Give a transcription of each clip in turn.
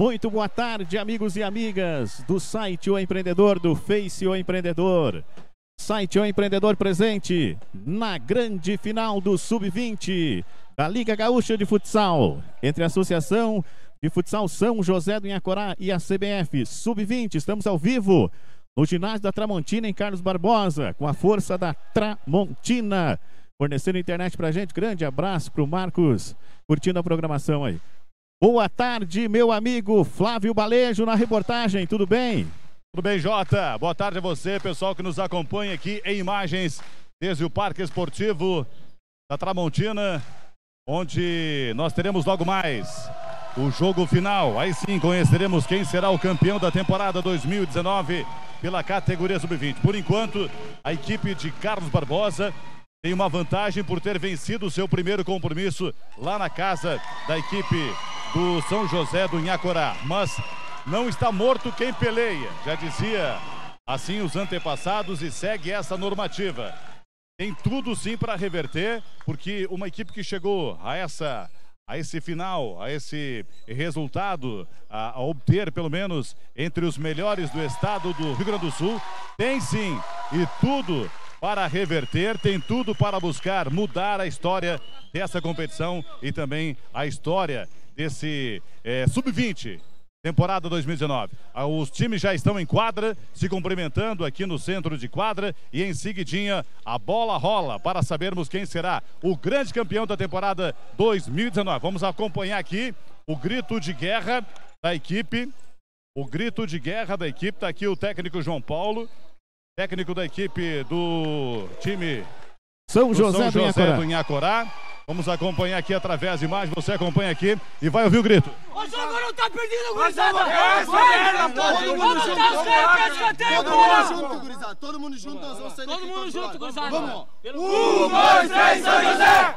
Muito boa tarde, amigos e amigas do site O Empreendedor, do Face O Empreendedor. Site O Empreendedor presente na grande final do Sub-20 da Liga Gaúcha de Futsal, entre a Associação de Futsal São José do Inhacorá e a CBF Sub-20. Estamos ao vivo no ginásio da Tramontina em Carlos Barbosa, com a força da Tramontina. Fornecendo internet pra gente. Grande abraço pro Marcos, curtindo a programação aí. Boa tarde, meu amigo Flávio Balejo na reportagem, tudo bem? Tudo bem, Jota? Boa tarde a você, pessoal que nos acompanha aqui em imagens desde o Parque Esportivo da Tramontina, onde nós teremos logo mais o jogo final. Aí sim conheceremos quem será o campeão da temporada 2019 pela categoria sub-20. Por enquanto, a equipe de Carlos Barbosa tem uma vantagem por ter vencido o seu primeiro compromisso lá na casa da equipe do São José do Inhacorá. Mas não está morto quem peleia, já dizia assim os antepassados e segue essa normativa. Tem tudo sim para reverter, porque uma equipe que chegou a essa a esse final, a esse resultado, a, a, obter pelo menos entre os melhores do estado do Rio Grande do Sul, tem sim e tudo para reverter, tem tudo para buscar mudar a história dessa competição e também a história desse é, eh, sub-20 temporada 2019. Ah, os times já estão em quadra, se cumprimentando aqui no centro de quadra e em seguidinha a bola rola para sabermos quem será o grande campeão da temporada 2019. Vamos acompanhar aqui o grito de guerra da equipe. O grito de guerra da equipe, está aqui o técnico João Paulo, Técnico da equipe do time São José, do, São José do, Inhacorá. Vamos acompanhar aqui através de imagens, você acompanha aqui e vai ouvir o grito. O jogo não tá perdido, gurizada! Vamos dar os caras pra escanteio, porra! Todo mundo junto, gurizada! Todo mundo junto, nós vamos sair Todo mundo junto, gurizada! Vamos! Um, dois, três, São José!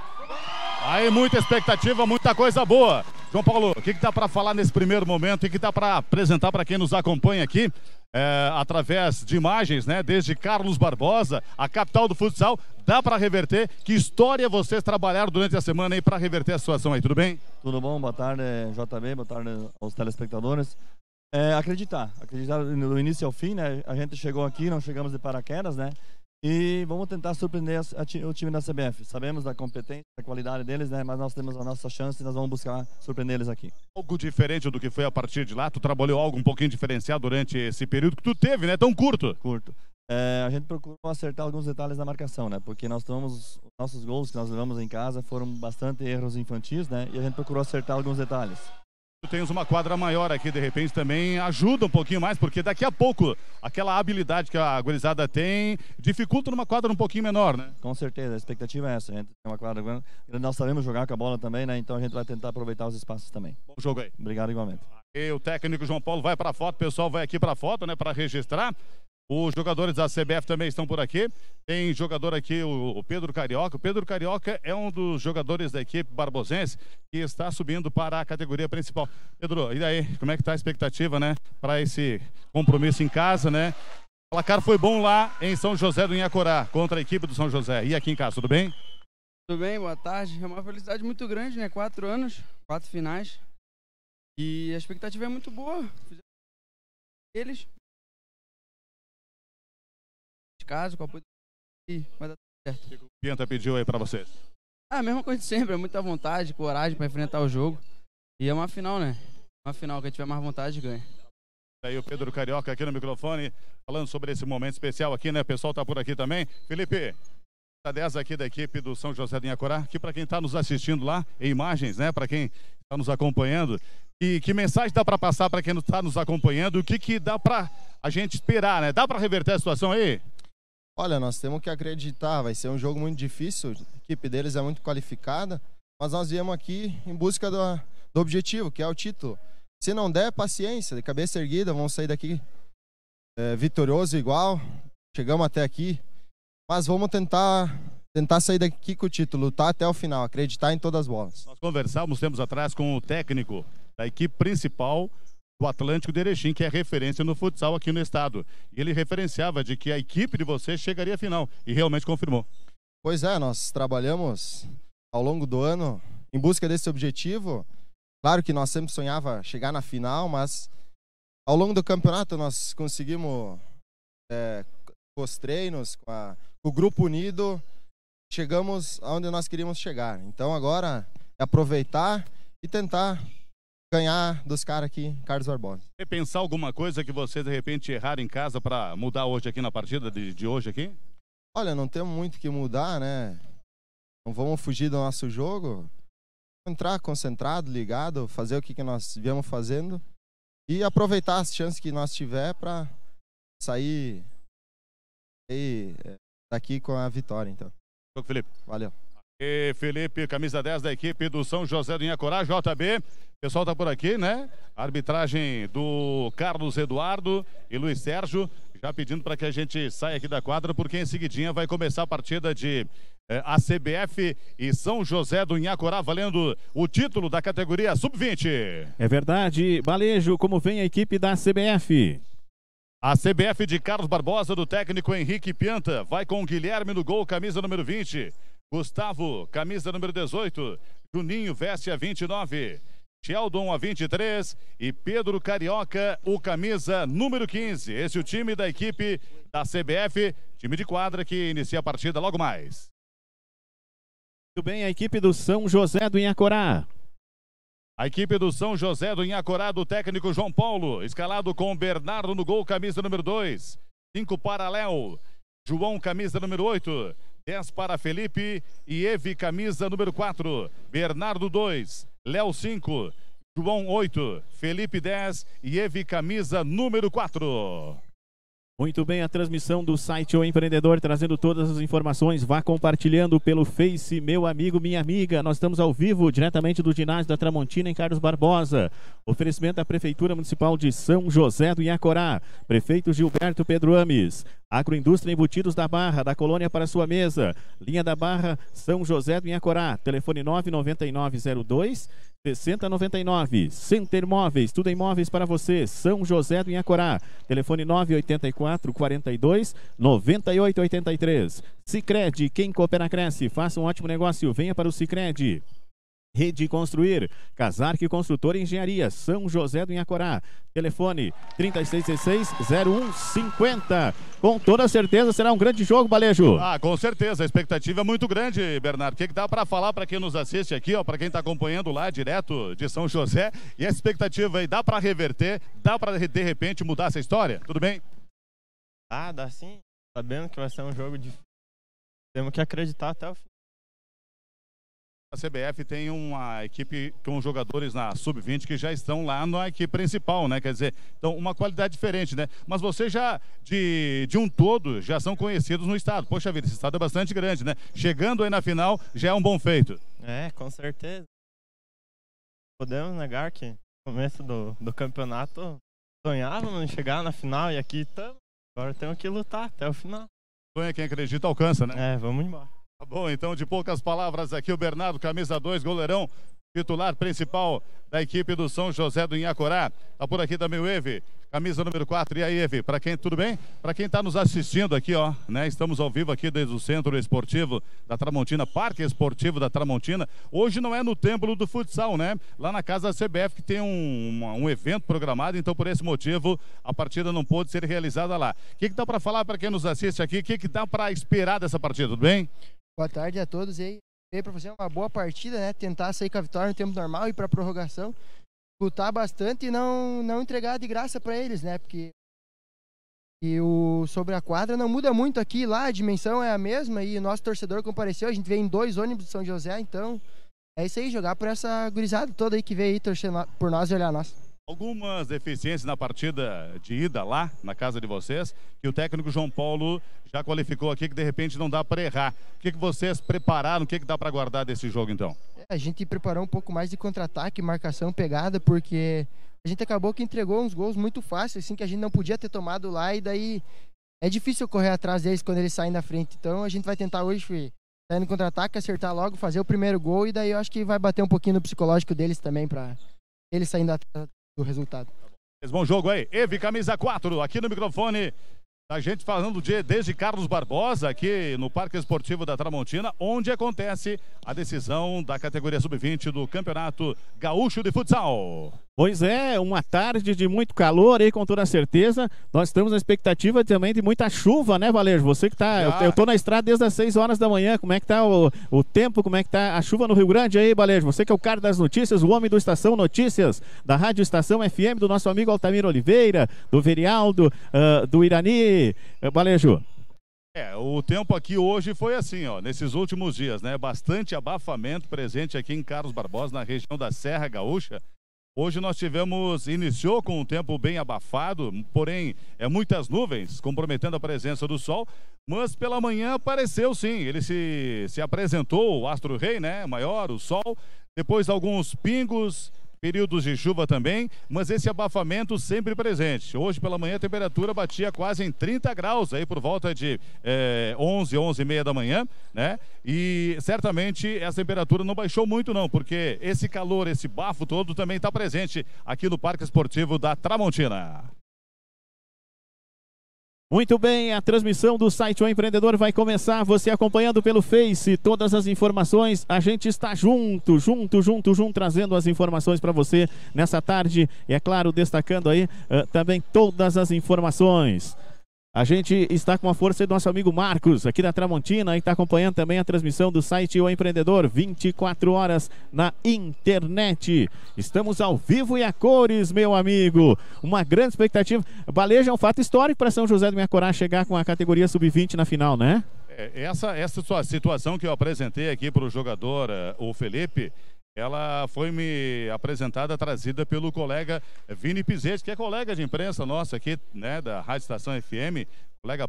Aí, muita expectativa, muita coisa boa. João Paulo, o que, que dá tá para falar nesse primeiro momento? O que, que dá tá para apresentar para quem nos acompanha aqui é, através de imagens, né? Desde Carlos Barbosa, a capital do futsal, dá para reverter. Que história vocês trabalharam durante a semana aí para reverter a situação aí, tudo bem? Tudo bom, boa tarde, JB, boa tarde aos telespectadores. É, acreditar, acreditar do início ao fim, né? A gente chegou aqui, não chegamos de paraquedas, né? E vamos tentar surpreender o time da CBF. Sabemos da competência, da qualidade deles, né? Mas nós temos a nossa chance e nós vamos buscar surpreender eles aqui. Algo diferente do que foi a partir de lá? Tu trabalhou algo um pouquinho diferenciado durante esse período que tu teve, né? Tão curto. Curto. É, a gente procurou acertar alguns detalhes da marcação, né? Porque nós tomamos nossos gols que nós levamos em casa foram bastante erros infantis, né? E a gente procurou acertar alguns detalhes. Temos uma quadra maior aqui, de repente também ajuda um pouquinho mais, porque daqui a pouco aquela habilidade que a gurizada tem dificulta numa quadra um pouquinho menor, né? Com certeza, a expectativa é essa. A gente tem uma quadra grande, nós sabemos jogar com a bola também, né? Então a gente vai tentar aproveitar os espaços também. Bom jogo aí. Obrigado igualmente. E o técnico João Paulo vai para a foto, o pessoal vai aqui para a foto, né, para registrar. Os jogadores da CBF também estão por aqui. Tem jogador aqui, o Pedro Carioca. O Pedro Carioca é um dos jogadores da equipe barbosense que está subindo para a categoria principal. Pedro, e daí? Como é que está a expectativa, né? Para esse compromisso em casa, né? O placar foi bom lá em São José do Inhacorá, contra a equipe do São José. E aqui em casa, tudo bem? Tudo bem, boa tarde. É uma felicidade muito grande, né? Quatro anos, quatro finais. E a expectativa é muito boa. Eles de casa, com apoio e vai dar tudo certo. O que o Pianta pediu aí pra vocês? Ah, a mesma coisa de sempre, é muita vontade, coragem pra enfrentar o jogo. E é uma final, né? Uma final, quem tiver mais vontade ganha. Tá aí o Pedro Carioca aqui no microfone, falando sobre esse momento especial aqui, né? O pessoal tá por aqui também. Felipe, a tá 10 aqui da equipe do São José de Inhacorá, que para quem está nos assistindo lá, em imagens, né? Para quem está nos acompanhando. E que mensagem dá para passar para quem está nos acompanhando? O que, que dá para a gente esperar, né? Dá para reverter a situação aí? Olha, nós temos que acreditar, vai ser um jogo muito difícil, a equipe deles é muito qualificada, mas nós viemos aqui em busca do, do objetivo, que é o título. Se não der, paciência, de cabeça erguida, vamos sair daqui é, vitorioso igual, chegamos até aqui, mas vamos tentar tentar sair daqui com o título, lutar até o final, acreditar em todas as bolas. Nós conversávamos tempos atrás com o técnico da equipe principal, do Atlântico de Erechim, que é referência no futsal aqui no estado. E ele referenciava de que a equipe de vocês chegaria à final, e realmente confirmou. Pois é, nós trabalhamos ao longo do ano em busca desse objetivo. Claro que nós sempre sonhava chegar na final, mas ao longo do campeonato nós conseguimos é, com os treinos, com, a, com, o grupo unido, chegamos aonde nós queríamos chegar. Então agora é aproveitar e tentar ganhar dos caras aqui, Carlos Barbosa. E pensar alguma coisa que você de repente errar em casa para mudar hoje aqui na partida de, de hoje aqui? Olha, não temos muito que mudar, né? Não vamos fugir do nosso jogo. Entrar concentrado, ligado, fazer o que, que nós viemos fazendo e aproveitar as chances que nós tiver para sair, sair eh, daqui com a vitória, então. Felipe. Valeu. E Felipe, camisa 10 da equipe do São José do Inhacorá, JB. O pessoal tá por aqui, né? Arbitragem do Carlos Eduardo e Luiz Sérgio, já pedindo para que a gente saia aqui da quadra, porque em seguidinha vai começar a partida de eh, ACBF e São José do Inhacorá, valendo o título da categoria Sub-20. É verdade. Balejo, como vem a equipe da CBF? A CBF de Carlos Barbosa, do técnico Henrique Pianta, vai com Guilherme no gol, camisa número 20. Gustavo, camisa número 18. Juninho veste a 29. Sheldon a 23 e Pedro Carioca, o camisa número 15. Esse é o time da equipe da CBF, time de quadra que inicia a partida logo mais. Muito bem, a equipe do São José do Inhacorá. A equipe do São José do Inhacorá, do técnico João Paulo, escalado com Bernardo no gol, camisa número 2. 5 para Léo. João, camisa número 8. 10 para Felipe e Eve, camisa número 4. Bernardo 2, Léo 5, João 8, Felipe 10 e Eve, camisa número 4. Muito bem, a transmissão do site O Empreendedor, trazendo todas as informações. Vá compartilhando pelo Face, meu amigo, minha amiga. Nós estamos ao vivo, diretamente do ginásio da Tramontina, em Carlos Barbosa. Oferecimento da Prefeitura Municipal de São José do Iacorá. Prefeito Gilberto Pedro Ames. Agroindústria Embutidos da Barra, da Colônia para sua mesa. Linha da Barra, São José do Iacorá. Telefone 99902 6099, Center Imóveis, tudo imóveis para você, São José do Inhacorá, telefone 984 42 9883. Sicredi, quem coopera cresce, faça um ótimo negócio, venha para o Sicredi. Rede Construir, Casarque Construtora e Engenharia, São José do Inhacorá. Telefone 3616-0150. Com toda certeza será um grande jogo, Balejo. Ah, com certeza. A expectativa é muito grande, Bernardo. O que, que dá para falar para quem nos assiste aqui, ó, para quem está acompanhando lá direto de São José? E a expectativa aí, dá para reverter? Dá para de repente mudar essa história? Tudo bem? Ah, dá sim. Sabendo que vai ser um jogo difícil. Temos que acreditar até o fim. A CBF tem uma equipe com jogadores na sub-20 que já estão lá na equipe principal, né? Quer dizer, então uma qualidade diferente, né? Mas vocês já, de, de um todo, já são conhecidos no estado. Poxa vida, esse estado é bastante grande, né? Chegando aí na final, já é um bom feito. É, com certeza. Podemos negar que no começo do, do campeonato sonhávamos em chegar na final e aqui estamos. Agora temos que lutar até o final. Sonha quem acredita alcança, né? É, vamos embora. Tá bom, então, de poucas palavras aqui, o Bernardo, camisa 2, goleirão, titular principal da equipe do São José do Inhacorá. Tá por aqui também o Eve, camisa número 4. E aí, Eve, para quem, tudo bem? Para quem está nos assistindo aqui, ó, né? Estamos ao vivo aqui desde o Centro Esportivo da Tramontina, Parque Esportivo da Tramontina. Hoje não é no Templo do Futsal, né? Lá na casa da CBF que tem um, um evento programado, então por esse motivo a partida não pôde ser realizada lá. O que que dá para falar para quem nos assiste aqui? O que que dá para esperar dessa partida, tudo bem? Boa tarde a todos e aí para fazer uma boa partida, né? Tentar sair com a vitória no tempo normal e para prorrogação, lutar bastante e não não entregar de graça para eles, né? Porque e o sobre a quadra não muda muito aqui lá, a dimensão é a mesma e o nosso torcedor compareceu, a gente veio em dois ônibus de São José, então é isso aí, jogar por essa gurizada toda aí que veio aí torcendo por nós e olhar nós. Algumas deficiências na partida de ida lá, na casa de vocês, que o técnico João Paulo já qualificou aqui, que de repente não dá para errar. O que, que vocês prepararam? O que, que dá para guardar desse jogo, então? É, a gente preparou um pouco mais de contra-ataque, marcação, pegada, porque a gente acabou que entregou uns gols muito fáceis, assim, que a gente não podia ter tomado lá, e daí é difícil correr atrás deles quando eles saem na frente. Então a gente vai tentar hoje sair no contra-ataque, acertar logo, fazer o primeiro gol, e daí eu acho que vai bater um pouquinho no psicológico deles também, para eles saindo atrás do resultado. Bom jogo aí, Eve, camisa 4, aqui no microfone. A gente falando de, desde Carlos Barbosa, aqui no Parque Esportivo da Tramontina, onde acontece a decisão da categoria sub-20 do Campeonato Gaúcho de Futsal. Pois é, uma tarde de muito calor aí, com toda certeza. Nós estamos na expectativa também de muita chuva, né, Valejo? Você que tá. Ah. Eu, eu tô na estrada desde as 6 horas da manhã. Como é que tá o, o tempo? Como é que tá a chuva no Rio Grande aí, Valejo? Você que é o cara das notícias, o homem do Estação Notícias, da Rádio Estação FM, do nosso amigo Altamiro Oliveira, do Verialdo, uh, do Irani. Ah, Valejo. É, o tempo aqui hoje foi assim, ó, nesses últimos dias, né? Bastante abafamento presente aqui em Carlos Barbosa, na região da Serra Gaúcha. Hoje nós tivemos, iniciou com um tempo bem abafado, porém é muitas nuvens comprometendo a presença do sol, mas pela manhã apareceu sim, ele se, se apresentou, o astro rei, né, maior, o sol, depois alguns pingos períodos de chuva também, mas esse abafamento sempre presente. Hoje pela manhã a temperatura batia quase em 30 graus, aí por volta de é, 11, 11 e meia da manhã, né? E certamente essa temperatura não baixou muito não, porque esse calor, esse bafo todo também está presente aqui no Parque Esportivo da Tramontina. Muito bem, a transmissão do site O Empreendedor vai começar. Você acompanhando pelo Face, todas as informações. A gente está junto, junto, junto, junto, trazendo as informações para você nessa tarde. E é claro, destacando aí uh, também todas as informações. A gente está com a força do nosso amigo Marcos, aqui da Tramontina, e está acompanhando também a transmissão do site O Empreendedor, 24 horas na internet. Estamos ao vivo e a cores, meu amigo. Uma grande expectativa. Baleja é um fato histórico para São José do Miacorá chegar com a categoria sub-20 na final, né? É, essa, essa situação que eu apresentei aqui para o jogador, eh, o Felipe, ela foi me apresentada, trazida pelo colega Vini Pizete, que é colega de imprensa nossa aqui, né, da Rádio Estação FM, colega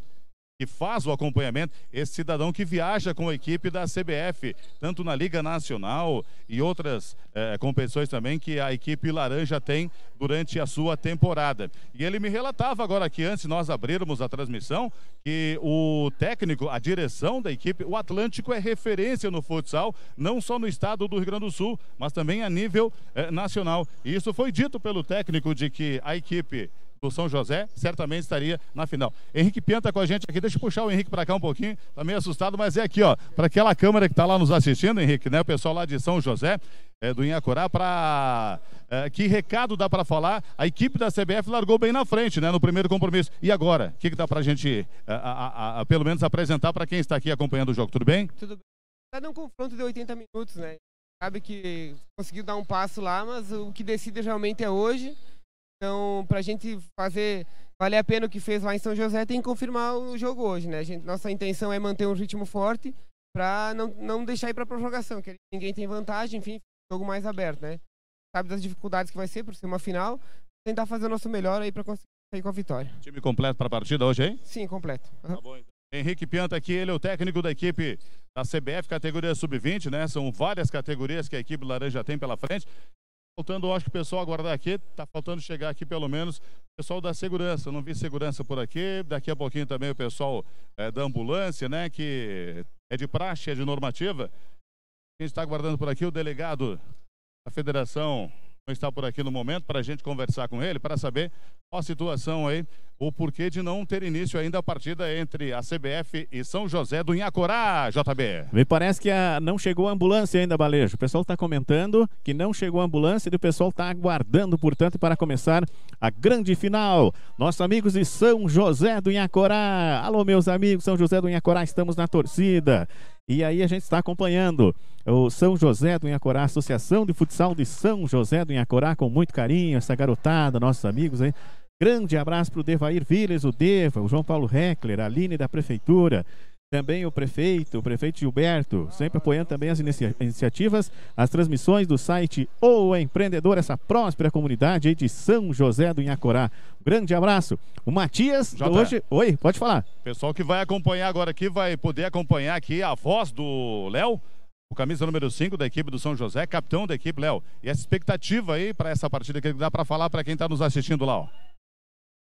que faz o acompanhamento, esse cidadão que viaja com a equipe da CBF, tanto na Liga Nacional e outras eh, competições também que a equipe laranja tem durante a sua temporada. E ele me relatava agora que antes nós abrirmos a transmissão, que o técnico, a direção da equipe, o Atlântico é referência no futsal, não só no estado do Rio Grande do Sul, mas também a nível eh, nacional. E isso foi dito pelo técnico de que a equipe do São José, certamente estaria na final. Henrique Penta com a gente aqui, deixa eu puxar o Henrique para cá um pouquinho, tá meio assustado, mas é aqui, ó, para aquela câmera que está lá nos assistindo, Henrique, né, o pessoal lá de São José, é, do Inhacorá, para é, que recado dá para falar? A equipe da CBF largou bem na frente, né, no primeiro compromisso. E agora, o que, que dá para é, a gente, pelo menos, apresentar para quem está aqui acompanhando o jogo? Tudo bem? Tudo bem. Cada tá num confronto de 80 minutos, né? Sabe que conseguiu dar um passo lá, mas o que decide realmente é hoje. Então, para a gente fazer valer a pena o que fez lá em São José, tem que confirmar o jogo hoje, né? Gente, nossa intenção é manter um ritmo forte para não, não deixar ir para prorrogação, que ninguém tem vantagem, enfim, jogo mais aberto, né? Sabe das dificuldades que vai ser por ser uma final, tentar fazer o nosso melhor aí para conseguir sair com a vitória. Time completo para a partida hoje, hein? Sim, completo. Tá bom, então. Henrique Pianta aqui, ele é o técnico da equipe da CBF, categoria sub-20, né? São várias categorias que a equipe laranja tem pela frente faltando, acho que o pessoal aguardar aqui, tá faltando chegar aqui pelo menos o pessoal da segurança, não vi segurança por aqui, daqui a pouquinho também o pessoal é, da ambulância, né, que é de praxe, é de normativa. A gente está aguardando por aqui o delegado da Federação está por aqui no momento para a gente conversar com ele, para saber a situação aí, o porquê de não ter início ainda a partida entre a CBF e São José do Inhacorá, JB. Me parece que a, não chegou a ambulância ainda, Balejo. O pessoal está comentando que não chegou a ambulância e o pessoal está aguardando, portanto, para começar a grande final. Nossos amigos de São José do Inhacorá. Alô, meus amigos, São José do Inhacorá, estamos na torcida. E aí a gente está acompanhando o São José do Inhacorá, Associação de Futsal de São José do Inhacorá, com muito carinho, essa garotada, nossos amigos aí. Grande abraço para o Devair Viles, o Deva, o João Paulo Heckler, a Aline da Prefeitura, também o prefeito, o prefeito Gilberto, sempre apoiando também as inicia iniciativas, as transmissões do site O Empreendedor, essa próspera comunidade aí de São José do Inhacorá. grande abraço. O Matias, hoje. Oi, pode falar. Pessoal que vai acompanhar agora aqui, vai poder acompanhar aqui a voz do Léo o camisa número 5 da equipe do São José, capitão da equipe, Léo. E essa expectativa aí para essa partida que dá para falar para quem está nos assistindo lá, ó.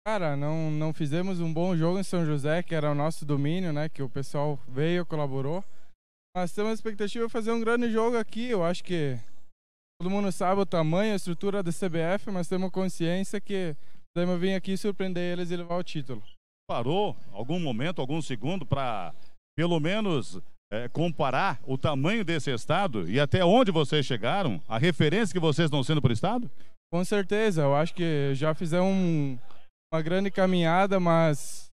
Cara, não, não fizemos um bom jogo em São José, que era o nosso domínio, né? Que o pessoal veio, colaborou. Mas temos a expectativa de fazer um grande jogo aqui. Eu acho que todo mundo sabe o tamanho, a estrutura da CBF, mas temos consciência que podemos vir aqui surpreender eles e levar o título. Parou algum momento, algum segundo para pelo menos é, comparar o tamanho desse estado e até onde vocês chegaram, a referência que vocês estão sendo para o estado? Com certeza, eu acho que já fizemos um uma grande caminhada, mas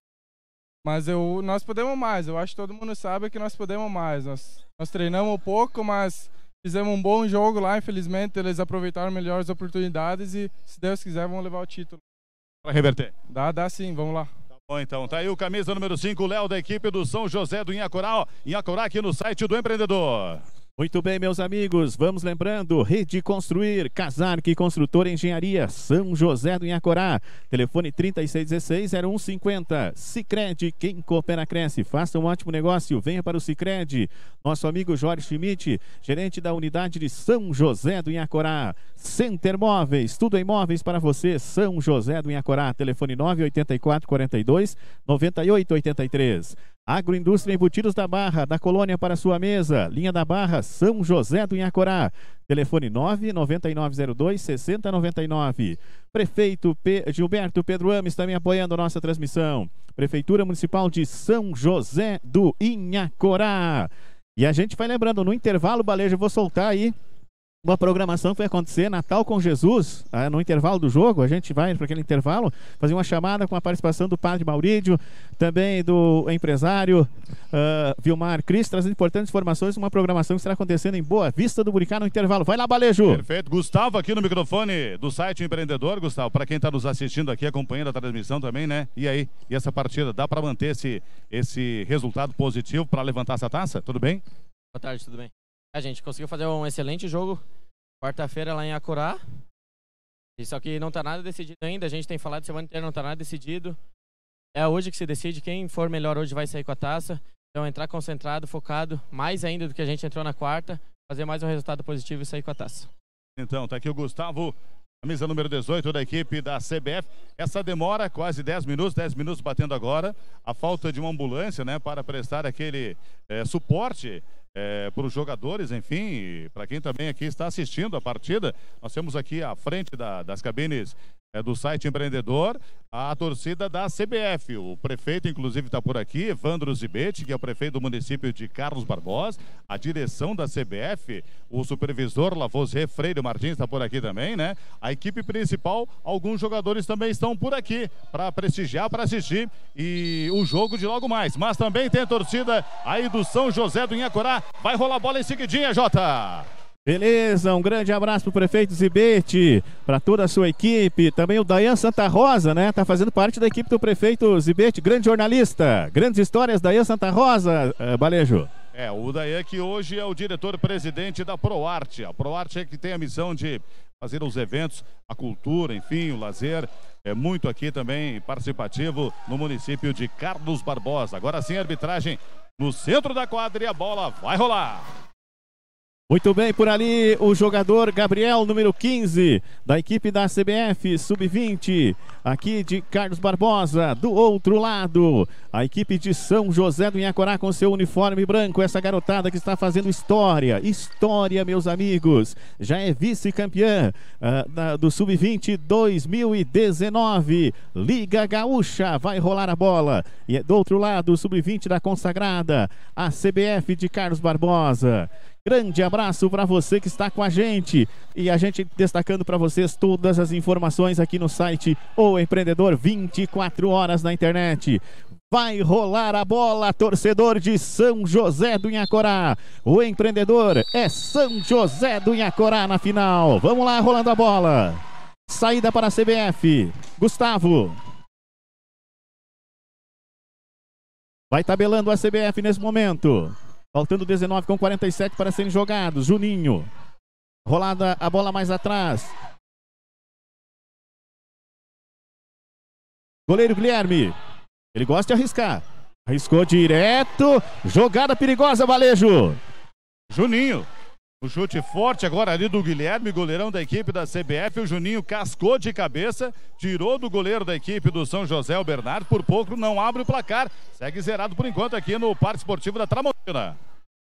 mas eu nós podemos mais. Eu acho que todo mundo sabe que nós podemos mais. Nós nós treinamos pouco, mas fizemos um bom jogo lá. Infelizmente eles aproveitaram melhores oportunidades e se Deus quiser vão levar o título. Para reverter. Dá, dá sim. Vamos lá. Tá bom, então, tá aí o camisa número 5, Léo, da equipe do São José do Inhacorá, Inhacorá aqui no site do Empreendedor. Muito bem, meus amigos, vamos lembrando, Rede Construir, Casarque Construtor Engenharia, São José do Inhacorá, telefone 3616-0150, Cicred, quem coopera cresce, faça um ótimo negócio, venha para o Cicred, nosso amigo Jorge Schmidt, gerente da unidade de São José do Inhacorá, Center Móveis, tudo em móveis para você, São José do Inhacorá, telefone 984 42 9883. Agroindústria Embutidos da Barra, da Colônia para sua mesa. Linha da Barra, São José do Inhacorá. Telefone 99902 6099. Prefeito Gilberto Pedro Ames também apoiando a nossa transmissão. Prefeitura Municipal de São José do Inhacorá. E a gente vai lembrando, no intervalo, Balejo, eu vou soltar aí uma programação que vai acontecer Natal com Jesus, é, no intervalo do jogo. A gente vai para aquele intervalo fazer uma chamada com a participação do padre Maurídio, também do empresário uh, Vilmar Cris, trazendo importantes informações. Uma programação que estará acontecendo em Boa Vista do Buricá no intervalo. Vai lá, Balejo! Perfeito. Gustavo aqui no microfone do site Empreendedor, Gustavo. Para quem está nos assistindo aqui, acompanhando a transmissão também, né? E aí, e essa partida? Dá para manter esse, esse resultado positivo para levantar essa taça? Tudo bem? Boa tarde, tudo bem? A é, gente conseguiu fazer um excelente jogo quarta-feira lá em Acurá. Só que não está nada decidido ainda. A gente tem falado semana inteira, não está nada decidido. É hoje que se decide. Quem for melhor hoje vai sair com a taça. Então entrar concentrado, focado, mais ainda do que a gente entrou na quarta, fazer mais um resultado positivo e sair com a taça. Então, tá aqui o Gustavo, camisa número 18 da equipe da CBF. Essa demora quase 10 minutos, 10 minutos batendo agora. A falta de uma ambulância, né, para prestar aquele é, suporte é, para os jogadores, enfim, para quem também aqui está assistindo a partida. Nós temos aqui à frente da, das cabines é do site empreendedor, a torcida da CBF. O prefeito, inclusive, está por aqui, Evandro Zibete, que é o prefeito do município de Carlos Barbosa, a direção da CBF, o supervisor Lavos Freire Martins está por aqui também, né? A equipe principal, alguns jogadores também estão por aqui para prestigiar, para assistir e o jogo de logo mais. Mas também tem a torcida aí do São José do Inhacorá. Vai rolar a bola em seguidinha, Jota. Beleza, um grande abraço pro prefeito Zibete, para toda a sua equipe, também o Dayan Santa Rosa, né? Tá fazendo parte da equipe do prefeito Zibete, grande jornalista, grandes histórias, Dayan Santa Rosa, eh, Balejo. É, o Dayan que hoje é o diretor-presidente da Proarte. A Proarte é que tem a missão de fazer os eventos, a cultura, enfim, o lazer. É muito aqui também participativo no município de Carlos Barbosa. Agora sim, arbitragem no centro da quadra e a bola vai rolar. Muito bem, por ali o jogador Gabriel, número 15, da equipe da CBF Sub-20, aqui de Carlos Barbosa. Do outro lado, a equipe de São José do Inhacorá com seu uniforme branco. Essa garotada que está fazendo história, história, meus amigos. Já é vice-campeã uh, do Sub-20 2019. Liga Gaúcha, vai rolar a bola. E é do outro lado, o Sub-20 da consagrada, a CBF de Carlos Barbosa Grande abraço para você que está com a gente e a gente destacando para vocês todas as informações aqui no site O Empreendedor 24 horas na internet. Vai rolar a bola, torcedor de São José do Inhacorá. O empreendedor é São José do Inhacorá na final. Vamos lá, rolando a bola. Saída para a CBF. Gustavo. Vai tabelando a CBF nesse momento. Faltando 19 com 47 para serem jogados. Juninho. Rolada a bola mais atrás. Goleiro Guilherme. Ele gosta de arriscar. Arriscou direto. Jogada perigosa, Valejo. Juninho. O chute forte agora ali do Guilherme, goleirão da equipe da CBF. O Juninho cascou de cabeça, tirou do goleiro da equipe do São José, o Bernardo. Por pouco não abre o placar. Segue zerado por enquanto aqui no Parque Esportivo da Tramontina.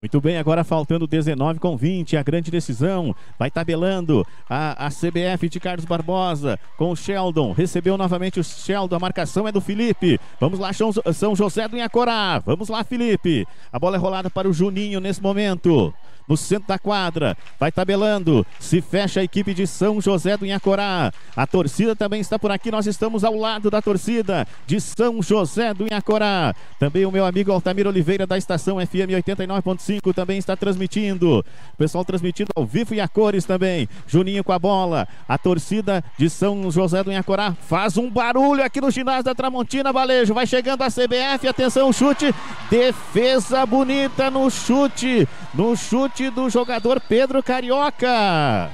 Muito bem, agora faltando 19 com 20, a grande decisão. Vai tabelando a, a CBF de Carlos Barbosa com o Sheldon. Recebeu novamente o Sheldon, a marcação é do Felipe. Vamos lá, São José do Inhacorá. Vamos lá, Felipe. A bola é rolada para o Juninho nesse momento no centro da quadra. Vai tabelando. Se fecha a equipe de São José do Inhacorá. A torcida também está por aqui. Nós estamos ao lado da torcida de São José do Inhacorá. Também o meu amigo Altamiro Oliveira da estação FM 89.5 também está transmitindo. O pessoal transmitindo ao vivo e a cores também. Juninho com a bola. A torcida de São José do Inhacorá faz um barulho aqui no ginásio da Tramontina. Valejo vai chegando a CBF. Atenção, chute. Defesa bonita no chute. No chute chute do jogador Pedro Carioca.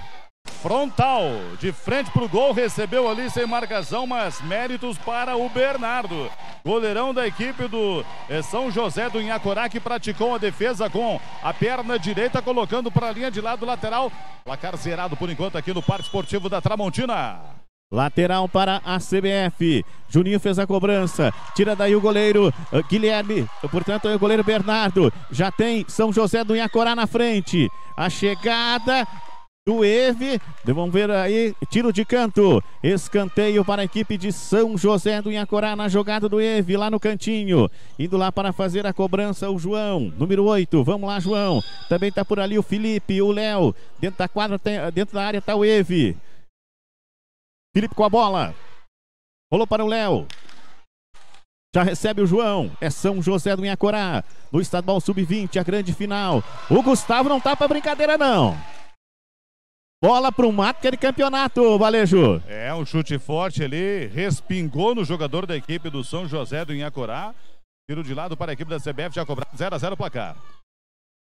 Frontal, de frente para o gol, recebeu ali sem marcação, mas méritos para o Bernardo. Goleirão da equipe do eh, São José do Inhacorá, que praticou a defesa com a perna direita, colocando para a linha de lado lateral. Placar zerado por enquanto aqui no Parque Esportivo da Tramontina. Lateral para a CBF. Juninho fez a cobrança. Tira daí o goleiro eh, Guilherme. Portanto, é o goleiro Bernardo. Já tem São José do Iacorá na frente. A chegada do Eve. Vamos ver aí, tiro de canto. Escanteio para a equipe de São José do Inhacorá na jogada do Eve, lá no cantinho. Indo lá para fazer a cobrança o João, número 8. Vamos lá, João. Também está por ali o Felipe, o Léo. Dentro da quadra, dentro da área está o Eve. Felipe com a bola. Rolou para o Léo. Já recebe o João. É São José do Inhacorá. No estadual sub-20, a grande final. O Gustavo não tá para brincadeira, não. Bola para o mato, de campeonato, Valejo. É, um chute forte ali. Respingou no jogador da equipe do São José do Inhacorá. Tiro de lado para a equipe da CBF, já cobrado 0 a 0 o placar.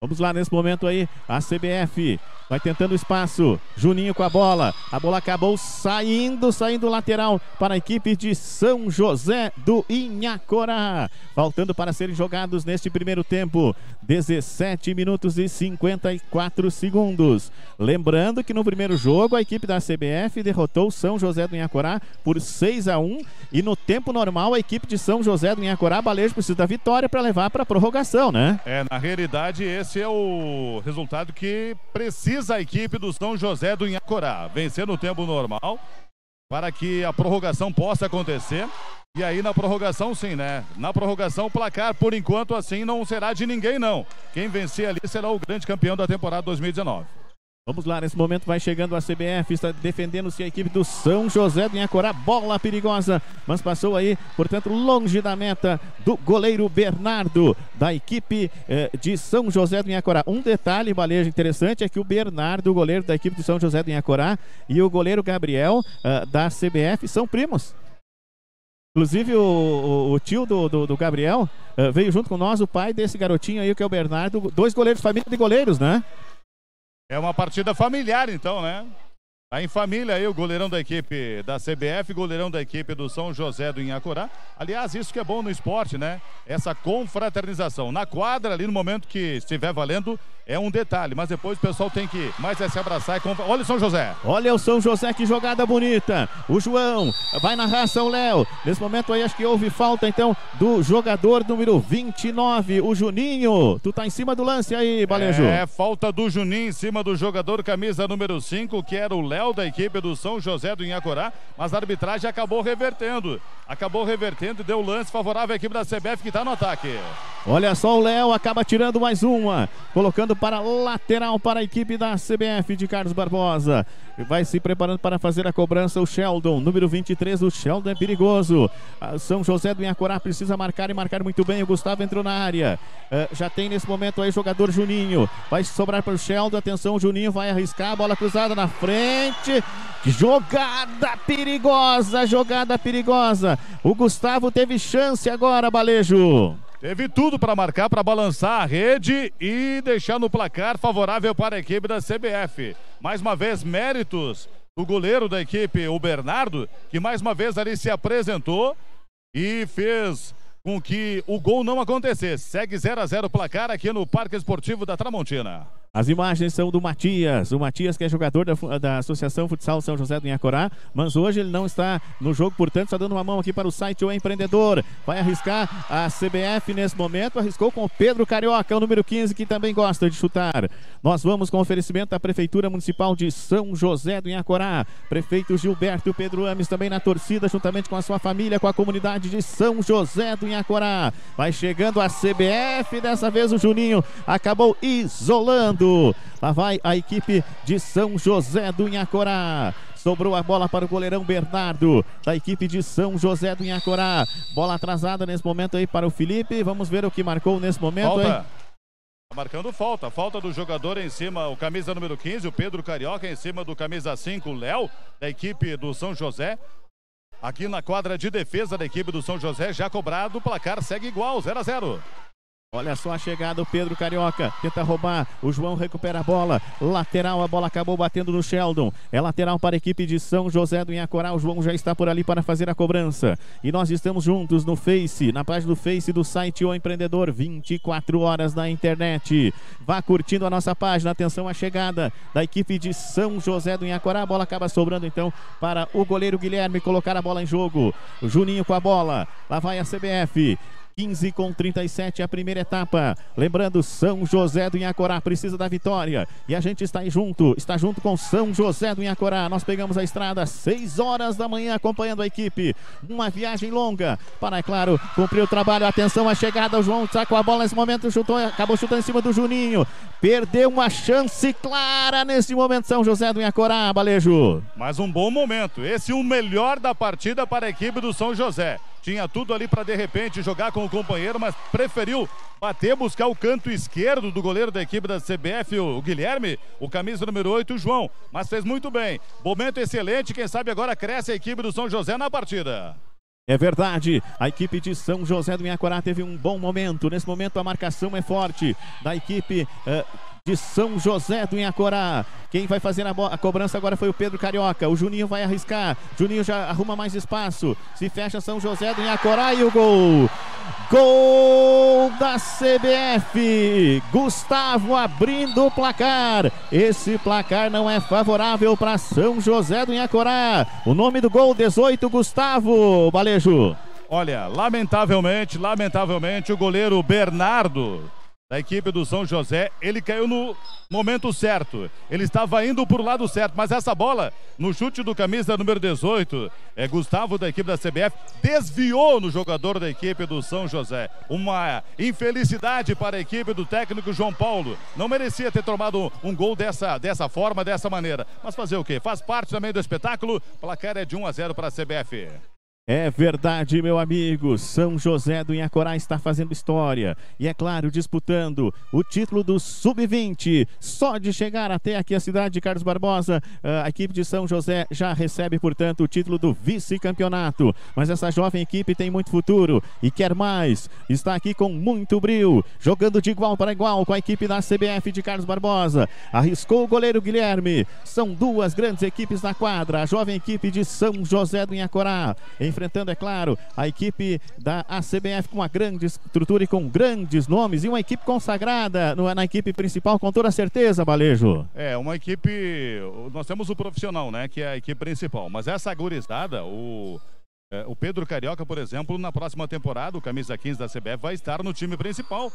Vamos lá nesse momento aí, a CBF vai tentando espaço, Juninho com a bola, a bola acabou saindo, saindo lateral para a equipe de São José do Inhacorá, faltando para serem jogados neste primeiro tempo, 17 minutos e 54 segundos. Lembrando que no primeiro jogo a equipe da CBF derrotou São José do Inhacorá por 6 a 1 e no tempo normal a equipe de São José do Inhacorá, Balejo precisa da vitória para levar para a prorrogação, né? É, na realidade esse esse é o resultado que precisa a equipe do São José do Inhacorá. Vencer no tempo normal para que a prorrogação possa acontecer. E aí na prorrogação sim, né? Na prorrogação o placar por enquanto assim não será de ninguém não. Quem vencer ali será o grande campeão da temporada 2019. Vamos lá, nesse momento vai chegando a CBF, está defendendo-se a equipe do São José do Inhacorá, bola perigosa, mas passou aí, portanto, longe da meta do goleiro Bernardo, da equipe eh, de São José do Inhacorá. Um detalhe, Baleja, interessante é que o Bernardo, o goleiro da equipe do São José do Inhacorá, e o goleiro Gabriel, eh, da CBF, são primos. Inclusive, o, o, o tio do, do, do Gabriel eh, veio junto com nós, o pai desse garotinho aí, que é o Bernardo, dois goleiros, família de goleiros, né? É uma partida familiar, então, né? Tá em família aí o goleirão da equipe da CBF, goleirão da equipe do São José do Inhacorá. Aliás, isso que é bom no esporte, né? Essa confraternização. Na quadra, ali no momento que estiver valendo, é um detalhe, mas depois o pessoal tem que mais é se abraçar e comprar. Olha o São José. Olha o São José, que jogada bonita. O João vai na raça, o Léo. Nesse momento aí acho que houve falta então do jogador número 29, o Juninho. Tu tá em cima do lance aí, Balejo. É, falta do Juninho em cima do jogador camisa número 5, que era o Léo. Léo da equipe do São José do Inhacorá, mas a arbitragem acabou revertendo. Acabou revertendo e deu lance favorável à equipe da CBF que está no ataque. Olha só o Léo, acaba tirando mais uma, colocando para lateral para a equipe da CBF de Carlos Barbosa. Vai se preparando para fazer a cobrança o Sheldon, número 23, o Sheldon é perigoso. São José do Inhacorá precisa marcar e marcar muito bem. O Gustavo entrou na área. Eh, já tem nesse momento aí jogador Juninho. Vai sobrar para o Sheldon. Atenção, o Juninho vai arriscar. Bola cruzada na frente frente. Jogada perigosa, jogada perigosa. O Gustavo teve chance agora, Balejo. Teve tudo para marcar, para balançar a rede e deixar no placar favorável para a equipe da CBF. Mais uma vez, méritos do goleiro da equipe, o Bernardo, que mais uma vez ali se apresentou e fez com que o gol não acontecesse. Segue 0 a 0 o placar aqui no Parque Esportivo da Tramontina. As imagens são do Matias. O Matias, que é jogador da, da Associação Futsal São José do Inhacorá, mas hoje ele não está no jogo, portanto, está dando uma mão aqui para o site O Empreendedor. Vai arriscar a CBF nesse momento, arriscou com o Pedro Carioca, o número 15, que também gosta de chutar. Nós vamos com oferecimento da Prefeitura Municipal de São José do Inhacorá. Prefeito Gilberto Pedro Ames também na torcida, juntamente com a sua família, com a comunidade de São José do Inhacorá. Vai chegando a CBF, dessa vez o Juninho acabou isolando Lá vai a equipe de São José do Inhacorá. Sobrou a bola para o goleirão Bernardo, da equipe de São José do Inhacorá. Bola atrasada nesse momento aí para o Felipe. Vamos ver o que marcou nesse momento. Falta. Tá marcando falta, falta do jogador em cima, o camisa número 15, o Pedro Carioca, em cima do camisa 5, Léo, da equipe do São José. Aqui na quadra de defesa da equipe do São José, já cobrado, o placar segue igual, 0 a 0. Olha só a chegada, do Pedro Carioca tenta roubar, o João recupera a bola, lateral, a bola acabou batendo no Sheldon, é lateral para a equipe de São José do Inhacorá, o João já está por ali para fazer a cobrança, e nós estamos juntos no Face, na página do Face do site O Empreendedor, 24 horas na internet, vá curtindo a nossa página, atenção à chegada da equipe de São José do Inhacorá, a bola acaba sobrando então para o goleiro Guilherme colocar a bola em jogo, o Juninho com a bola, lá vai a CBF, 15 com 37 a primeira etapa. Lembrando, São José do Inhacorá precisa da vitória. E a gente está aí junto, está junto com São José do Inhacorá. Nós pegamos a estrada 6 horas da manhã acompanhando a equipe. Uma viagem longa para, é claro, cumprir o trabalho. Atenção à chegada, o João sacou a bola nesse momento, chutou, acabou chutando em cima do Juninho. Perdeu uma chance clara nesse momento, São José do Inhacorá, Balejo. Mas um bom momento. Esse o melhor da partida para a equipe do São José. Tinha tudo ali para de repente jogar com o companheiro, mas preferiu bater, buscar o canto esquerdo do goleiro da equipe da CBF, o Guilherme, o camisa número 8, o João. Mas fez muito bem. Momento excelente, quem sabe agora cresce a equipe do São José na partida. É verdade, a equipe de São José do Iacorá teve um bom momento. Nesse momento a marcação é forte da equipe. Uh de São José do Inhacorá. Quem vai fazer a, a, cobrança agora foi o Pedro Carioca. O Juninho vai arriscar. Juninho já arruma mais espaço. Se fecha São José do Inhacorá e o gol. Gol da CBF. Gustavo abrindo o placar. Esse placar não é favorável para São José do Inhacorá. O nome do gol 18 Gustavo Balejo. Olha, lamentavelmente, lamentavelmente o goleiro Bernardo da equipe do São José. Ele caiu no momento certo. Ele estava indo para o lado certo, mas essa bola, no chute do camisa número 18, é Gustavo da equipe da CBF, desviou no jogador da equipe do São José. Uma infelicidade para a equipe do técnico João Paulo. Não merecia ter tomado um, um gol dessa, dessa forma, dessa maneira. Mas fazer o quê? Faz parte também do espetáculo. Placar é de 1 a 0 para a CBF. É verdade, meu amigo. São José do Inhacorá está fazendo história e, é claro, disputando o título do Sub-20. Só de chegar até aqui a cidade de Carlos Barbosa, ah, a equipe de São José já recebe, portanto, o título do vice-campeonato. Mas essa jovem equipe tem muito futuro e quer mais. Está aqui com muito brilho, jogando de igual para igual com a equipe da CBF de Carlos Barbosa. Arriscou o goleiro Guilherme. São duas grandes equipes na quadra. A jovem equipe de São José do Inhacorá. Em enfrentando, é claro, a equipe da ACBF com uma grande estrutura e com grandes nomes e uma equipe consagrada no, na equipe principal, com toda certeza, Balejo. É, uma equipe. Nós temos o profissional, né? Que é a equipe principal. Mas essa agorizada, o. É, o Pedro Carioca, por exemplo, na próxima temporada, o camisa 15 da CBF vai estar no time principal.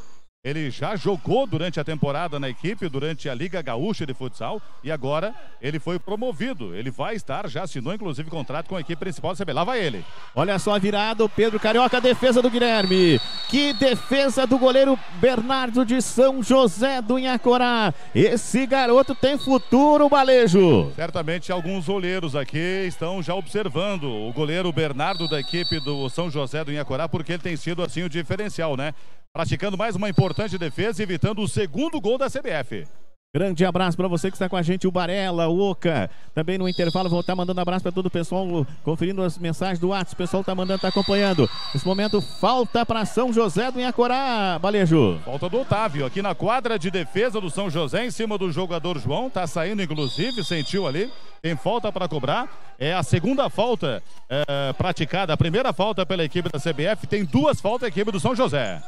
Ele já jogou durante a temporada na equipe, durante a Liga Gaúcha de Futsal, e agora ele foi promovido. Ele vai estar, já assinou inclusive contrato com a equipe principal do CB. Lá vai ele. Olha só a virada, o Pedro Carioca, defesa do Guilherme. Que defesa do goleiro Bernardo de São José do Inhacorá. Esse garoto tem futuro, Balejo. Certamente alguns olheiros aqui estão já observando o goleiro Bernardo da equipe do São José do Inhacorá, porque ele tem sido assim o diferencial, né? praticando mais uma importante defesa, evitando o segundo gol da CBF. Grande abraço para você que está com a gente, o Barela, o Oca. Também no intervalo, vou estar tá mandando abraço para todo o pessoal, conferindo as mensagens do WhatsApp. O pessoal está mandando, está acompanhando. Nesse momento, falta para São José do Inhacorá, Balejo. Falta do Otávio, aqui na quadra de defesa do São José, em cima do jogador João. Está saindo, inclusive, sentiu ali. Tem falta para cobrar. É a segunda falta é, praticada, a primeira falta pela equipe da CBF. Tem duas faltas a equipe do São José.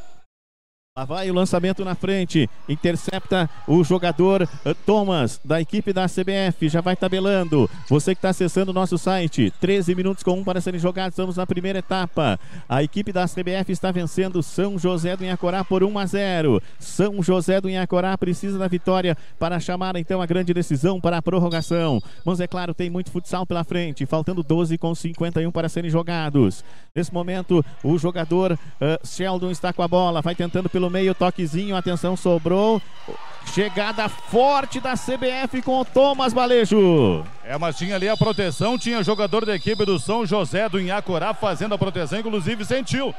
Lá vai o lançamento na frente, intercepta o jogador eh, Thomas, da equipe da CBF, já vai tabelando. Você que está acessando o nosso site, 13 minutos com 1 um para serem jogados, estamos na primeira etapa. A equipe da CBF está vencendo São José do Inhacorá por 1 a 0. São José do Inhacorá precisa da vitória para chamar então a grande decisão para a prorrogação. Mas é claro, tem muito futsal pela frente, faltando 12 com 51 para serem jogados. Nesse momento, o jogador uh, Sheldon está com a bola, vai tentando pelo pelo meio, toquezinho, atenção, sobrou. Chegada forte da CBF com o Thomas Balejo. É, mas tinha ali a proteção, tinha jogador da equipe do São José do Inhacorá fazendo a proteção, inclusive sentiu,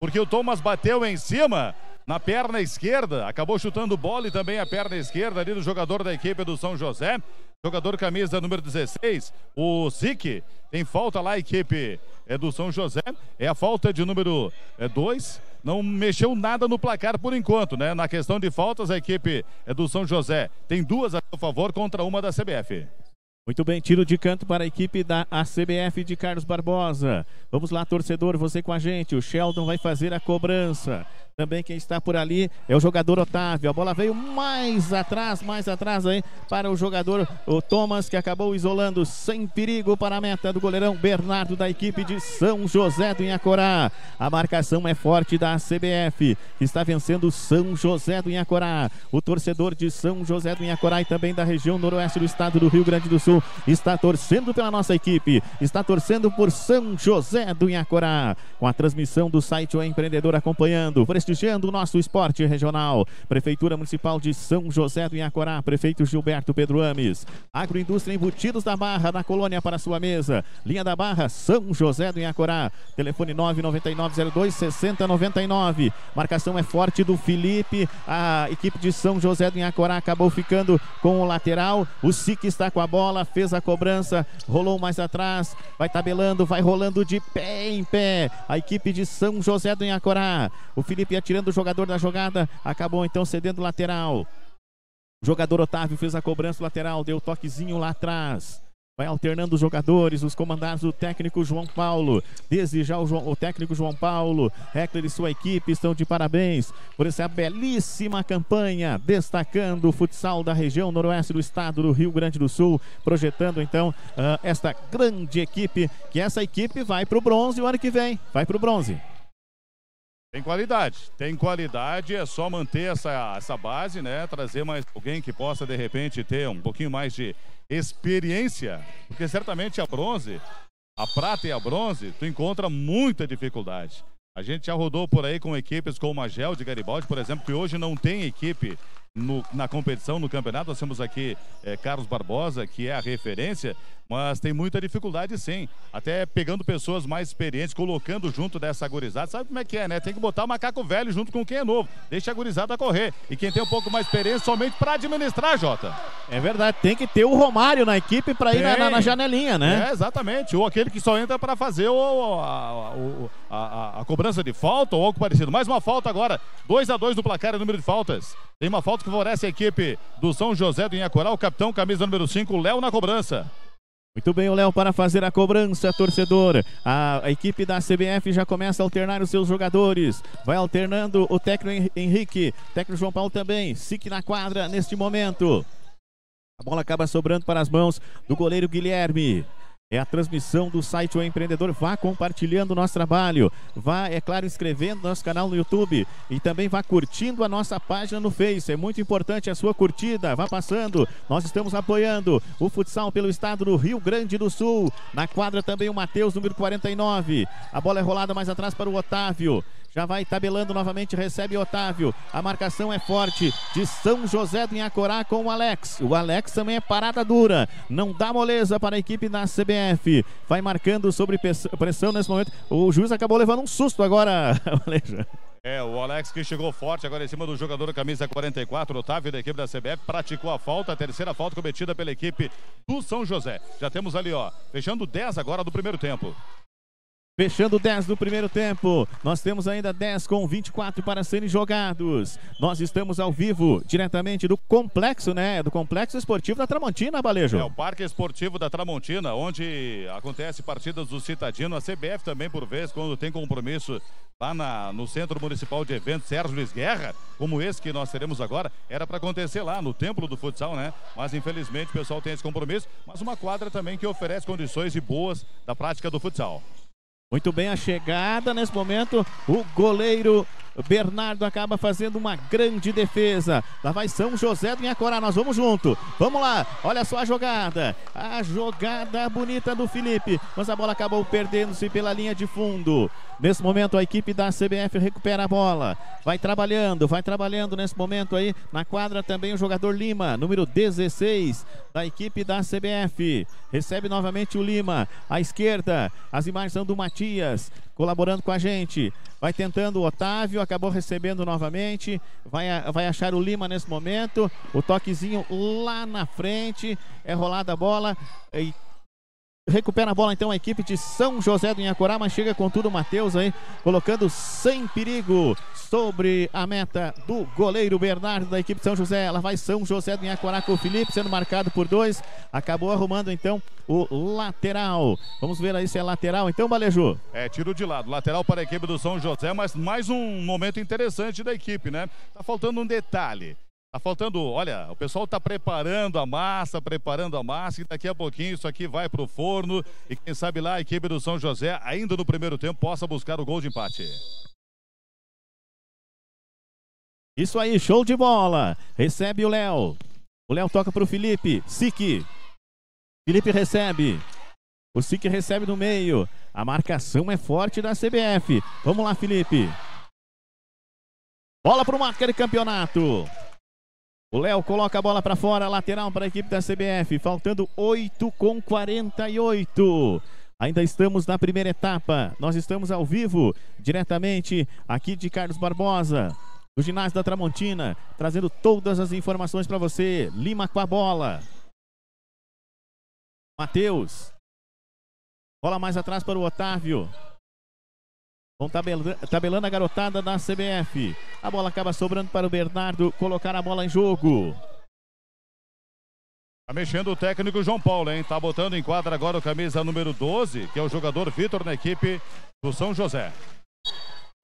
porque o Thomas bateu em cima na perna esquerda, acabou chutando bola e também a perna esquerda ali do jogador da equipe do São José, jogador camisa número 16, o Zic, tem falta lá a equipe é do São José, é a falta de número 2, é, não mexeu nada no placar por enquanto, né? Na questão de faltas, a equipe é do São José tem duas a seu favor contra uma da CBF. Muito bem, tiro de canto para a equipe da ACBF de Carlos Barbosa. Vamos lá, torcedor, você com a gente. O Sheldon vai fazer a cobrança. Também quem está por ali é o jogador Otávio. A bola veio mais atrás, mais atrás aí para o jogador o Thomas, que acabou isolando sem perigo para a meta do goleirão Bernardo da equipe de São José do Inhacorá. A marcação é forte da CBF, que está vencendo São José do Inhacorá. O torcedor de São José do Inhacorá e também da região noroeste do estado do Rio Grande do Sul está torcendo pela nossa equipe, está torcendo por São José do Inhacorá. Com a transmissão do site O Empreendedor acompanhando prestigiando o nosso esporte regional. Prefeitura Municipal de São José do Iacorá, prefeito Gilberto Pedro Ames. Agroindústria Embutidos da Barra, na colônia para sua mesa. Linha da Barra, São José do Iacorá. Telefone 02 6099 Marcação é forte do Felipe. A equipe de São José do Iacorá acabou ficando com o lateral. O SIC está com a bola, fez a cobrança, rolou mais atrás, vai tabelando, vai rolando de pé em pé. A equipe de São José do Iacorá. O Felipe Sofia tirando o jogador da jogada. Acabou então cedendo o lateral. O jogador Otávio fez a cobrança lateral, deu toquezinho lá atrás. Vai alternando os jogadores, os comandados do técnico João Paulo. Desde já o, João, o técnico João Paulo, Heckler e sua equipe estão de parabéns por essa belíssima campanha, destacando o futsal da região noroeste do estado do Rio Grande do Sul, projetando então uh, esta grande equipe, que essa equipe vai para o bronze o ano que vem, vai para o bronze. Tem qualidade, tem qualidade, é só manter essa, essa base, né? Trazer mais alguém que possa, de repente, ter um pouquinho mais de experiência, porque certamente a bronze, a prata e a bronze, tu encontra muita dificuldade. A gente já rodou por aí com equipes como a Gel de Garibaldi, por exemplo, que hoje não tem equipe no, na competição, no campeonato, nós temos aqui é, Carlos Barbosa, que é a referência, mas tem muita dificuldade sim. Até pegando pessoas mais experientes, colocando junto dessa gurizada, sabe como é que é, né? Tem que botar o macaco velho junto com quem é novo. Deixa a gurizada correr. E quem tem um pouco mais experiência, somente para administrar, Jota. É verdade, tem que ter o Romário na equipe para ir na, na, na, janelinha, né? É, exatamente. Ou aquele que só entra para fazer o, a, a, a, a, cobrança de falta ou algo parecido. Mais uma falta agora. 2 a 2 no placar, é número de faltas. Tem uma falta que favorece a equipe do São José do Inhacorá. O capitão, camisa número 5, Léo na cobrança. Muito bem, o Léo para fazer a cobrança, torcedor. A, a, equipe da CBF já começa a alternar os seus jogadores. Vai alternando o técnico Henrique, técnico João Paulo também. sique na quadra neste momento. A bola acaba sobrando para as mãos do goleiro Guilherme é a transmissão do site O Empreendedor. Vá compartilhando o nosso trabalho, vá, é claro, inscrevendo nosso canal no YouTube e também vá curtindo a nossa página no Face. É muito importante a sua curtida, vá passando. Nós estamos apoiando o futsal pelo estado do Rio Grande do Sul. Na quadra também o Matheus, número 49. A bola é rolada mais atrás para o Otávio. Já vai tabelando novamente, recebe Otávio. A marcação é forte de São José do Inhacorá com o Alex. O Alex também é parada dura. Não dá moleza para a equipe da CBF. Vai marcando sobre pressão nesse momento. O juiz acabou levando um susto agora, É, o Alex que chegou forte agora em cima do jogador camisa 44, Otávio, da equipe da CBF, praticou a falta, a terceira falta cometida pela equipe do São José. Já temos ali, ó, fechando 10 agora do primeiro tempo. Fechando 10 do primeiro tempo, nós temos ainda 10 com 24 para serem jogados. Nós estamos ao vivo, diretamente do complexo, né? Do complexo esportivo da Tramontina, Balejo. É o Parque Esportivo da Tramontina, onde acontece partidas do Citadino, a CBF também por vez, quando tem compromisso lá na, no Centro Municipal de Eventos Sérgio Luiz Guerra, como esse que nós teremos agora, era para acontecer lá no Templo do Futsal, né? Mas infelizmente o pessoal tem esse compromisso, mas uma quadra também que oferece condições de boas da prática do futsal. Muito bem a chegada nesse momento, o goleiro Bernardo acaba fazendo uma grande defesa. Lá vai São José do Inhacorá, nós vamos junto. Vamos lá, olha só a jogada. A jogada bonita do Felipe, mas a bola acabou perdendo-se pela linha de fundo. Nesse momento a equipe da CBF recupera a bola. Vai trabalhando, vai trabalhando nesse momento aí. Na quadra também o jogador Lima, número 16 da equipe da CBF. Recebe novamente o Lima. À esquerda, as imagens são do Matias colaborando com a gente. Vai tentando o Otávio, acabou recebendo novamente. Vai, vai achar o Lima nesse momento. O toquezinho lá na frente. É rolada a bola. E Recupera a bola então a equipe de São José do Inhacorá, mas chega com tudo o Matheus aí, colocando sem perigo sobre a meta do goleiro Bernardo da equipe de São José. Ela vai São José do Inhacorá com o Felipe, sendo marcado por dois. Acabou arrumando então o lateral. Vamos ver aí se é lateral então, Balejo. É, tiro de lado, lateral para a equipe do São José, mas mais um momento interessante da equipe, né? Tá faltando um detalhe. Tá faltando, olha, o pessoal tá preparando a massa, preparando a massa e daqui a pouquinho isso aqui vai pro forno e quem sabe lá a equipe do São José, ainda no primeiro tempo, possa buscar o gol de empate. Isso aí, show de bola. Recebe o Léo. O Léo toca pro Felipe. Sique. Felipe recebe. O Sique recebe no meio. A marcação é forte da CBF. Vamos lá, Felipe. Bola pro marca de campeonato. O Léo coloca a bola para fora, lateral para a equipe da CBF, faltando 8 com 48. Ainda estamos na primeira etapa. Nós estamos ao vivo, diretamente aqui de Carlos Barbosa, do ginásio da Tramontina, trazendo todas as informações para você. Lima com a bola. Matheus. Bola mais atrás para o Otávio. Vão tabelando, a garotada da CBF. A bola acaba sobrando para o Bernardo colocar a bola em jogo. Tá mexendo o técnico João Paulo, hein? Tá botando em quadra agora o camisa número 12, que é o jogador Vitor na equipe do São José.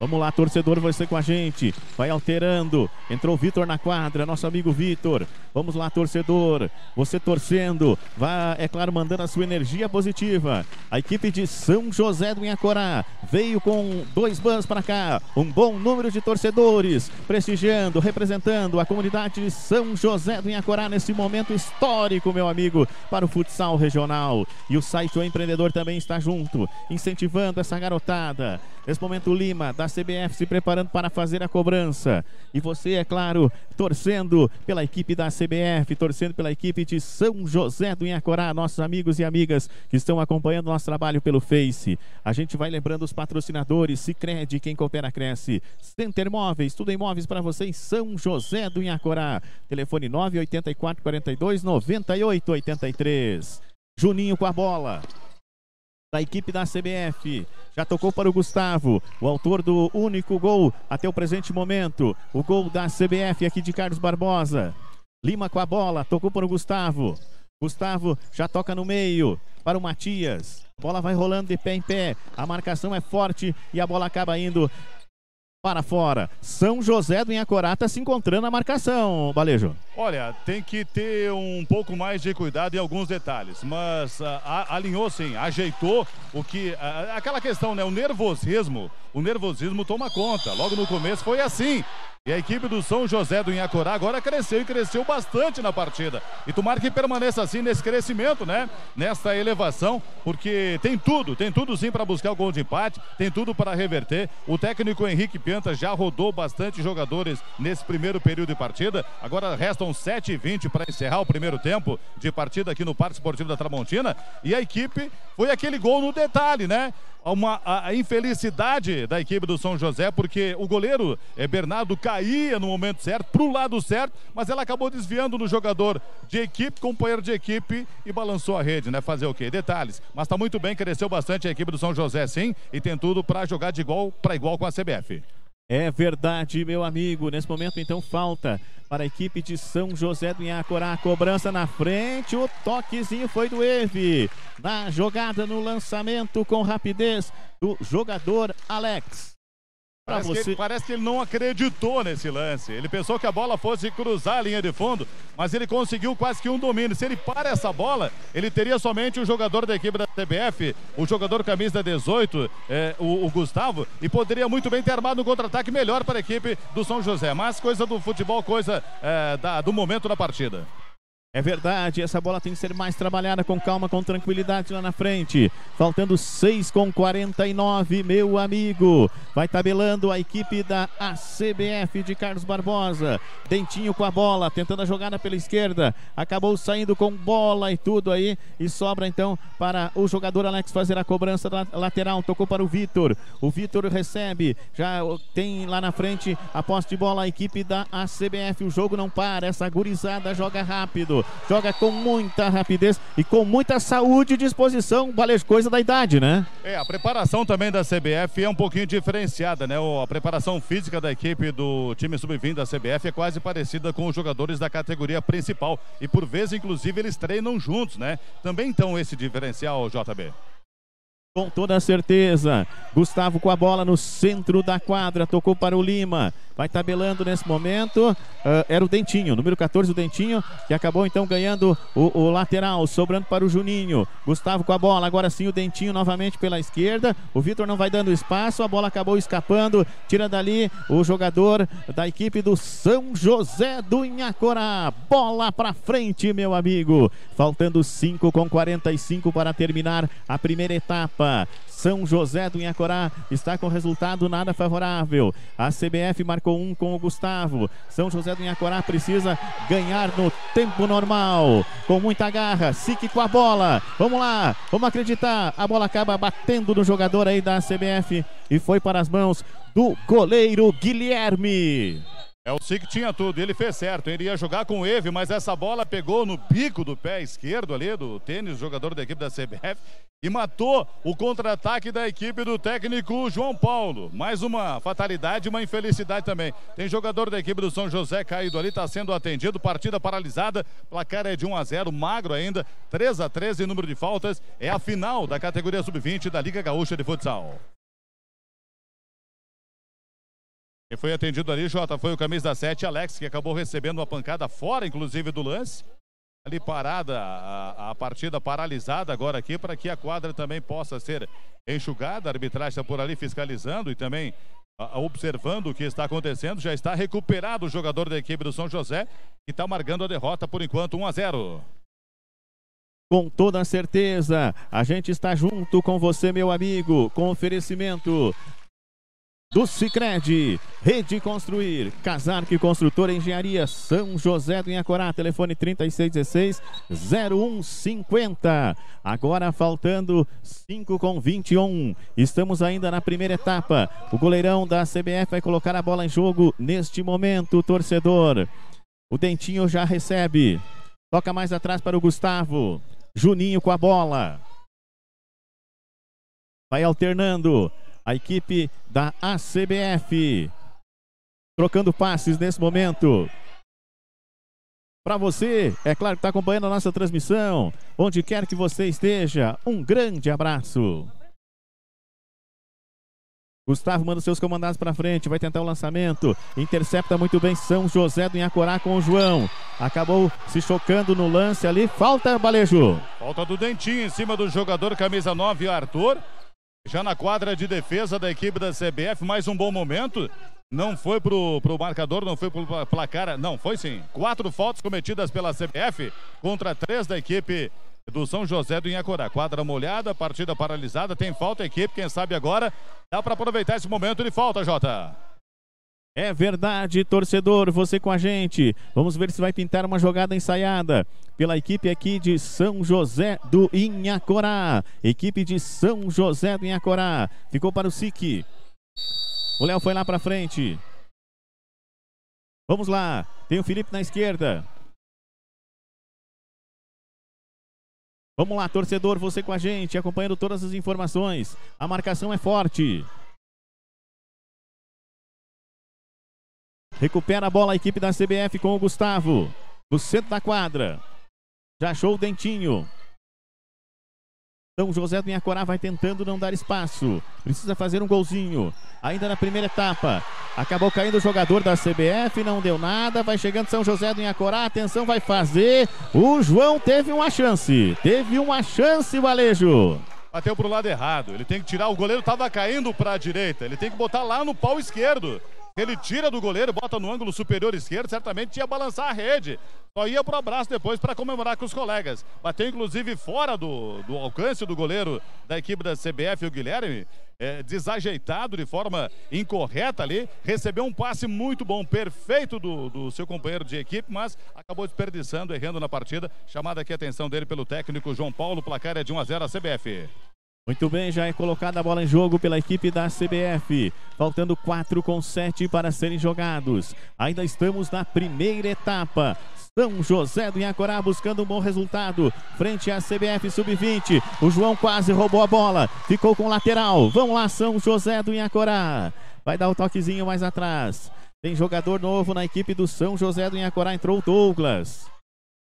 Vamos lá, torcedor, você com a gente. Vai alterando. Entrou o Vitor na quadra, nosso amigo Vitor. Vamos lá, torcedor. Você torcendo. Vai, é claro, mandando a sua energia positiva. A equipe de São José do Inhacorá veio com dois bans para cá. Um bom número de torcedores prestigiando, representando a comunidade de São José do Inhacorá nesse momento histórico, meu amigo, para o futsal regional. E o site O Empreendedor também está junto, incentivando essa garotada. Nesse momento, Lima, da CBF, se preparando para fazer a cobrança. E você, é claro, torcendo pela equipe da CBF, torcendo pela equipe de São José do Inhacorá, nossos amigos e amigas que estão acompanhando nosso trabalho pelo Face. A gente vai lembrando os patrocinadores, Cicred, quem coopera cresce. Center Imóveis, tudo imóveis para você em São José do Inhacorá. Telefone 984 42 98 Juninho com a bola da equipe da CBF. Já tocou para o Gustavo, o autor do único gol até o presente momento. O gol da CBF aqui de Carlos Barbosa. Lima com a bola, tocou para o Gustavo. Gustavo já toca no meio para o Matias. A bola vai rolando de pé em pé. A marcação é forte e a bola acaba indo para fora. São José do Inhacorá está se encontrando na marcação, Balejo. Olha, tem que ter um pouco mais de cuidado em alguns detalhes, mas ah, a, alinhou sim, ajeitou o que. A, ah, aquela questão, né? O nervosismo. O nervosismo toma conta. Logo no começo foi assim. E a equipe do São José do Inhacorá agora cresceu e cresceu bastante na partida. E tomara que permaneça assim nesse crescimento, né? Nesta elevação, porque tem tudo, tem tudo sim para buscar o gol de empate, tem tudo para reverter. O técnico Henrique Pianta já rodou bastante jogadores nesse primeiro período de partida. Agora restam 7 h 20 para encerrar o primeiro tempo de partida aqui no Parque Esportivo da Tramontina. E a equipe foi aquele gol no detalhe, né? uma, a, a, infelicidade da equipe do São José, porque o goleiro é Bernardo caía no momento certo, para o lado certo, mas ela acabou desviando no jogador de equipe, companheiro de equipe, e balançou a rede, né? Fazer o quê? Detalhes. Mas está muito bem, cresceu bastante a equipe do São José, sim, e tem tudo para jogar de igual para igual com a CBF. É verdade, meu amigo. Nesse momento, então, falta para a equipe de São José do Inhacorá. Cobrança na frente, o toquezinho foi do Eve. Na jogada, no lançamento, com rapidez, do jogador Alex. Parece, você... que ele, parece que ele não acreditou nesse lance. Ele pensou que a bola fosse cruzar a linha de fundo, mas ele conseguiu quase que um domínio. Se ele para essa bola, ele teria somente o jogador da equipe da TBF, o jogador camisa 18, é, o, o, Gustavo, e poderia muito bem ter armado um contra-ataque melhor para a equipe do São José. Mas coisa do futebol, coisa é, da, do momento da partida. É verdade, essa bola tem que ser mais trabalhada com calma, com tranquilidade lá na frente. Faltando 6 com 49, meu amigo. Vai tabelando a equipe da ACBF de Carlos Barbosa. Dentinho com a bola, tentando a jogada pela esquerda. Acabou saindo com bola e tudo aí. E sobra então para o jogador Alex fazer a cobrança da lateral. Tocou para o Vitor. O Vitor recebe, já tem lá na frente a posse de bola a equipe da ACBF. O jogo não para, essa gurizada joga rápido. Joga com muita rapidez e com muita saúde e disposição, Valês, coisa da idade, né? É, a preparação também da CBF é um pouquinho diferenciada, né? A preparação física da equipe do time sub-20 da CBF é quase parecida com os jogadores da categoria principal. E por vezes, inclusive, eles treinam juntos, né? Também então esse diferencial, JB. Com toda certeza, Gustavo com a bola no centro da quadra, tocou para o Lima, vai tabelando nesse momento. Uh, era o Dentinho, número 14, o Dentinho, que acabou então ganhando o, o, lateral, sobrando para o Juninho. Gustavo com a bola, agora sim o Dentinho novamente pela esquerda. O Vitor não vai dando espaço, a bola acabou escapando. Tira dali o jogador da equipe do São José do Inhacorá. Bola para frente, meu amigo. Faltando 5 com 45 para terminar a primeira etapa etapa. São José do Inhacorá está com resultado nada favorável. A CBF marcou um com o Gustavo. São José do Inhacorá precisa ganhar no tempo normal. Com muita garra, Sique com a bola. Vamos lá, vamos acreditar. A bola acaba batendo no jogador aí da CBF e foi para as mãos do goleiro Guilherme. É o que tinha tudo, ele fez certo, ele ia jogar com o Eve, mas essa bola pegou no bico do pé esquerdo ali do tênis, jogador da equipe da CBF, e matou o contra-ataque da equipe do técnico João Paulo. Mais uma fatalidade, uma infelicidade também. Tem jogador da equipe do São José caído ali, está sendo atendido, partida paralisada, placar é de 1 a 0, magro ainda, 3 a 13 número de faltas, é a final da categoria sub-20 da Liga Gaúcha de Futsal. E foi atendido ali, Jota, foi o camisa 7, Alex, que acabou recebendo uma pancada fora, inclusive, do lance. Ali parada, a, a partida paralisada agora aqui, para que a quadra também possa ser enxugada. A arbitragem está por ali fiscalizando e também a, observando o que está acontecendo. Já está recuperado o jogador da equipe do São José, que está marcando a derrota por enquanto 1 a 0. Com toda certeza, a gente está junto com você, meu amigo, com oferecimento do Cicred, Rede Construir, Casarque Construtora Engenharia, São José do Inhacorá, telefone 3616-0150. Agora faltando 5 com 21. Estamos ainda na primeira etapa. O goleirão da CBF vai colocar a bola em jogo neste momento, o torcedor. O Dentinho já recebe. Toca mais atrás para o Gustavo. Juninho com a bola. Vai alternando a equipe da ACBF. Trocando passes nesse momento. Para você, é claro que está acompanhando a nossa transmissão, onde quer que você esteja, um grande abraço. Gustavo manda seus comandados para frente, vai tentar o lançamento, intercepta muito bem São José do Inhacorá com o João. Acabou se chocando no lance ali, falta Balejo. Falta do Dentinho em cima do jogador camisa 9 Arthur. Já na quadra de defesa da equipe da CBF, mais um bom momento. Não foi pro, pro marcador, não foi pro placar. Não, foi sim. Quatro faltas cometidas pela CBF contra três da equipe do São José do Inhacorá. Quadra molhada, partida paralisada, tem falta, equipe, quem sabe agora. Dá para aproveitar esse momento de falta, Jota. É verdade, torcedor, você com a gente. Vamos ver se vai pintar uma jogada ensaiada pela equipe aqui de São José do Inhacorá. Equipe de São José do Inhacorá. Ficou para o SIC. O Léo foi lá para frente. Vamos lá. Tem o Felipe na esquerda. Vamos lá, torcedor, você com a gente, acompanhando todas as informações. A marcação é forte. Recupera a bola a equipe da CBF com o Gustavo. No centro da quadra. Já achou o Dentinho. Então José do Inhacorá vai tentando não dar espaço. Precisa fazer um golzinho. Ainda na primeira etapa. Acabou caindo o jogador da CBF, não deu nada. Vai chegando São José do Inhacorá. Atenção, vai fazer. O João teve uma chance. Teve uma chance, Valejo. Bateu o lado errado. Ele tem que tirar. O goleiro estava caindo para a direita. Ele tem que botar lá no pau esquerdo. Ele tira do goleiro, bota no ângulo superior esquerdo, certamente ia balançar a rede. Só ia pro abraço depois para comemorar com os colegas. Bateu inclusive fora do, do alcance do goleiro da equipe da CBF, o Guilherme. É, desajeitado de forma incorreta ali, recebeu um passe muito bom, perfeito do, do seu companheiro de equipe, mas acabou desperdiçando, errando na partida. Chamada aqui a atenção dele pelo técnico João Paulo, placar é de 1 a 0 a CBF. Muito bem, já é colocada a bola em jogo pela equipe da CBF. Faltando 4 com 7 para serem jogados. Ainda estamos na primeira etapa. São José do Iacorá buscando um bom resultado. Frente à CBF Sub-20. O João quase roubou a bola. Ficou com o lateral. Vão lá, São José do Iacorá. Vai dar o um toquezinho mais atrás. Tem jogador novo na equipe do São José do Inhacorá. Entrou o Douglas.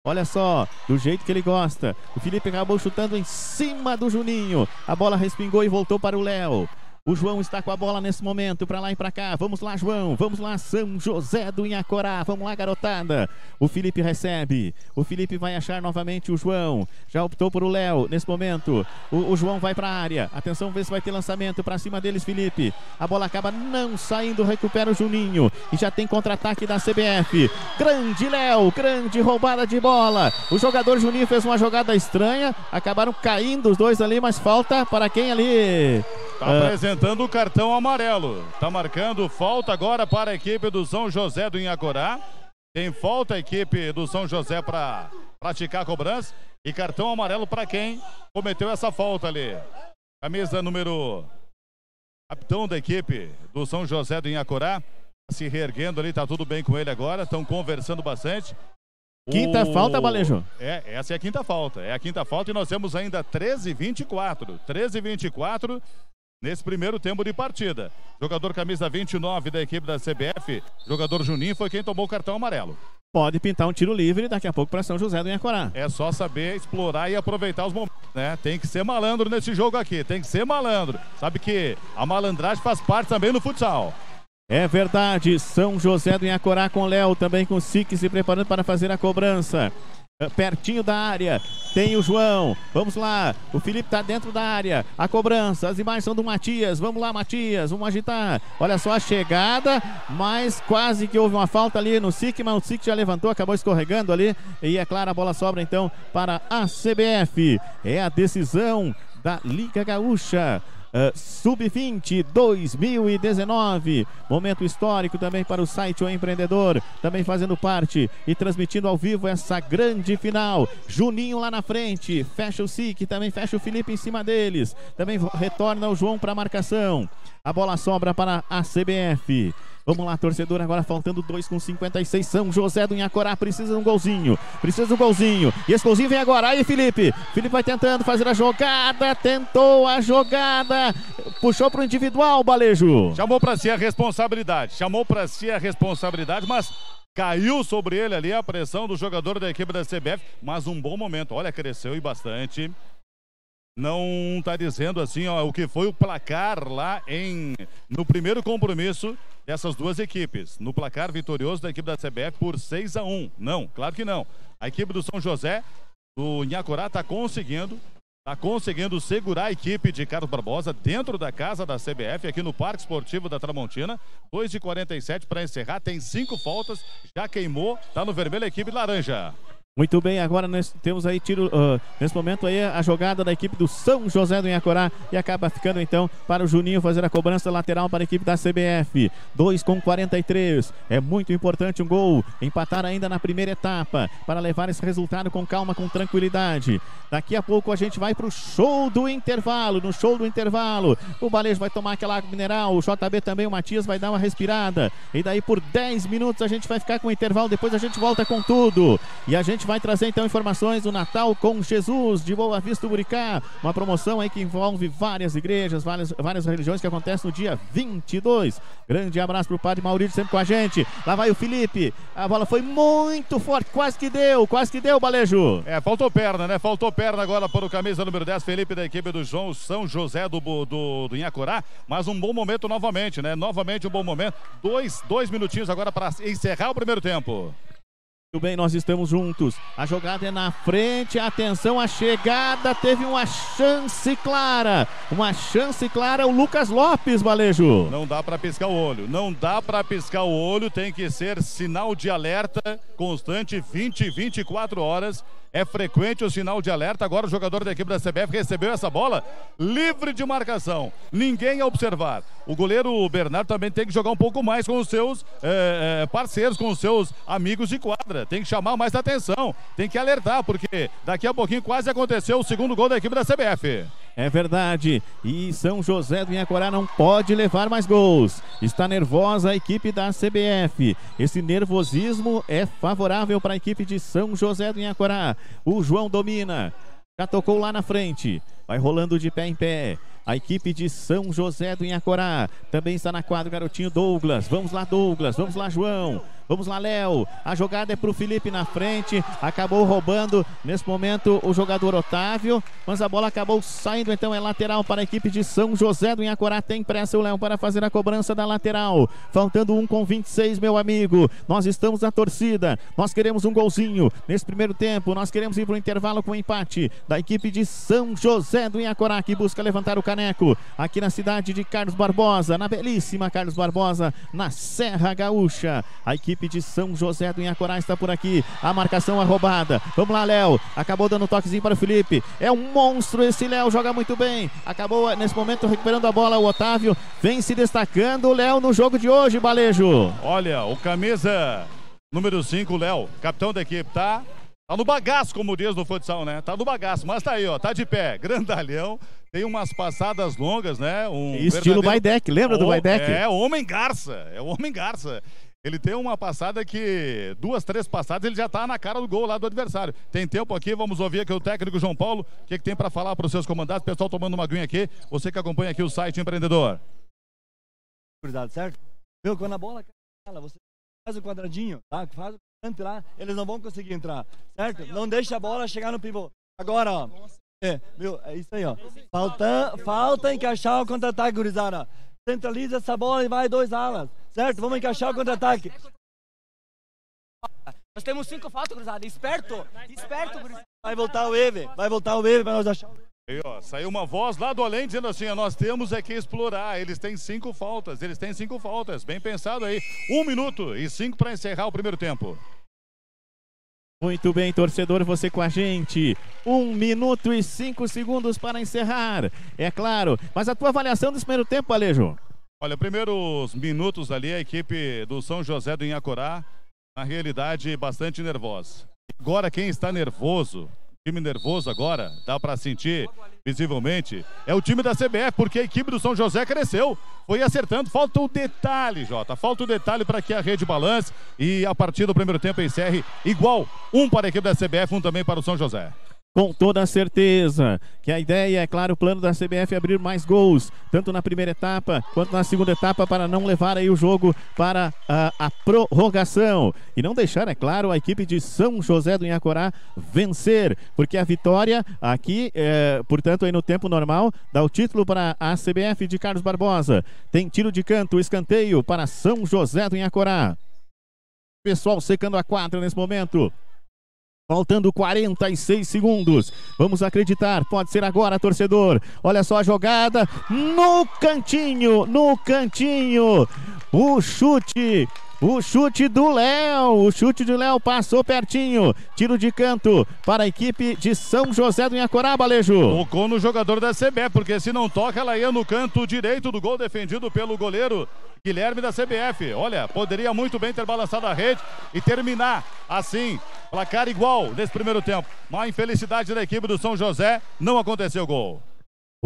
Olha só, do jeito que ele gosta. O Felipe acabou chutando em cima do Juninho. A bola respingou e voltou para o Léo. O João está com a bola nesse momento, para lá e para cá. Vamos lá, João. Vamos lá, São José do Inhacorá. Vamos lá, garotada. O Felipe recebe. O Felipe vai achar novamente o João. Já optou por o Léo nesse momento. O, o João vai para a área. Atenção, vê se vai ter lançamento para cima deles, Felipe. A bola acaba não saindo, recupera o Juninho. E já tem contra-ataque da CBF. Grande Léo, grande roubada de bola. O jogador Juninho fez uma jogada estranha. Acabaram caindo os dois ali, mas falta para quem ali? Está uh, ah, presente apresentando o cartão amarelo. Está marcando falta agora para a equipe do São José do Inhacorá. Tem falta a equipe do São José para praticar a cobrança. E cartão amarelo para quem cometeu essa falta ali. Camisa número. Capitão da equipe do São José do Inhacorá. Tá se reerguendo ali, tá tudo bem com ele agora. Estão conversando bastante. Quinta o... falta, Balejo. É, essa é a quinta falta. É a quinta falta e nós temos ainda 13 e 24. 13 e 24 nesse primeiro tempo de partida. Jogador camisa 29 da equipe da CBF, jogador Juninho, foi quem tomou o cartão amarelo. Pode pintar um tiro livre daqui a pouco para São José do Inhacorá. É só saber explorar e aproveitar os momentos, né? Tem que ser malandro nesse jogo aqui, tem que ser malandro. Sabe que a malandragem faz parte também do futsal. É verdade, São José do Inhacorá com Léo, também com Sique se preparando para fazer a cobrança. Ah, pertinho da área, tem o João. Vamos lá, o Felipe tá dentro da área. A cobrança, as imagens são do Matias. Vamos lá, Matias, vamos agitar. Olha só a chegada, mas quase que houve uma falta ali no Mas O SIC já levantou, acabou escorregando ali. E é claro, a bola sobra então para a CBF. É a decisão da Liga Gaúcha. É, Sub-20 2019. Momento histórico também para o site O Empreendedor, também fazendo parte e transmitindo ao vivo essa grande final. Juninho lá na frente, fecha o SIC, também fecha o Felipe em cima deles. Também retorna o João para a marcação. A bola sobra para a CBF. Vamos lá, torcedor, agora faltando 2 com 56. São José do Inhacorá precisa de um golzinho. Precisa de um golzinho. E esse golzinho vem agora. Aí, Felipe. Felipe vai tentando fazer a jogada. Tentou a jogada. Puxou para o individual, Balejo. Chamou para si a responsabilidade. Chamou para si a responsabilidade, mas Caiu sobre ele ali a pressão do jogador da equipe da CBF, mas um bom momento. Olha, cresceu e bastante não está dizendo assim ó, o que foi o placar lá em no primeiro compromisso dessas duas equipes. No placar vitorioso da equipe da CBF por 6 a 1 Não, claro que não. A equipe do São José, do Nhacorá, está conseguindo. Está conseguindo segurar a equipe de Carlos Barbosa dentro da casa da CBF, aqui no Parque Esportivo da Tramontina. 2 de 47 para encerrar, tem cinco faltas, já queimou, está no vermelho a equipe laranja. Muito bem, agora nós temos aí tiro, uh, nesse momento aí a jogada da equipe do São José do Inhacorá e acaba ficando então para o Juninho fazer a cobrança lateral para a equipe da CBF. 2 com 43, é muito importante um gol, empatar ainda na primeira etapa para levar esse resultado com calma, com tranquilidade. Daqui a pouco a gente vai para o show do intervalo, no show do intervalo, o Balejo vai tomar aquela água mineral, o JB também, o Matias vai dar uma respirada e daí por 10 minutos a gente vai ficar com o intervalo, depois a gente volta com tudo e a gente gente vai trazer então informações do Natal com Jesus de Boa Vista Buricá. Uma promoção aí que envolve várias igrejas, várias, várias religiões que acontece no dia 22. Grande abraço pro Padre Maurício sempre com a gente. Lá vai o Felipe. A bola foi muito forte, quase que deu, quase que deu, Balejo. É, faltou perna, né? Faltou perna agora para o camisa número 10, Felipe da equipe do João São José do, do, do Inhacurá. Mas um bom momento novamente, né? Novamente um bom momento. Dois, dois minutinhos agora para encerrar o primeiro tempo. Muito bem, nós estamos juntos. A jogada é na frente, atenção, a chegada. Teve uma chance clara. Uma chance clara, o Lucas Lopes, Balejo. Não dá para piscar o olho, não dá para piscar o olho. Tem que ser sinal de alerta constante 20, 24 horas. É frequente o sinal de alerta. Agora o jogador da equipe da CBF recebeu essa bola livre de marcação. Ninguém a observar. O goleiro Bernardo também tem que jogar um pouco mais com os seus é, parceiros, com os seus amigos de quadra. Tem que chamar mais atenção. Tem que alertar, porque daqui a pouquinho quase aconteceu o segundo gol da equipe da CBF. É verdade. E São José do Inhacorá não pode levar mais gols. Está nervosa a equipe da CBF. Esse nervosismo é favorável para a equipe de São José do Inhacorá. O João domina. Já tocou lá na frente. Vai rolando de pé em pé. A equipe de São José do Inhacorá também está na quadra, garotinho Douglas. Vamos lá, Douglas. Vamos lá, João. Vamos lá, Léo. A jogada é para o Felipe na frente. Acabou roubando nesse momento o jogador Otávio. Mas a bola acabou saindo, então é lateral para a equipe de São José do Inhacorá. Tem pressa o Léo para fazer a cobrança da lateral. Faltando um com 26, meu amigo. Nós estamos na torcida. Nós queremos um golzinho nesse primeiro tempo. Nós queremos ir para o intervalo com o empate da equipe de São José do Inhacorá, que busca levantar o caneco aqui na cidade de Carlos Barbosa, na belíssima Carlos Barbosa, na Serra Gaúcha. A equipe equipe de São José do Inhacorá está por aqui. A marcação é roubada. Vamos lá, Léo. Acabou dando um toquezinho para o Felipe. É um monstro esse Léo, joga muito bem. Acabou ah, nesse momento recuperando a bola. O Otávio vem se destacando. Léo no jogo de hoje, Balejo. Olha, o camisa número 5, Léo, capitão da equipe, tá? Tá no bagaço, como diz no futsal, né? Tá no bagaço, mas tá aí, ó, tá de pé. Grandalhão, tem umas passadas longas, né? Um Estilo verdadeiro... Baidec, lembra do oh, Baidec? É, homem garça, é o homem garça. Ele tem uma passada que. Duas, três passadas, ele já está na cara do gol lá do adversário. Tem tempo aqui, vamos ouvir aqui o técnico João Paulo. O que, que tem para falar para os seus comandados? Pessoal tomando uma aguinha aqui. Você que acompanha aqui o site empreendedor. Cuidado, certo? Meu, quando a bola cala, você faz o quadradinho, tá? Faz o quadrante lá, eles não vão conseguir entrar, certo? Não deixa a bola chegar no pivô. Agora, ó. É, meu, é isso aí, ó. Falta, falta encaixar o contra-ataque, gurizada. Centraliza essa bola e vai dois alas. Certo? Vamos encaixar o contra-ataque. Nós temos cinco faltas, cruzada. Esperto. Esperto, cruzada. Vai voltar o Eve. Vai voltar o Eve para nós achar. Aí ó, saiu uma voz lá do além dizendo assim: nós temos é que explorar. Eles têm cinco faltas, eles têm cinco faltas. Bem pensado aí. Um minuto e cinco para encerrar o primeiro tempo. Muito bem, torcedor, você com a gente. Um minuto e cinco segundos para encerrar, é claro. Mas a tua avaliação desse primeiro tempo, Alejo? Olha, primeiros minutos ali, a equipe do São José do Inhacorá, na realidade, bastante nervosa. Agora, quem está nervoso time nervoso agora, dá para sentir visivelmente. É o time da CBF, porque a equipe do São José cresceu, foi acertando. Falta o detalhe, Jota, falta o detalhe para que a rede balance e a partir do primeiro tempo encerre igual, um para a equipe da CBF, um também para o São José com toda certeza. Que a ideia, é claro, o plano da CBF é abrir mais gols, tanto na primeira etapa quanto na segunda etapa, para não levar aí o jogo para a prorrogação. E não deixar, é claro, a equipe de São José do Inhacorá vencer, porque a vitória aqui, é, portanto, aí no tempo normal, dá o título para a CBF de Carlos Barbosa. Tem tiro de canto, escanteio para São José do Inhacorá. Pessoal secando a quadra nesse momento. Faltando 46 segundos. Vamos acreditar. Pode ser agora, torcedor. Olha só a jogada. No cantinho. No cantinho. O chute o chute do Léo, o chute do Léo passou pertinho. Tiro de canto para a equipe de São José do Inhacorá, Balejo. Tocou no jogador da CBF, porque se não toca, ela ia no canto direito do gol defendido pelo goleiro Guilherme da CBF. Olha, poderia muito bem ter balançado a rede e terminar assim, placar igual nesse primeiro tempo. Mas infelicidade da equipe do São José, não aconteceu o gol.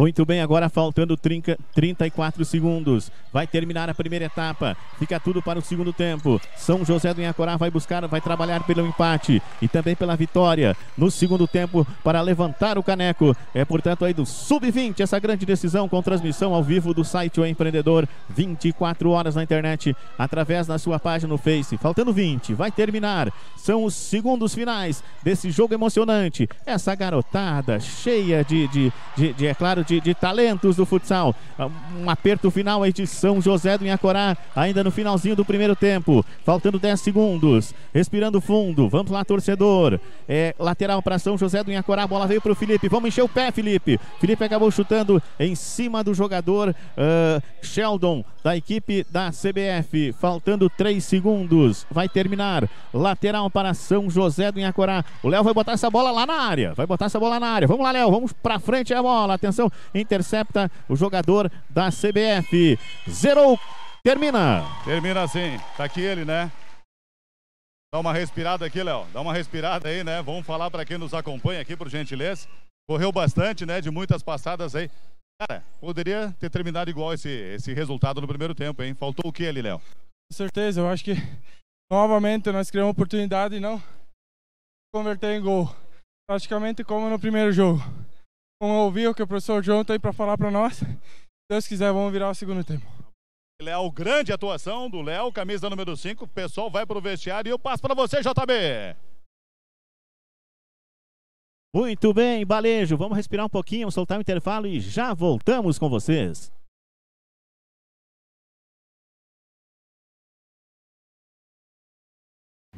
Muito bem, agora faltando 30, 34 segundos. Vai terminar a primeira etapa. Fica tudo para o segundo tempo. São José do Inhacorá vai buscar, vai trabalhar pelo empate e também pela vitória no segundo tempo para levantar o caneco. É, portanto, aí do Sub-20 essa grande decisão com transmissão ao vivo do site O Empreendedor. 24 horas na internet, através da sua página no Face. Faltando 20, vai terminar. São os segundos finais desse jogo emocionante. Essa garotada cheia de, de, de, de é claro, de, de talentos do futsal. Um aperto final aí de São José do Inhacorá, ainda no finalzinho do primeiro tempo, faltando 10 segundos, respirando fundo, vamos lá, torcedor. É, lateral para São José do Inhacorá, a bola veio para o Felipe, vamos encher o pé, Felipe. Felipe acabou chutando em cima do jogador uh, Sheldon, da equipe da CBF, faltando 3 segundos, vai terminar. Lateral para São José do Inhacorá, o Léo vai botar essa bola lá na área, vai botar essa bola na área. Vamos lá, Léo, vamos para frente é a bola, atenção, intercepta o jogador da CBF. Zerou, termina. Termina sim tá aqui ele, né? Dá uma respirada aqui, Léo. Dá uma respirada aí, né? Vamos falar para quem nos acompanha aqui, por gentileza. Correu bastante, né? De muitas passadas aí. Cara, poderia ter terminado igual esse, esse resultado no primeiro tempo, hein? Faltou o que ali, Léo? Com certeza, eu acho que novamente nós criamos oportunidade e não converter em gol. Praticamente como no primeiro jogo. Vamos ouvir o que o professor João tem para falar para nós. Se Deus quiser, vamos virar o segundo tempo. Léo, grande atuação do Léo, camisa número 5. O pessoal vai para o vestiário e eu passo para você, JB. Muito bem, Balejo. Vamos respirar um pouquinho, soltar o intervalo e já voltamos com vocês.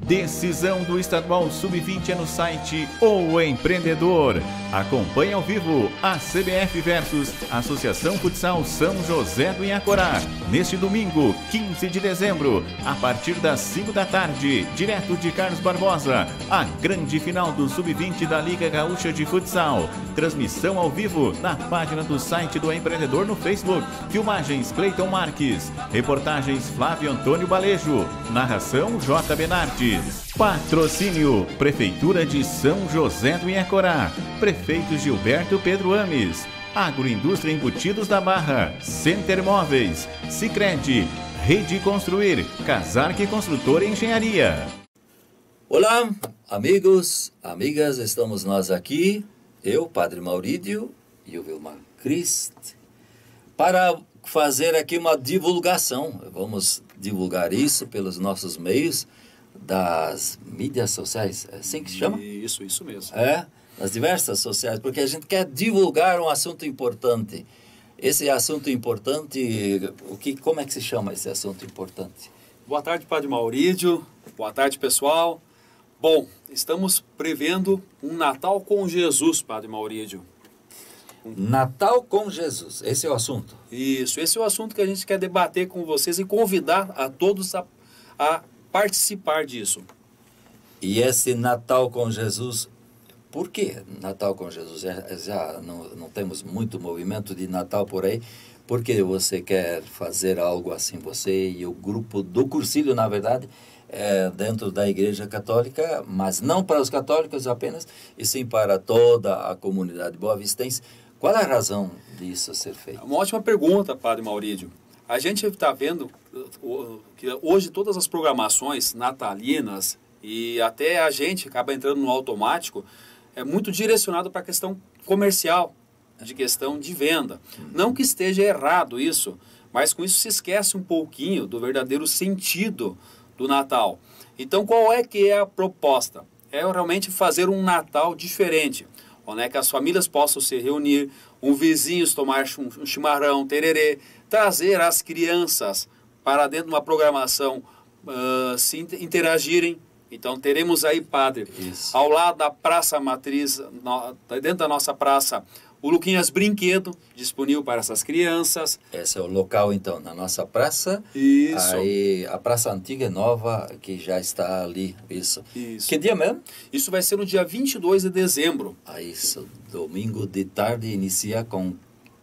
Decisão do Estadual Sub-20 é no site O Empreendedor. Acompanhe ao vivo a CBF versus Associação Futsal São José do Inhacorá. Neste domingo, 15 de dezembro, a partir das 5 da tarde, direto de Carlos Barbosa, a grande final do Sub-20 da Liga Gaúcha de Futsal. Transmissão ao vivo na página do site do Empreendedor no Facebook. Filmagens Cleiton Marques. Reportagens Flávio Antônio Balejo. Narração J. Benardi. Patrocínio Prefeitura de São José do Inhacorá Prefeito Gilberto Pedro Ames. Agroindústria Embutidos da Barra. Center Móveis. Sicredi. Rede Construir. Casarque Construtora Engenharia. Olá, amigos, amigas, estamos nós aqui, eu, Padre Maurídio e o Vilmar Crist, para fazer aqui uma divulgação. Vamos divulgar isso pelos nossos meios das mídias sociais, é assim que se chama? Isso, isso mesmo. É, nas diversas sociais, porque a gente quer divulgar um assunto importante. Esse assunto importante, o que, como é que se chama esse assunto importante? Boa tarde, Padre Maurídio. Boa tarde, pessoal. Bom, estamos prevendo um Natal com Jesus, Padre Maurídio. Natal com Jesus, esse é o assunto. Isso, esse é o assunto que a gente quer debater com vocês e convidar a todos a, a participar disso. E esse Natal com Jesus, por que Natal com Jesus? Já não, não temos muito movimento de Natal por aí, porque você quer fazer algo assim, você e o grupo do cursilho, na verdade, é, dentro da Igreja Católica, mas não para os católicos apenas, e sim para toda a comunidade Boa boavistense. Qual a razão disso ser feito? Uma ótima pergunta, Padre Maurídio. A gente está vendo que hoje todas as programações natalinas e até a gente acaba entrando no automático, é muito direcionado para a questão comercial, de questão de venda. Não que esteja errado isso, mas com isso se esquece um pouquinho do verdadeiro sentido do Natal. Então, qual é que é a proposta? É realmente fazer um Natal diferente, onde é que as famílias possam se reunir, um vizinhos tomar um chimarrão, tererê, trazer as crianças para dentro de uma programação uh, se interagirem. Então teremos aí, padre, Isso. ao lado da Praça Matriz, no, dentro da nossa praça, o Luquinhas Brinquedo, disponível para essas crianças. Esse é o local, então, na nossa praça. Isso. Aí, a Praça Antiga e Nova, que já está ali. Isso. isso. Que dia mesmo? Isso vai ser no dia 22 de dezembro. Ah, isso. Domingo de tarde inicia com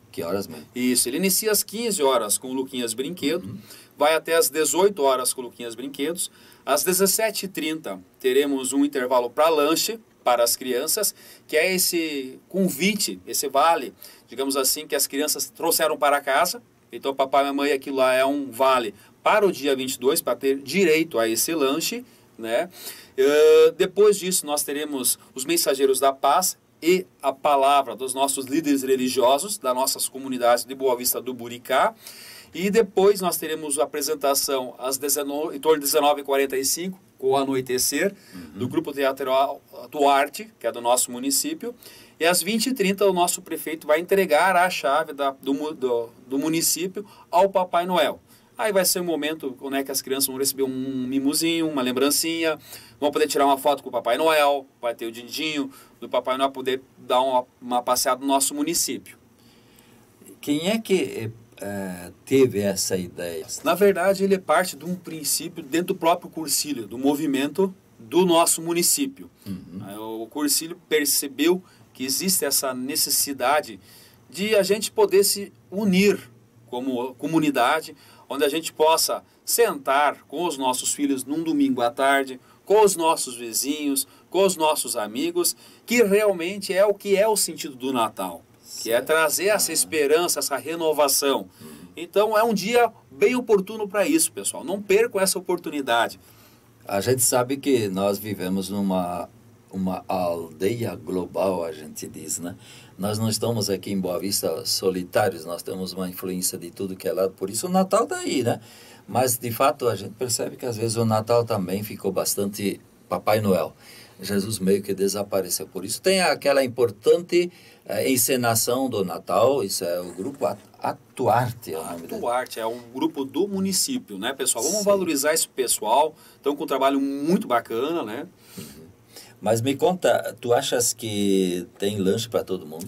que horas mesmo? Isso. Ele inicia às 15 horas com o Luquinhas Brinquedo. Uhum vai até às 18 horas com Luquinhas Brinquedos. Às 17h30 teremos um intervalo para lanche para as crianças, que é esse convite, esse vale, digamos assim, que as crianças trouxeram para casa. Então, papai e mamãe, aquilo lá é um vale para o dia 22, para ter direito a esse lanche. Né? Uh, depois disso, nós teremos os mensageiros da paz, e a palavra dos nossos líderes religiosos, das nossas comunidades de Boa Vista do Buricá. E depois nós teremos a apresentação às 19, em torno de 19h45, com o anoitecer, uhum. do Grupo Teatral do arte que é do nosso município. E às 20h30 o nosso prefeito vai entregar a chave da, do, do, do município ao Papai Noel. Aí vai ser um momento né, que as crianças vão receber um mimozinho, uma lembrancinha, vão poder tirar uma foto com o Papai Noel, vai ter o dindinho do Papai Noel poder dar uma, uma passeada no nosso município. Quem é que eh, é, teve essa ideia? Na verdade, ele é parte de um princípio dentro do próprio cursilho, do movimento do nosso município. Uhum. O cursilho percebeu que existe essa necessidade de a gente poder se unir como comunidade, onde a gente possa sentar com os nossos filhos num domingo à tarde, com os nossos vizinhos, com os nossos amigos, que realmente é o que é o sentido do Natal que é trazer essa esperança, essa renovação. Então é um dia bem oportuno para isso, pessoal. Não percam essa oportunidade. A gente sabe que nós vivemos numa uma aldeia global, a gente diz, né? Nós não estamos aqui em Boa Vista solitários, nós temos uma influência de tudo que é lado, por isso o Natal está aí, né? Mas, de fato, a gente percebe que às vezes o Natal também ficou bastante Papai Noel. Jesus meio que desapareceu. Por isso tem aquela importante é, encenação do Natal, isso é o grupo Atuarte. É o nome Atuarte, dele. é um grupo do município, né, pessoal? Vamos Sim. valorizar esse pessoal, estão com um trabalho muito bacana, né? Uhum. Mas me conta, tu achas que tem lanche para todo mundo?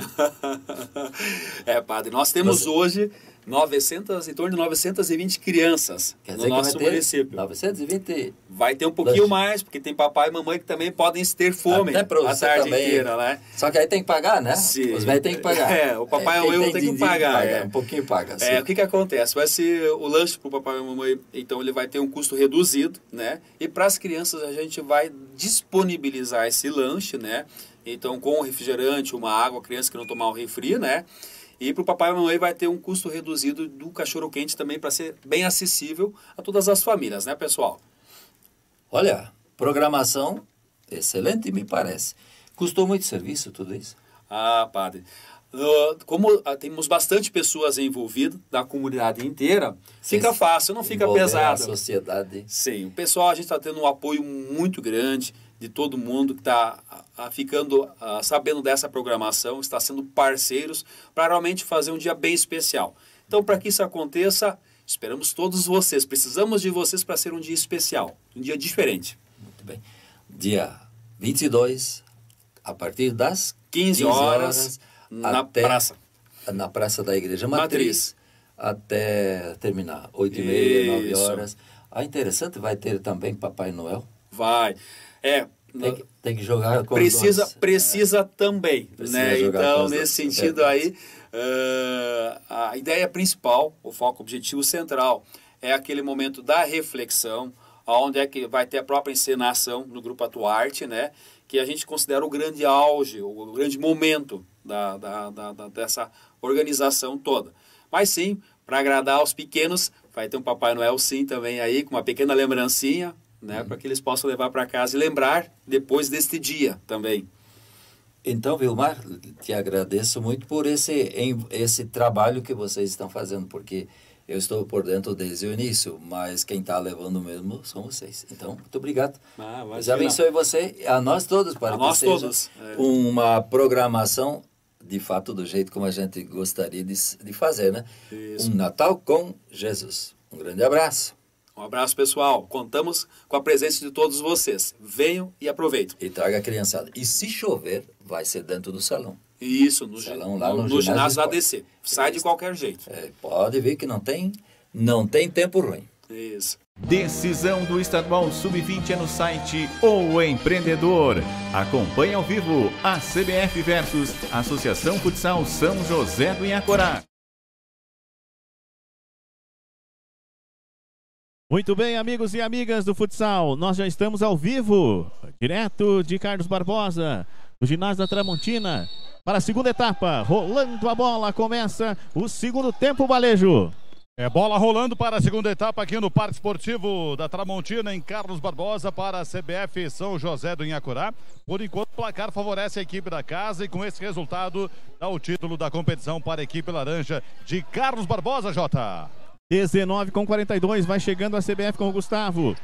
é, padre, nós temos hoje 900, em torno de 920 crianças Quer no nosso vai município. 920? Vai ter um pouquinho mais, porque tem papai e mamãe que também podem ter fome Até a tarde também. inteira, né? Só que aí tem que pagar, né? Sim. Os velhos têm que pagar. É, o papai ou é, e a mamãe tem que pagar. pagar é. Um pouquinho paga. É, sim. É, o que que acontece? Vai ser o lanche para o papai e mamãe, então ele vai ter um custo reduzido, né? E para as crianças a gente vai disponibilizar esse lanche, né? Então, com refrigerante, uma água, a criança que não tomar o refri, né? E para o Papai Noel vai ter um custo reduzido do cachorro-quente também para ser bem acessível a todas as famílias, né, pessoal? Olha, programação excelente, me parece. Custou muito serviço tudo isso? Ah, padre. como ah, temos bastante pessoas envolvidas da comunidade inteira, fica fácil, não fica pesado. A sociedade. Sim, o pessoal, a gente está tendo um apoio muito grande de todo mundo que está ficando a, sabendo dessa programação, está sendo parceiros para realmente fazer um dia bem especial. Então, para que isso aconteça, esperamos todos vocês. Precisamos de vocês para ser um dia especial, um dia diferente. Muito bem. Dia 22, a partir das 15 horas, 15 horas na até, praça. Na praça da Igreja Matriz. Matriz. Até terminar, 8 e meia, 9 horas. Ah, interessante, vai ter também Papai Noel? Vai. É. Tem que, tem que jogar com precisa dois. precisa é. também precisa né então nesse sentido é aí uh, a ideia principal o foco objetivo central é aquele momento da reflexão onde é que vai ter a própria encenação no grupo Atuarte né que a gente considera o grande auge o grande momento da, da, da, da dessa organização toda mas sim para agradar aos pequenos vai ter um Papai Noel sim também aí com uma pequena lembrancinha né? Uhum. Para que eles possam levar para casa e lembrar depois deste dia também. Então, Vilmar, te agradeço muito por esse, esse trabalho que vocês estão fazendo, porque eu estou por dentro desde o início, mas quem está levando mesmo são vocês. Então, muito obrigado. Ah, abençoe você, a nós todos, para a que seja todos. É. uma programação de fato do jeito como a gente gostaria de, de fazer, né? Isso. Um Natal com Jesus. Um grande abraço. Um abraço, pessoal. Contamos com a presença de todos vocês. Venham e aproveitem. E traga a criançada. E se chover, vai ser dentro do salão. Isso, no, salão, lá no, no, ginásio, da Sai de qualquer jeito. É, pode ver que não tem, não tem tempo ruim. Isso. Decisão do Estadual Sub-20 é no site O Empreendedor. Acompanhe ao vivo a CBF versus Associação Futsal São José do Inhacorá. Muito bem, amigos e amigas do futsal, nós já estamos ao vivo, direto de Carlos Barbosa, do ginásio da Tramontina, para a segunda etapa. Rolando a bola, começa o segundo tempo, Balejo. É bola rolando para a segunda etapa aqui no Parque Esportivo da Tramontina, em Carlos Barbosa, para a CBF São José do Inhacurá. Por enquanto, o placar favorece a equipe da casa e com esse resultado dá o título da competição para a equipe laranja de Carlos Barbosa, Jota. 19 com 42, vai chegando a CBF com o Gustavo.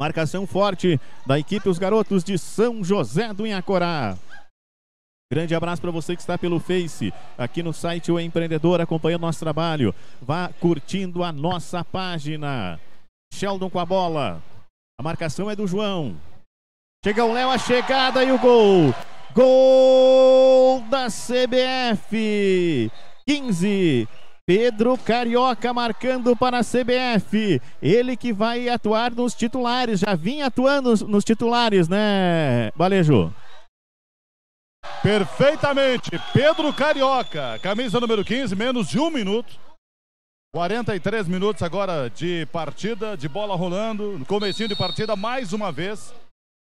Marcação forte da equipe Os Garotos de São José do Inhacorá. Grande abraço para você que está pelo Face, aqui no site O Empreendedor, acompanhando nosso trabalho. Vá curtindo a nossa página. Sheldon com a bola. A marcação é do João. Chega o Léo, a chegada e o gol. Gol da CBF. 15 Pedro Carioca marcando para a CBF. Ele que vai atuar nos titulares, já vinha atuando nos, titulares, né, Balejo? Perfeitamente. Pedro Carioca, camisa número 15, menos de um minuto. 43 minutos agora de partida, de bola rolando. No comecinho de partida, mais uma vez.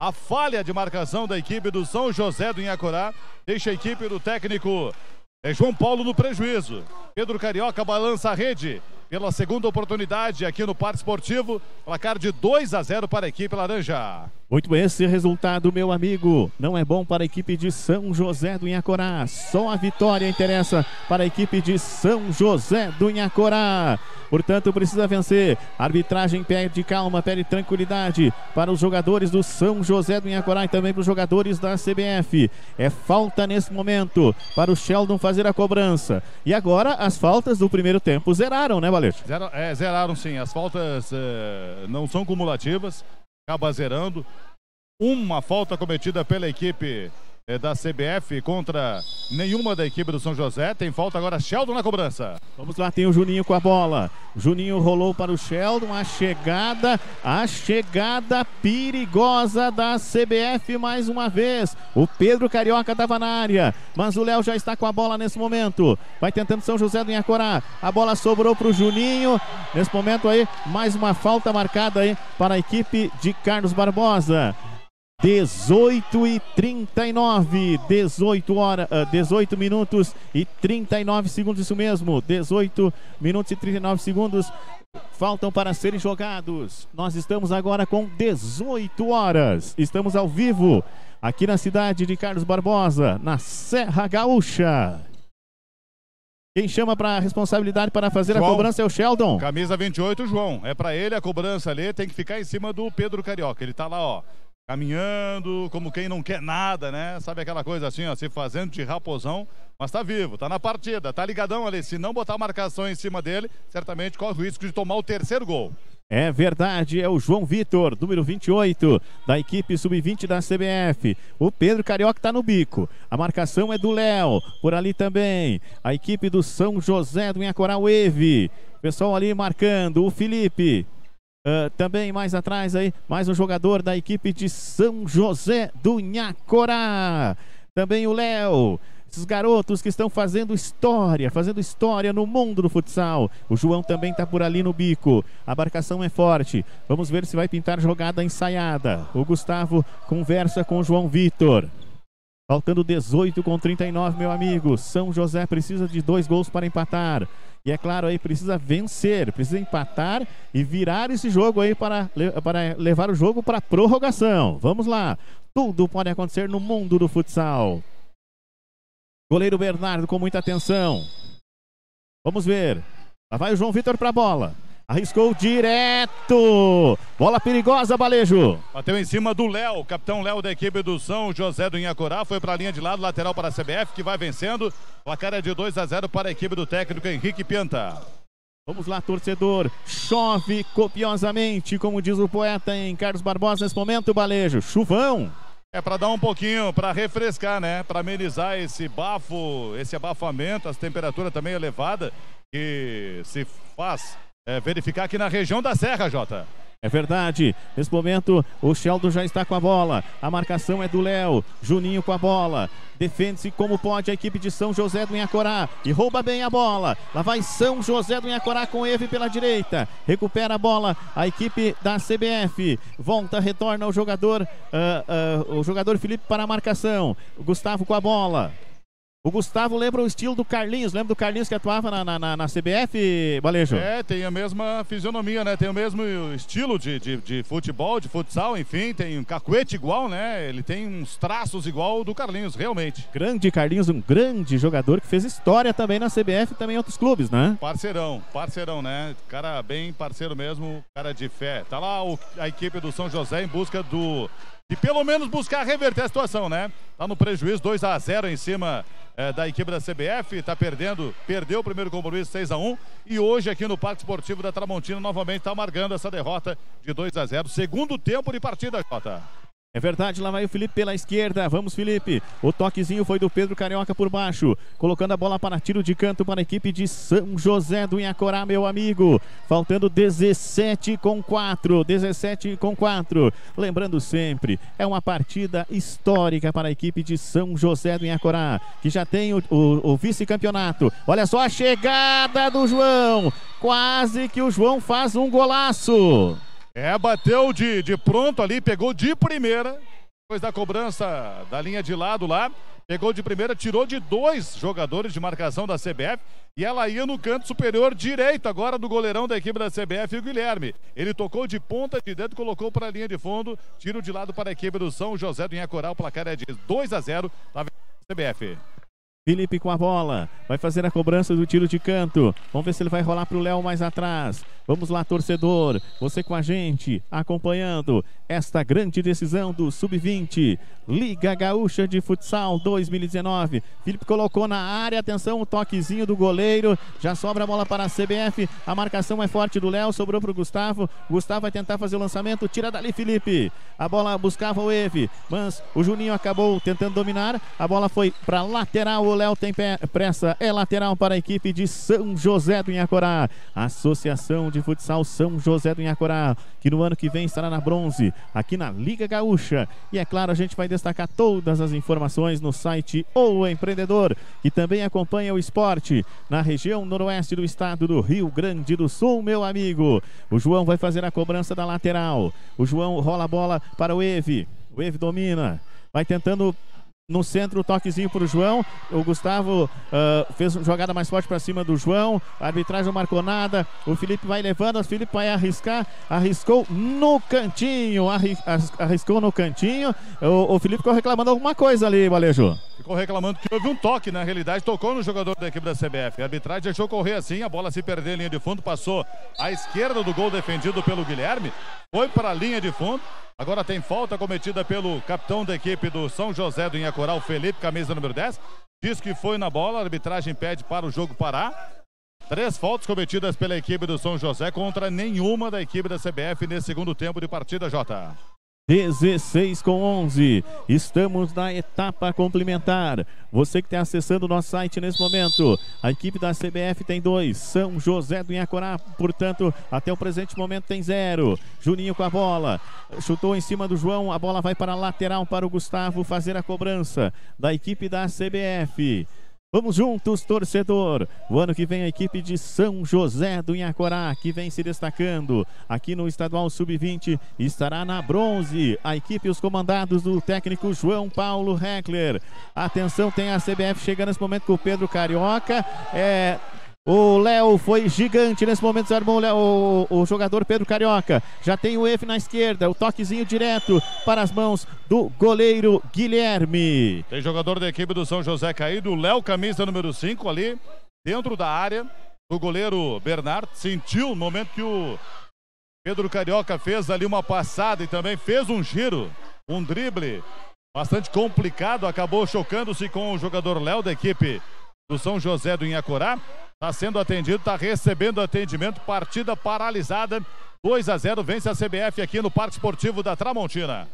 A falha de marcação da equipe do São José do Inhacorá deixa a equipe do técnico é João Paulo no prejuízo. Pedro Carioca balança a rede pela segunda oportunidade aqui no Parque Esportivo. Placar de 2 a 0 para a equipe laranja. Muito bem, esse resultado, meu amigo, não é bom para a equipe de São José do Inhacorá. Só a vitória interessa para a equipe de São José do Inhacorá. Portanto, precisa vencer. Arbitragem pede calma, pede tranquilidade para os jogadores do São José do Inhacorá e também para os jogadores da CBF. É falta nesse momento para o Sheldon fazer fazer a cobrança. E agora as faltas do primeiro tempo zeraram, né, Valete? Zero, é, zeraram sim. As faltas é, não são cumulativas, acaba zerando. Uma falta cometida pela equipe é da CBF contra nenhuma da equipe do São José. Tem falta agora Sheldon na cobrança. Vamos lá, tem o Juninho com a bola. Juninho rolou para o Sheldon. A chegada, a chegada perigosa da CBF mais uma vez. O Pedro Carioca estava na área, mas o Léo já está com a bola nesse momento. Vai tentando São José do Inhacorá. A bola sobrou para o Juninho. Nesse momento aí, mais uma falta marcada aí para a equipe de Carlos Barbosa. 18 e 39, 18 horas, 18 minutos e 39 segundos, isso mesmo, 18 minutos e 39 segundos faltam para serem jogados. Nós estamos agora com 18 horas, estamos ao vivo aqui na cidade de Carlos Barbosa, na Serra Gaúcha. Quem chama para a responsabilidade para fazer João, a cobrança é o Sheldon. Camisa 28, João. É para ele a cobrança ali. Tem que ficar em cima do Pedro Carioca. Ele está lá, ó caminhando, como quem não quer nada, né? Sabe aquela coisa assim, ó, se fazendo de raposão, mas tá vivo, tá na partida, tá ligadão ali. Se não botar marcação em cima dele, certamente corre o risco de tomar o terceiro gol. É verdade, é o João Vitor, número 28, da equipe sub-20 da CBF. O Pedro Carioca está no bico. A marcação é do Léo, por ali também. A equipe do São José do Inhacorá Eve. Pessoal ali marcando, o Felipe. Uh, também mais atrás aí, mais um jogador da equipe de São José do Nhacorá. Também o Léo. Esses garotos que estão fazendo história, fazendo história no mundo do futsal. O João também está por ali no bico. A marcação é forte. Vamos ver se vai pintar jogada ensaiada. O Gustavo conversa com o João Vitor. Faltando 18 com 39, meu amigo. São José precisa de dois gols para empatar. E é claro, aí precisa vencer, precisa empatar e virar esse jogo aí para, para levar o jogo para prorrogação. Vamos lá. Tudo pode acontecer no mundo do futsal. Goleiro Bernardo com muita atenção. Vamos ver. Lá vai o João Vitor para a bola. Arriscou direto. Bola perigosa, Balejo. Bateu em cima do Léo, capitão Léo da equipe do São José do Inhacorá. Foi para a linha de lado, lateral para a CBF, que vai vencendo. Placar é de 2 a 0 para a equipe do técnico Henrique Penta. Vamos lá, torcedor. Chove copiosamente, como diz o poeta em Carlos Barbosa nesse momento, Balejo. Chuvão. É para dar um pouquinho, para refrescar, né? Para amenizar esse bafo, esse abafamento, as temperaturas também elevada que se faz é, verificar aqui na região da Serra, Jota. É verdade. Nesse momento, o Sheldon já está com a bola. A marcação é do Léo. Juninho com a bola. Defende-se como pode a equipe de São José do Inhacorá. E rouba bem a bola. Lá vai São José do Inhacorá com Eve pela direita. Recupera a bola a equipe da CBF. Volta, retorna o jogador, uh, uh, o jogador Felipe para a marcação. Gustavo com a bola. O Gustavo lembra o estilo do Carlinhos, lembra do Carlinhos que atuava na, na, na CBF, Balejo? É, tem a mesma fisionomia, né? Tem o mesmo estilo de, de, de, futebol, de futsal, enfim, tem um cacuete igual, né? Ele tem uns traços igual do Carlinhos, realmente. Grande Carlinhos, um grande jogador que fez história também na CBF e também em outros clubes, né? Parceirão, parceirão, né? Cara bem parceiro mesmo, cara de fé. Tá lá o, a equipe do São José em busca do e pelo menos buscar reverter a situação, né? Tá no prejuízo 2 a 0 em cima é, da equipe da CBF, tá perdendo, perdeu o primeiro compromisso 6 a 1 e hoje aqui no Parque Esportivo da Tramontina novamente tá marcando essa derrota de 2 a 0, segundo tempo de partida, Jota. É verdade, lá vai o Felipe pela esquerda. Vamos, Felipe. O toquezinho foi do Pedro Carioca por baixo, colocando a bola para tiro de canto para a equipe de São José do Inhacorá, meu amigo. Faltando 17 com 4, 17 com 4. Lembrando sempre, é uma partida histórica para a equipe de São José do Inhacorá, que já tem o, o, o vice-campeonato. Olha só a chegada do João. Quase que o João faz um golaço. É, bateu de, de pronto ali, pegou de primeira. Depois da cobrança da linha de lado lá, pegou de primeira, tirou de dois jogadores de marcação da CBF e ela ia no canto superior direito agora do goleirão da equipe da CBF, o Guilherme. Ele tocou de ponta de dedo, colocou para a linha de fundo, tiro de lado para a equipe do São José do Inhacorá, o placar é de 2 a 0 da CBF. Felipe com a bola, vai fazer a cobrança do tiro de canto. Vamos ver se ele vai rolar para o Léo mais atrás. Vamos lá, torcedor, você com a gente, acompanhando esta grande decisão do Sub-20, Liga Gaúcha de Futsal 2019. Felipe colocou na área, atenção, o um toquezinho do goleiro, já sobra a bola para a CBF, a marcação é forte do Léo, sobrou para o Gustavo, Gustavo vai tentar fazer o lançamento, tira dali Felipe, a bola buscava o Eve, mas o Juninho acabou tentando dominar, a bola foi para lateral, o Léo tem pressa, é lateral para a equipe de São José do Inhacorá, Associação de de Futsal São José do Inhacorá, que no ano que vem estará na bronze, aqui na Liga Gaúcha. E é claro, a gente vai destacar todas as informações no site O Empreendedor, que também acompanha o esporte na região noroeste do estado do Rio Grande do Sul, meu amigo. O João vai fazer a cobrança da lateral. O João rola a bola para o Eve. O Eve domina. Vai tentando no centro, o toquezinho para o João. O Gustavo uh, fez uma jogada mais forte para cima do João. A arbitragem não marcou nada. O Felipe vai levando. O Felipe vai arriscar. Arriscou no cantinho. arriscou no cantinho. O, o, Felipe ficou reclamando alguma coisa ali, Valejo. Ficou reclamando que houve um toque, na realidade, tocou no jogador da equipe da CBF. A arbitragem deixou correr assim, a bola se perdeu em linha de fundo, passou à esquerda do gol defendido pelo Guilherme, foi para a linha de fundo. Agora tem falta cometida pelo capitão da equipe do São José do Inhacu. Coral Felipe, camisa número 10. Diz que foi na bola, a arbitragem pede para o jogo parar. Três faltas cometidas pela equipe do São José contra nenhuma da equipe da CBF nesse segundo tempo de partida, Jota. 16 com 11. Estamos na etapa complementar. Você que está acessando o nosso site nesse momento, a equipe da CBF tem dois. São José do Inhacorá, portanto, até o presente momento tem zero. Juninho com a bola, chutou em cima do João, a bola vai para a lateral para o Gustavo fazer a cobrança da equipe da CBF. Vamos juntos, torcedor. O ano que vem a equipe de São José do Inhacorá, que vem se destacando aqui no Estadual Sub-20, estará na bronze. A equipe, e os comandados do técnico João Paulo Heckler. Atenção, tem a CBF chegando nesse momento com o Pedro Carioca. É, o Léo foi gigante nesse momento, desarmou o, o, o, jogador Pedro Carioca. Já tem o F na esquerda, o toquezinho direto para as mãos do goleiro Guilherme. Tem jogador da equipe do São José caído, o Léo, camisa número 5 ali, dentro da área. O goleiro Bernardo sentiu no momento que o Pedro Carioca fez ali uma passada e também fez um giro, um drible bastante complicado, acabou chocando-se com o jogador Léo da equipe do São José do Inhacorá. Está sendo atendido, está recebendo atendimento. Partida paralisada. 2 a 0 vence a CBF aqui no Parque Esportivo da Tramontina.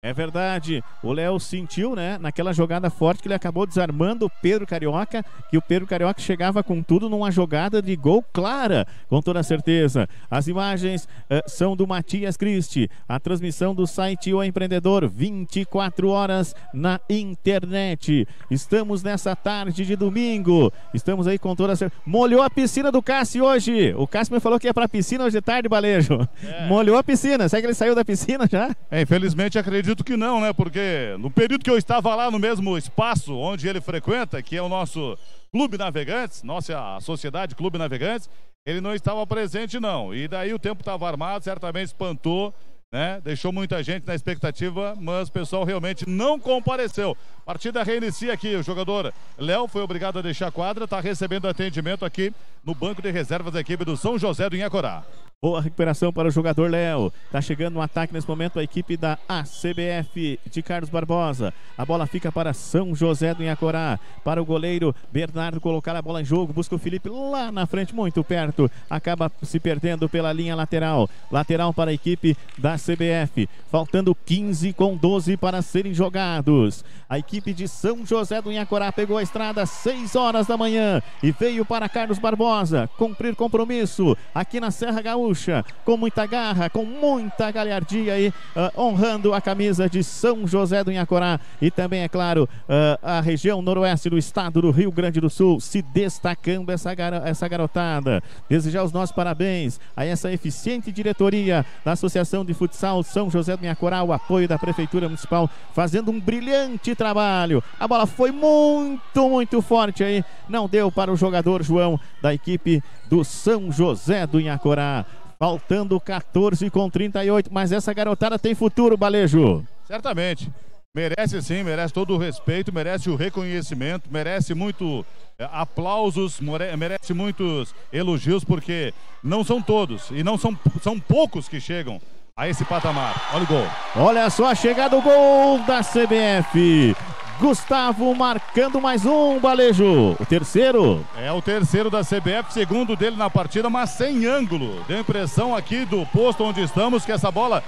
É verdade, o Léo sentiu, né, naquela jogada forte que ele acabou desarmando o Pedro Carioca, que o Pedro Carioca chegava com tudo numa jogada de gol clara, com toda certeza. As imagens uh, são do Matias Cristi, a transmissão do site O Empreendedor, 24 horas na internet. Estamos nessa tarde de domingo, estamos aí com toda certeza. Molhou a piscina do Cássio hoje, o Cássio me falou que ia pra piscina hoje de tarde, Balejo. É. Molhou a piscina, será que ele saiu da piscina já? É, infelizmente acredito Acredito que não, né? Porque no período que eu estava lá no mesmo espaço onde ele frequenta, que é o nosso Clube Navegantes, nossa sociedade Clube Navegantes, ele não estava presente, não. E daí o tempo estava armado, certamente espantou, né? Deixou muita gente na expectativa, mas o pessoal realmente não compareceu. Partida reinicia aqui, o jogador Léo foi obrigado a deixar a quadra, está recebendo atendimento aqui no banco de reservas da equipe do São José do Inhacorá. Boa recuperação para o jogador Léo. Tá chegando um ataque nesse momento a equipe da ACBF de Carlos Barbosa. A bola fica para São José do Inhacorá. Para o goleiro Bernardo colocar a bola em jogo. Busca o Felipe lá na frente, muito perto. Acaba se perdendo pela linha lateral. Lateral para a equipe da CBF. Faltando 15 com 12 para serem jogados. A equipe de São José do Inhacorá pegou a estrada às 6 horas da manhã e veio para Carlos Barbosa cumprir compromisso aqui na Serra Gaúcha. Gaúcha, com muita garra, com muita galhardia aí, uh, honrando a camisa de São José do Inhacorá e também, é claro, uh, a região noroeste do estado do Rio Grande do Sul se destacando essa, essa garotada. Desejar os nossos parabéns a essa eficiente diretoria da Associação de Futsal São José do Inhacorá, o apoio da Prefeitura Municipal, fazendo um brilhante trabalho. A bola foi muito, muito forte aí, não deu para o jogador João da equipe do São José do Inhacorá. Faltando 14 com 38, mas essa garotada tem futuro, Balejo. Certamente. Merece sim, merece todo o respeito, merece o reconhecimento, merece muito eh, aplausos, merece muitos elogios, porque não são todos e não são, são poucos que chegam a esse patamar. Olha o gol. Olha só a chegada do gol da CBF. Gustavo marcando mais um, Balejo. O terceiro. É o terceiro da CBF, segundo dele na partida, mas sem ângulo. Deu impressão aqui do posto onde estamos que essa bola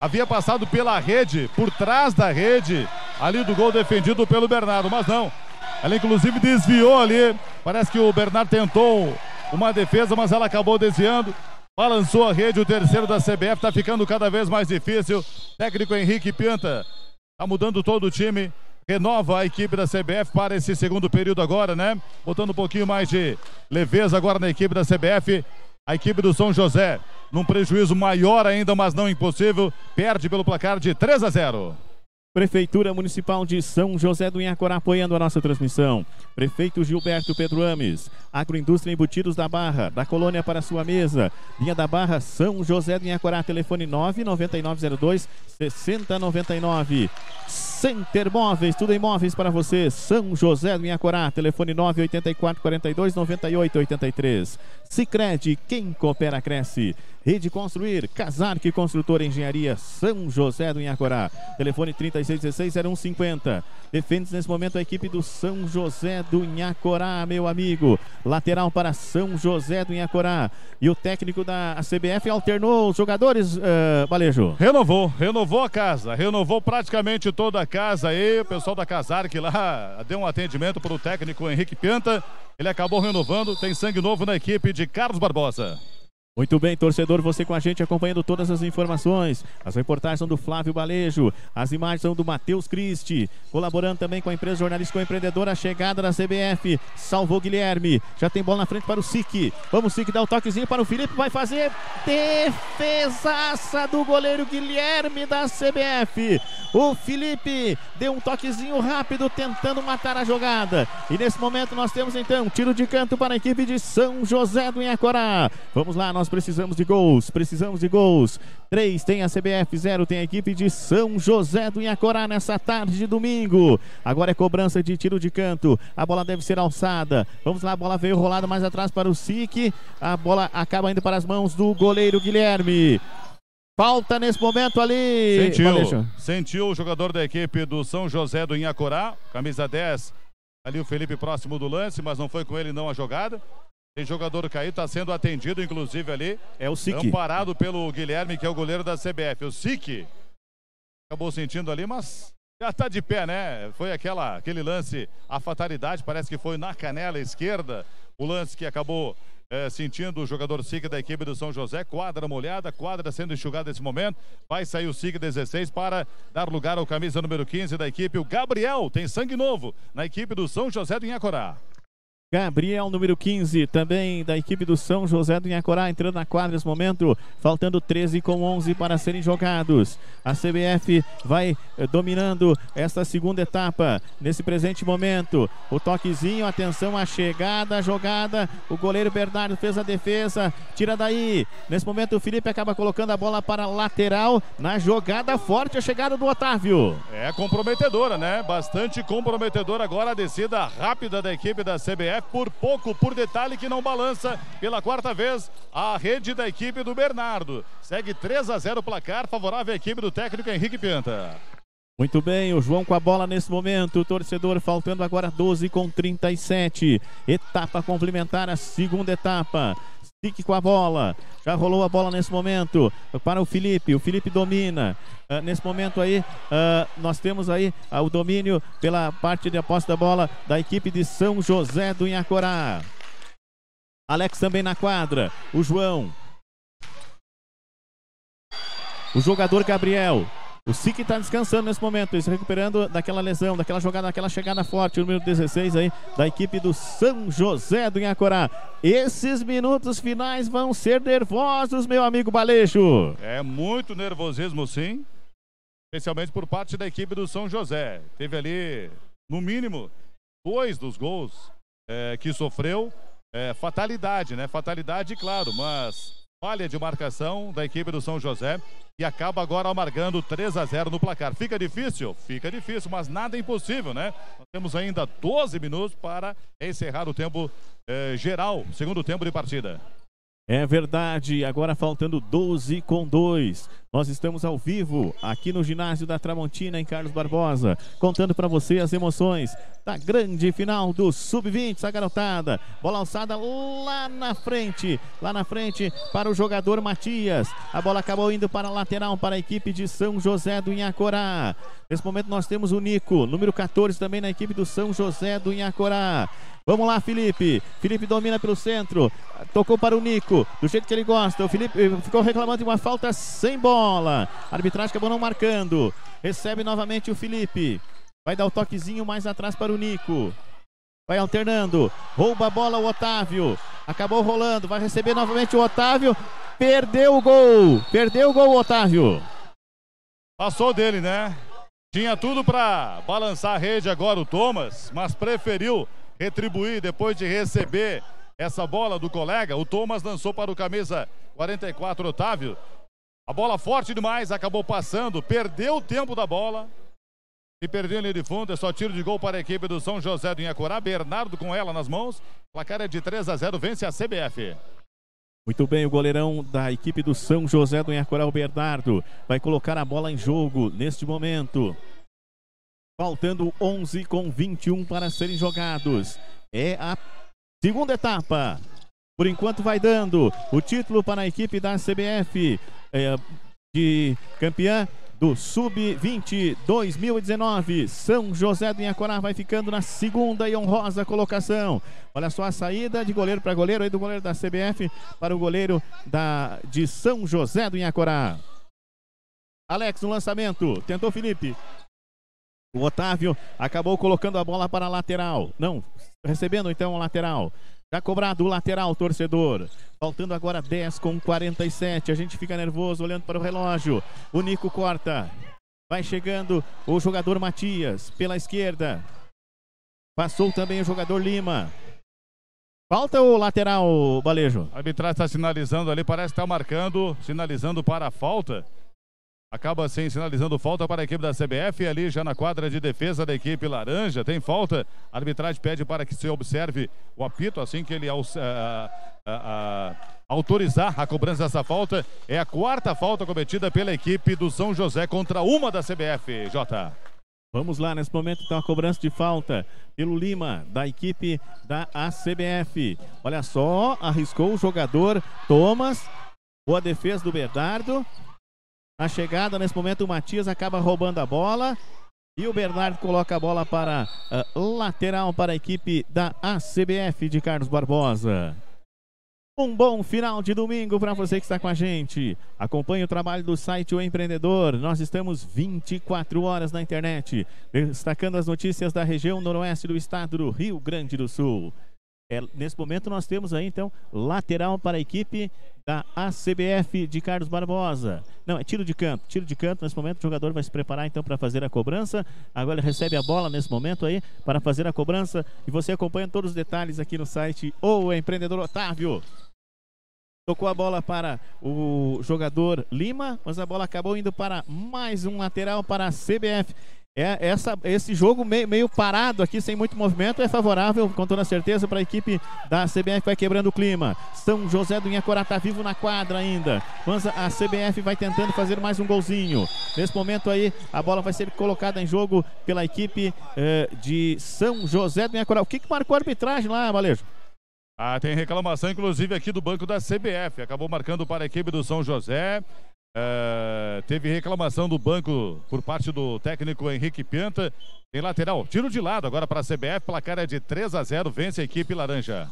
havia passado pela rede, por trás da rede, ali do gol defendido pelo Bernardo, mas não. Ela inclusive desviou ali. Parece que o Bernardo tentou uma defesa, mas ela acabou desviando. Balançou a rede, o terceiro da CBF está ficando cada vez mais difícil. Técnico Henrique Pinta está mudando todo o time renova a equipe da CBF para esse segundo período agora, né? Botando um pouquinho mais de leveza agora na equipe da CBF. A equipe do São José, num prejuízo maior ainda, mas não impossível, perde pelo placar de 3 a 0. Prefeitura Municipal de São José do Inhacorá apoiando a nossa transmissão. Prefeito Gilberto Pedro Ames, Agroindústria Embutidos da Barra, da Colônia para sua mesa. Linha da Barra, São José do Inhacorá, telefone 99902 6099. Center Móveis, tudo em móveis para você. São José do Inhacorá, telefone 984 42 98 83. Sicredi, quem coopera cresce. Rede Construir, Casarque Construtora Engenharia, São José do Inhacorá. Telefone 3616-0150. Defende nesse momento a equipe do São José do Inhacorá, meu amigo. Lateral para São José do Inhacorá. E o técnico da CBF alternou os jogadores, uh, Balejo. Renovou, renovou a casa, renovou praticamente toda a casa aí, o pessoal da Casarc lá deu um atendimento para o técnico Henrique Pianta. Ele acabou renovando, tem sangue novo na equipe de Carlos Barbosa. Muito bem, torcedor, você com a gente acompanhando todas as informações. As reportagens são do Flávio Balejo, as imagens são do Matheus Cristi, colaborando também com a empresa jornalística empreendedora, a chegada da CBF, salvou Guilherme, já tem bola na frente para o Sic. Vamos, Sic, dar o um toquezinho para o Felipe, vai fazer defesaça do goleiro Guilherme da CBF. O Felipe deu um toquezinho rápido tentando matar a jogada. E nesse momento nós temos então um tiro de canto para a equipe de São José do Inhacorá. Vamos lá, nós nós precisamos de gols, precisamos de gols. 3 tem a CBF, 0 tem a equipe de São José do Iacorá nessa tarde de domingo. Agora é cobrança de tiro de canto, a bola deve ser alçada. Vamos lá, a bola veio rolada mais atrás para o SIC, a bola acaba indo para as mãos do goleiro Guilherme. Falta nesse momento ali. Sentiu, sentiu o jogador da equipe do São José do Inhacorá, camisa 10. Ali o Felipe próximo do lance, mas não foi com ele não a jogada. Tem jogador caído, está sendo atendido, inclusive, ali. É o SIC. Amparado pelo Guilherme, que é o goleiro da CBF. O SIC acabou sentindo ali, mas já está de pé, né? Foi aquela, aquele lance, a fatalidade, parece que foi na canela esquerda. O lance que acabou é, sentindo o jogador SIC da equipe do São José. Quadra molhada, quadra sendo enxugada nesse momento. Vai sair o SIC 16 para dar lugar ao camisa número 15 da equipe. O Gabriel tem sangue novo na equipe do São José do Inhacorá. Gabriel, número 15, também da equipe do São José do Inhacorá, entrando na quadra nesse momento, faltando 13 com 11 para serem jogados. A CBF vai eh, dominando esta segunda etapa, nesse presente momento. O toquezinho, atenção, a chegada, a jogada, o goleiro Bernardo fez a defesa, tira daí. Nesse momento o Felipe acaba colocando a bola para a lateral, na jogada forte, a chegada do Otávio. É comprometedora, né? Bastante comprometedora agora a descida rápida da equipe da CBF é por pouco, por detalhe que não balança. Pela quarta vez, a rede da equipe do Bernardo. Segue 3 a 0 o placar, favorável à equipe do técnico Henrique Pinta. Muito bem, o João com a bola nesse momento, o torcedor faltando agora 12 com 37. Etapa complementar, a segunda etapa. Fique com a bola. Já rolou a bola nesse momento eh, para o Felipe. O Felipe domina. Uh, nesse momento aí, uh, nós temos aí uh, o domínio pela parte de aposta da bola da equipe de São José do Inhacorá. Alex também na quadra. O João. O jogador Gabriel o SIC está descansando nesse momento, se recuperando daquela lesão, daquela jogada, daquela chegada forte, o número 16 aí da equipe do São José do Inhacorá. Esses minutos finais vão ser nervosos, meu amigo Balejo. É muito nervosismo, sim. Especialmente por parte da equipe do São José. Teve ali, no mínimo, dois dos gols é, que sofreu. É, fatalidade, né? Fatalidade, claro, mas falha de marcação da equipe do São José e acaba agora amargando 3 a 0 no placar. Fica difícil? Fica difícil, mas nada é impossível, né? Nós temos ainda 12 minutos para encerrar o tempo eh, geral, segundo tempo de partida. É verdade, agora faltando 12 com 2. Nós estamos ao vivo aqui no ginásio da Tramontina em Carlos Barbosa, contando para você as emoções da grande final do Sub-20, a garotada. Bola alçada lá na frente, lá na frente para o jogador Matias. A bola acabou indo para a lateral para a equipe de São José do Inhacorá. Nesse momento nós temos o Nico, número 14 também na equipe do São José do Inhacorá. Vamos lá, Felipe. Felipe domina pelo centro. Tocou para o Nico, do jeito que ele gosta. O Felipe eh, ficou reclamando de uma falta sem bola bola. arbitragem acabou não marcando. Recebe novamente o Felipe. Vai dar o toquezinho mais atrás para o Nico. Vai alternando. Rouba a bola o Otávio. Acabou rolando. Vai receber novamente o Otávio. Perdeu o gol. Perdeu o gol, Otávio. Passou dele, né? Tinha tudo para balançar a rede agora o Thomas, mas preferiu retribuir depois de receber essa bola do colega. O Thomas lançou para o camisa 44, Otávio. A bola forte demais, acabou passando, perdeu o tempo da bola. E perdeu ele de fundo, é só tiro de gol para a equipe do São José do Inhacorá. Bernardo com ela nas mãos. Placar é de 3 a 0, vence a CBF. Muito bem, o goleirão da equipe do São José do Inhacorá, o Bernardo, vai colocar a bola em jogo neste momento. Faltando 11 com 21 para serem jogados. É a segunda etapa. Por enquanto vai dando o título para a equipe da CBF é, de campeã do Sub-20 2019. São José do Inhacorá vai ficando na segunda e honrosa colocação. Olha só a saída de goleiro para goleiro, aí do goleiro da CBF para o goleiro da, de São José do Inhacorá. Alex no lançamento, tentou Felipe. O Otávio acabou colocando a bola para a lateral. Não, recebendo então o lateral. Já tá cobrado o lateral, torcedor. Faltando agora 10 com 47. A gente fica nervoso olhando para o relógio. O Nico corta. Vai chegando o jogador Matias pela esquerda. Passou também o jogador Lima. Falta o lateral, Balejo. A arbitragem está sinalizando ali, parece que está marcando, sinalizando para a falta. Acaba sem assim, sinalizando falta para a equipe da CBF, ali já na quadra de defesa da equipe laranja, tem falta. A arbitragem pede para que se observe o apito assim que ele eh, eh, eh, autorizar a cobrança dessa falta. É a quarta falta cometida pela equipe do São José contra uma da CBF, Jota. Vamos lá, nesse momento então a cobrança de falta pelo Lima, da equipe da ACBF. Olha só, arriscou o jogador Thomas, boa defesa do Bernardo, a chegada nesse momento, o Matias acaba roubando a bola. E o Bernardo coloca a bola para uh, lateral para a equipe da ACBF de Carlos Barbosa. Um bom final de domingo para você que está com a gente. Acompanhe o trabalho do site O Empreendedor. Nós estamos 24 horas na internet, destacando as notícias da região noroeste do estado do Rio Grande do Sul. É, nesse momento nós temos aí então lateral para a equipe da ACBF de Carlos Barbosa. Não, é tiro de canto, tiro de canto. Nesse momento o jogador vai se preparar então para fazer a cobrança. Agora ele recebe a bola nesse momento aí para fazer a cobrança e você acompanha todos os detalhes aqui no site ou empreendedor Otávio. Tocou a bola para o jogador Lima, mas a bola acabou indo para mais um lateral para a CBF. É, essa, esse jogo meio, meio, parado aqui, sem muito movimento, é favorável, com toda certeza, para a equipe da CBF vai quebrando o clima. São José do Inhacorá está vivo na quadra ainda. Mas a CBF vai tentando fazer mais um golzinho. Nesse momento aí, a bola vai ser colocada em jogo pela equipe eh, de São José do Inhacorá. O que, que marcou a arbitragem lá, Valejo? Ah, tem reclamação, inclusive, aqui do banco da CBF. Acabou marcando para a equipe do São José. É, teve reclamação do banco por parte do técnico Henrique Pianta. Tem lateral, tiro de lado agora para a CBF. Placar é de 3 a 0. Vence a equipe laranja.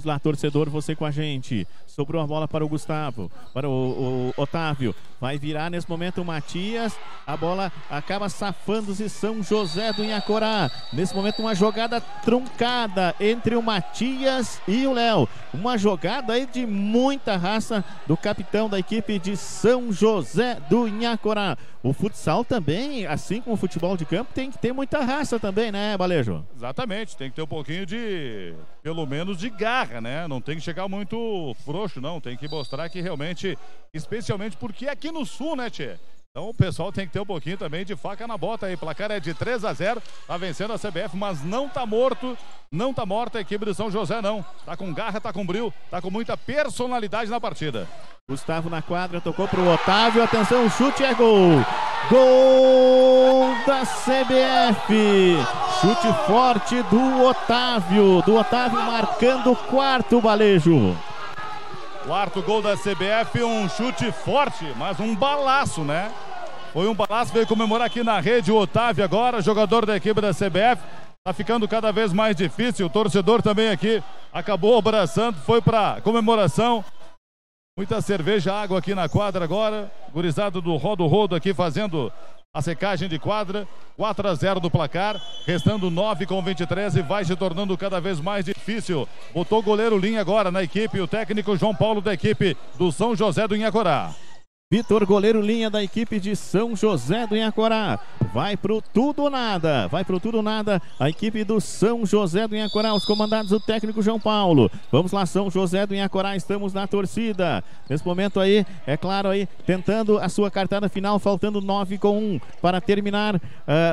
Vamos lá, torcedor, você com a gente. Sobrou a bola para o Gustavo, para o, o Otávio. Vai virar nesse momento o Matias. A bola acaba safando-se São José do Inhacorá. Nesse momento, uma jogada truncada entre o Matias e o Léo. Uma jogada aí de muita raça do capitão da equipe de São José do Inhacorá. O futsal também, assim como o futebol de campo, tem que ter muita raça também, né, Balejo? Exatamente, tem que ter um pouquinho de, pelo menos, de garra garra, né? Não tem que chegar muito frouxo, não. Tem que mostrar que realmente, especialmente porque é aqui no sul, né, Tchê? Então o pessoal tem que ter um pouquinho também de faca na bota aí. O placar é de 3 a 0. Tá vencendo a CBF, mas não tá morto. Não tá morta a equipe do São José, não. Tá com garra, tá com bril, tá com muita personalidade na partida. Gustavo na quadra, tocou pro Otávio. Atenção, chute é gol. Gol da CBF. Chute forte do Otávio. Do Otávio marcando o quarto balejo. Quarto gol da CBF, um chute forte, mas um balaço, né? Foi um balaço, veio comemorar aqui na rede o Otávio agora, jogador da equipe da CBF. Tá ficando cada vez mais difícil, o torcedor também aqui acabou abraçando, foi para comemoração. Muita cerveja, água aqui na quadra agora. Gurizado do Rodo Rodo aqui fazendo a secagem de quadra, 4 a 0 do placar, restando 9 com 23 e vai se tornando cada vez mais difícil. Botou o goleiro Linha agora na equipe, o técnico João Paulo da equipe do São José do Inhacorá. Vitor, goleiro linha da equipe de São José do Inhacorá. Vai pro tudo ou nada. Vai pro tudo ou nada. A equipe do São José do Inhacorá, os comandados do técnico João Paulo. Vamos lá, São José do Inhacorá, estamos na torcida. Nesse momento aí, é claro aí, tentando a sua cartada final, faltando 9 com 1 para terminar uh,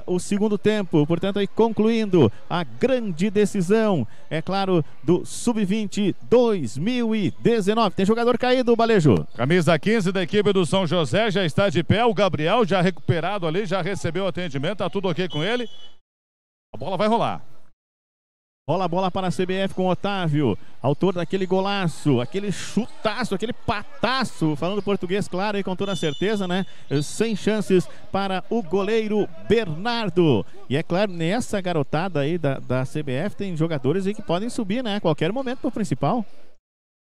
o segundo tempo. Portanto, aí concluindo a grande decisão, é claro, do Sub-20 2019. Tem jogador caído, Balejo. Camisa 15 da equipe do são José já está de pé, o Gabriel já recuperado ali, já recebeu o atendimento, tá tudo ok com ele. A bola vai rolar. Rola a bola para a CBF com o Otávio, autor daquele golaço, aquele chutaço, aquele pataço, falando português, claro, e com toda certeza, né? Sem chances para o goleiro Bernardo. E é claro, nessa garotada aí da, da CBF tem jogadores aí que podem subir, né? A qualquer momento para o principal.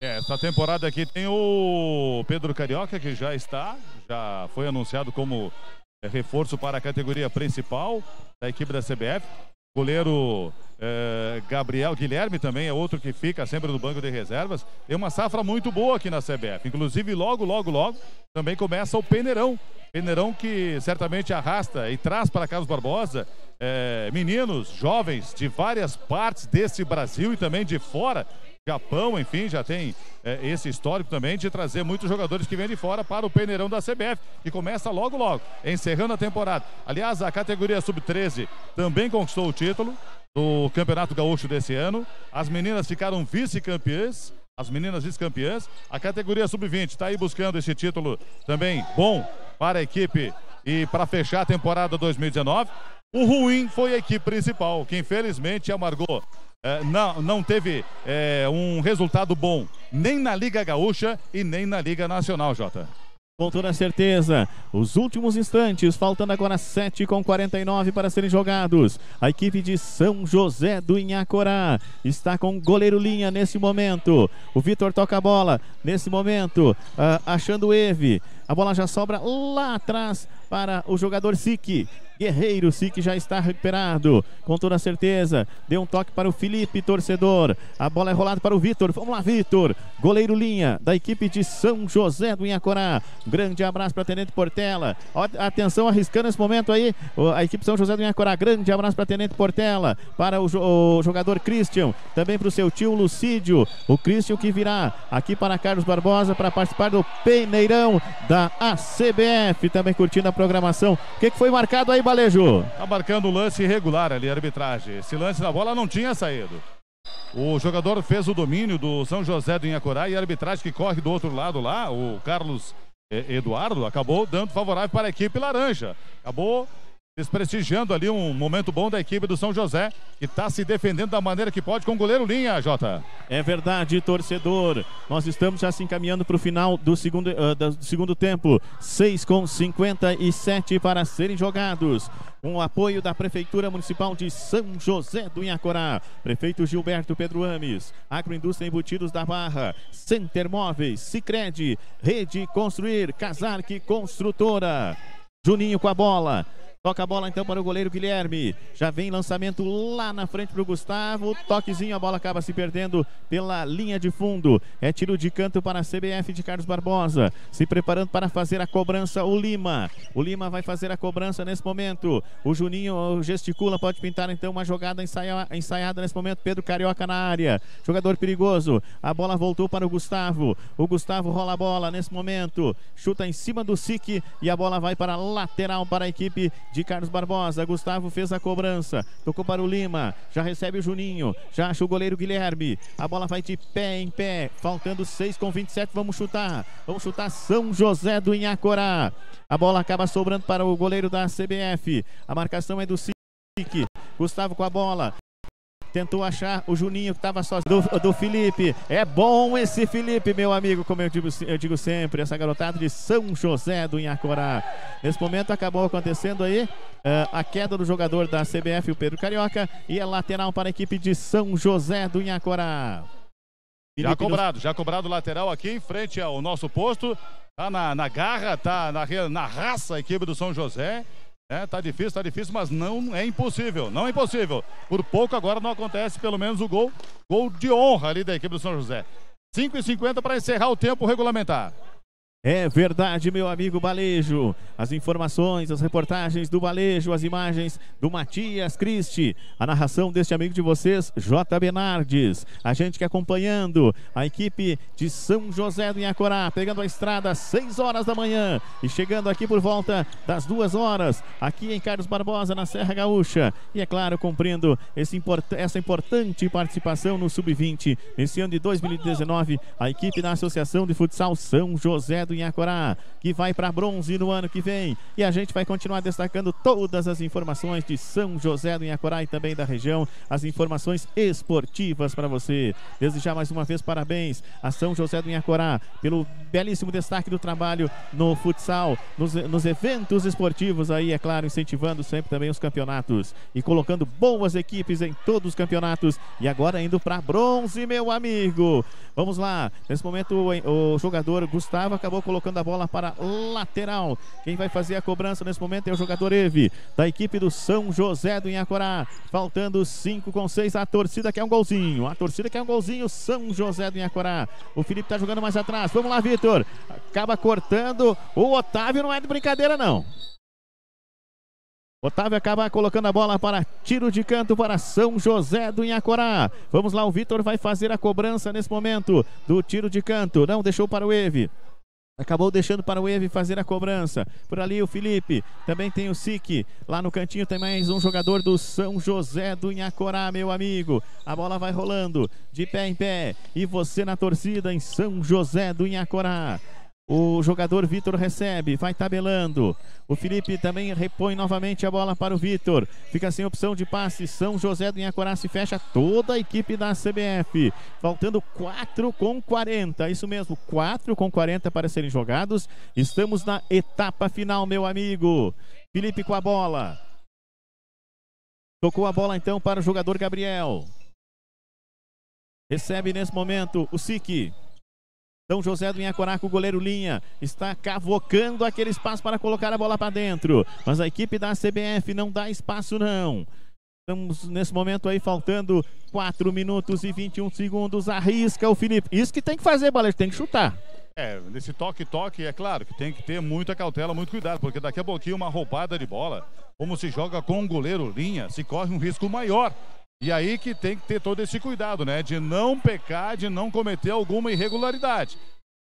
Essa temporada aqui tem o Pedro Carioca, que já está, já foi anunciado como eh, reforço para a categoria principal da equipe da CBF. Goleiro eh, Gabriel Guilherme também é outro que fica sempre no banco de reservas. Tem uma safra muito boa aqui na CBF. Inclusive, logo, logo, logo, também começa o Peneirão. Peneirão que certamente arrasta e traz para Carlos Barbosa eh, meninos, jovens de várias partes deste Brasil e também de fora Japão, enfim, já tem é, esse histórico também de trazer muitos jogadores que vêm de fora para o peneirão da CBF, que começa logo, logo, encerrando a temporada. Aliás, a categoria sub-13 também conquistou o título do Campeonato Gaúcho desse ano. As meninas ficaram vice-campeãs. As meninas vice-campeãs. A categoria sub-20 está aí buscando esse título também bom para a equipe e para fechar a temporada 2019. O ruim foi a equipe principal, que infelizmente amargou. É, não, não teve é, um resultado bom, nem na Liga Gaúcha e nem na Liga Nacional, Jota. Com toda certeza, os últimos instantes, faltando agora 7 com 49 para serem jogados. A equipe de São José do Inhacorá está com goleiro linha nesse momento. O Vitor toca a bola nesse momento, uh, achando o Eve. A bola já sobra lá atrás para o jogador Sique. Guerreiro, que já está recuperado, com toda certeza. Deu um toque para o Felipe, torcedor. A bola é rolada para o Vitor. Vamos lá, Vitor. Goleiro linha da equipe de São José do Inhacorá. Grande abraço para Tenente Portela. Atenção, arriscando esse momento aí. A equipe São José do Inhacorá. Grande abraço para Tenente Portela. Para o, o jogador Christian. Também para o seu tio Lucídio. O Christian que virá aqui para Carlos Barbosa para participar do Peneirão da ACBF. Também curtindo a programação. O que, que foi marcado aí, valejo Está marcando o lance irregular ali, a arbitragem. Esse lance da bola não tinha saído. O jogador fez o domínio do São José do Inhacorá e a arbitragem que corre do outro lado lá, o Carlos eh, Eduardo, acabou dando favorável para a equipe laranja. Acabou desprestigiando ali um momento bom da equipe do São José, que está se defendendo da maneira que pode com o goleiro Linha, Jota. É verdade, torcedor. Nós estamos já se encaminhando para o final do segundo, uh, do segundo tempo. 6 com 57 para serem jogados. Com o apoio da Prefeitura Municipal de São José do Inhacorá, Prefeito Gilberto Pedro Ames, Agroindústria Embutidos da Barra, Center Móveis, Cicred, Rede Construir, Casarque Construtora. Juninho com a bola. Toca a bola então para o goleiro Guilherme. Já vem lançamento lá na frente para o Gustavo. Toquezinho, a bola acaba se perdendo pela linha de fundo. É tiro de canto para a CBF de Carlos Barbosa. Se preparando para fazer a cobrança o Lima. O Lima vai fazer a cobrança nesse momento. O Juninho gesticula, pode pintar então uma jogada ensaia, ensaiada nesse momento. Pedro Carioca na área. Jogador perigoso. A bola voltou para o Gustavo. O Gustavo rola a bola nesse momento. Chuta em cima do Sic e a bola vai para a lateral para a equipe de Carlos Barbosa. Gustavo fez a cobrança, tocou para o Lima, já recebe o Juninho, já acha o goleiro Guilherme. A bola vai de pé em pé, faltando 6 com 27. Vamos chutar, vamos chutar São José do Inhacorá. A bola acaba sobrando para o goleiro da CBF. A marcação é do Cic. Gustavo com a bola. Tentou achar o Juninho que estava sozinho do, do, Felipe. É bom esse Felipe, meu amigo, como eu digo, eu digo sempre. Essa garotada de São José do Inhacorá. Nesse momento acabou acontecendo aí uh, a queda do jogador da CBF, o Pedro Carioca. E é lateral para a equipe de São José do Inhacorá. Felipe já cobrado, já cobrado lateral aqui em frente ao nosso posto. Tá na, na garra, tá na, na raça a equipe do São José. É, tá difícil, tá difícil, mas não é impossível, não é impossível. Por pouco agora não acontece pelo menos o gol, gol de honra ali da equipe do São José. 5h50 para encerrar o tempo regulamentar. É verdade, meu amigo Balejo. As informações, as reportagens do Balejo, as imagens do Matias Cristi, a narração deste amigo de vocês, J. Benardes. A gente que acompanhando a equipe de São José do Inhacorá, pegando a estrada às 6 horas da manhã e chegando aqui por volta das 2 horas, aqui em Carlos Barbosa, na Serra Gaúcha. E é claro, cumprindo import essa importante participação no Sub-20. Nesse ano de 2019, a equipe da Associação de Futsal São José do Acorá, que vai para bronze no ano que vem. E a gente vai continuar destacando todas as informações de São José do Inhacorá e também da região, as informações esportivas para você. Desejar mais uma vez parabéns a São José do Inhacorá pelo belíssimo destaque do trabalho no futsal, nos, nos eventos esportivos aí, é claro, incentivando sempre também os campeonatos e colocando boas equipes em todos os campeonatos. E agora indo para bronze, meu amigo. Vamos lá. Nesse momento o, o jogador Gustavo acabou Acabou colocando a bola para lateral. Quem vai fazer a cobrança nesse momento é o jogador Eve, da equipe do São José do Inhacorá. Faltando 5 com 6. A torcida quer um golzinho. A torcida quer um golzinho. São José do Inhacorá. O Felipe está jogando mais atrás. Vamos lá, Vitor. Acaba cortando. O Otávio não é de brincadeira, não. Otávio acaba colocando a bola para tiro de canto para São José do Inhacorá. Vamos lá, o Vitor vai fazer a cobrança nesse momento do tiro de canto. Não deixou para o Eve. Acabou deixando para o Eve fazer a cobrança. Por ali o Felipe. Também tem o Sique. Lá no cantinho tem mais um jogador do São José do Inhacorá, meu amigo. A bola vai rolando de pé em pé. E você na torcida em São José do Inhacorá. O jogador Vitor recebe, vai tabelando. O Felipe também repõe novamente a bola para o Vitor. Fica sem opção de passe. São José do Inhacorá se fecha toda a equipe da CBF. Faltando 4 com 40. Isso mesmo, 4 com 40 para serem jogados. Estamos na etapa final, meu amigo. Felipe com a bola. Tocou a bola então para o jogador Gabriel. Recebe nesse momento o Sique. Então José do Inhacoraco, goleiro Linha, está cavocando aquele espaço para colocar a bola para dentro. Mas a equipe da CBF não dá espaço, não. Estamos nesse momento aí faltando 4 minutos e 21 segundos. Arrisca o Felipe. Isso que tem que fazer, Baleiro, tem que chutar. É, nesse toque-toque, é claro que tem que ter muita cautela, muito cuidado, porque daqui a pouquinho uma roubada de bola, como se joga com um goleiro linha, se corre um risco maior e aí que tem que ter todo esse cuidado, né? De não pecar, de não cometer alguma irregularidade.